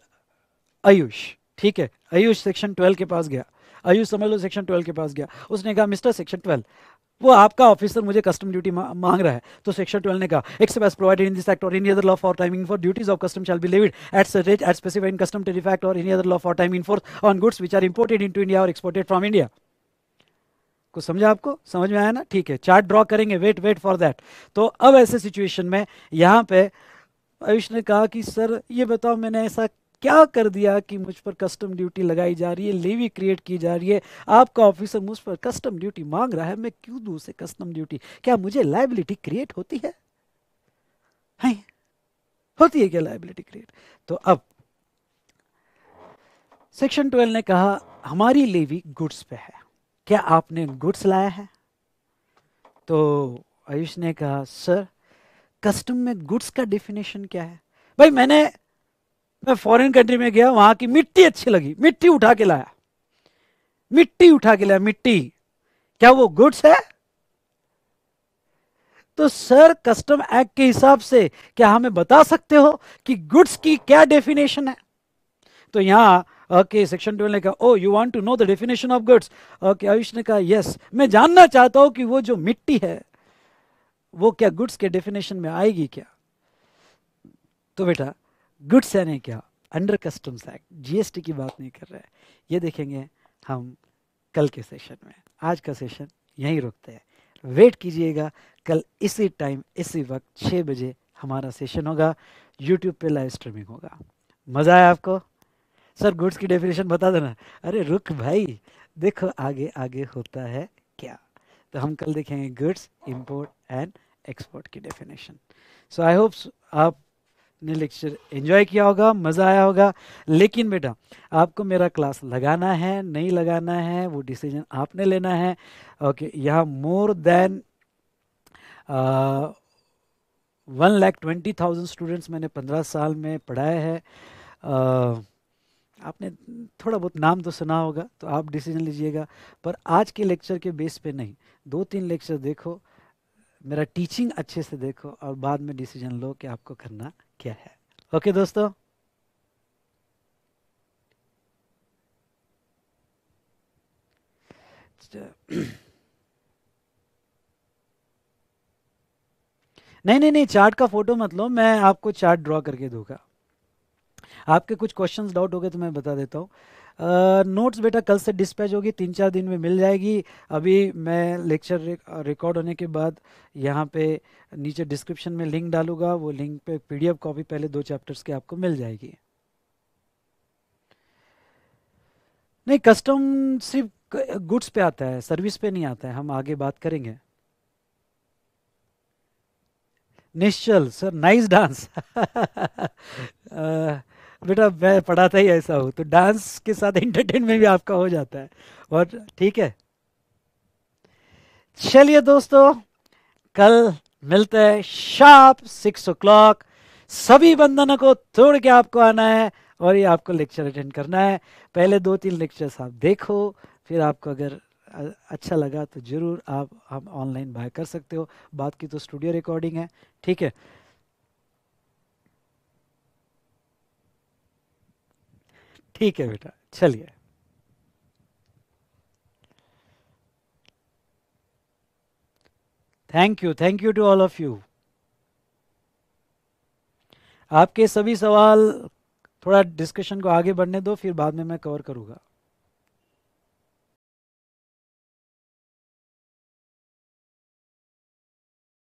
आयुष ठीक है आयुष सेक्शन ट्वेल्व के पास गया आयुष समझ लो सेक्शन ट्वेल्व के पास गया उसने कहा मिस्टर सेक्शन ट्वेल्व वो आपका ऑफिसर मुझे कस्टम ड्यूटी मा, मांग रहा है तो सेक्शन ट्वेल्व ने कहा except as provided in this act और any other law for timing for duties of custom shall be levied at such at specified in custom tariff act और any other law for time for on goods which are imported in India और exported from India को समझा आपको समझ में आया ना ठीक है चार्ट ड्रॉ करेंगे वेट वेट फॉर दैट तो अब ऐसे सिचुएशन में यहाँ पे आयुष ने कहा कि सर ये बताओ मैंने ऐसा क्या कर दिया कि मुझ पर कस्टम ड्यूटी लगाई जा रही है लेवी क्रिएट की जा रही है आपका ऑफिसर मुझ पर कस्टम ड्यूटी मांग रहा है मैं क्यों दूँ उसे कस्टम ड्यूटी क्या मुझे लाइबिलिटी क्रिएट होती है हैं होती है क्या लाइबिलिटी क्रिएट तो अब सेक्शन ट्वेल्व ने कहा हमारी लेवी गुड्स पे है क्या आपने गुड्स लाया है तो आयुष ने कहा सर कस्टम में गुड्स का डिफिनेशन क्या है भाई मैंने मैं फॉरेन कंट्री में गया वहां की मिट्टी अच्छी लगी मिट्टी उठा के लाया मिट्टी उठा के लाया मिट्टी क्या वो गुड्स है तो सर कस्टम एक्ट के हिसाब से क्या हमें बता सकते हो कि गुड्स की क्या डेफिनेशन है तो यहाँ ओके सेक्शन ट्वेल्व ने कहा oh you want to know the definition of goods okay Ayush ने कहा यस मैं जानना चाहता हूं कि वो जो मिट्टी है वो क्या गुड्स के डेफिनेशन में आएगी क्या तो बेटा गुड्स यानी क्या अंडर कस्टम्स एक्ट जीएसटी की बात नहीं कर रहे ये देखेंगे हम कल के सेशन में आज का सेशन यहीं रुकते हैं वेट कीजिएगा कल इसी टाइम इसी वक्त छः बजे हमारा सेशन होगा यूट्यूब पे लाइव स्ट्रीमिंग होगा मज़ा आया आपको सर गुड्स की डेफिनेशन बता देना अरे रुक भाई देखो आगे आगे होता है क्या तो हम कल देखेंगे गुड्स इम्पोर्ट एंड एक्सपोर्ट की डेफिनेशन सो आई होप आप ने लेक्चर एंजॉय किया होगा मज़ा आया होगा लेकिन बेटा आपको मेरा क्लास लगाना है नहीं लगाना है वो डिसीजन आपने लेना है ओके यहाँ more than one lakh twenty thousand students मैंने पंद्रह साल में पढ़ाया है uh, आपने थोड़ा बहुत नाम तो सुना होगा तो आप डिसीजन लीजिएगा पर आज के लेक्चर के बेस पे नहीं दो तीन लेक्चर देखो मेरा टीचिंग अच्छे से देखो और बाद में डिसीजन लो कि आपको करना क्या है ओके दोस्तों नहीं नहीं नहीं चार्ट का फोटो मत लो मैं आपको चार्ट ड्रॉ करके दूंगा आपके कुछ क्वेश्चंस डाउट हो गए तो मैं बता देता हूं नोट्स बेटा कल से डिस्पैच होगी तीन चार दिन में मिल जाएगी अभी मैं लेक्चर रिकॉर्ड होने के बाद यहाँ पे नीचे डिस्क्रिप्शन में लिंक डालूंगा वो लिंक पे पीडीएफ कॉपी पहले दो चैप्टर्स के आपको मिल जाएगी नहीं कस्टम सिर्फ गुड्स पे आता है सर्विस पे नहीं आता है हम आगे बात करेंगे निश्चल सर नाइस डांस बेटा मैं पढ़ाता ही ऐसा हूँ तो डांस के साथ एंटरटेनमेंट भी आपका हो जाता है और ठीक है चलिए दोस्तों कल मिलते हैं शार्प सिक्स ओ क्लॉक सभी बंधनों को तोड़ के आपको आना है और ये आपको लेक्चर अटेंड करना है पहले दो तीन लेक्चर्स आप देखो फिर आपको अगर अच्छा लगा तो ज़रूर आप हम ऑनलाइन बाय कर सकते हो बात की तो स्टूडियो रिकॉर्डिंग है ठीक है ठीक है बेटा चलिए thank you thank you to all of you आपके सभी सवाल थोड़ा डिस्कशन को आगे बढ़ने दो फिर बाद में मैं कवर करूंगा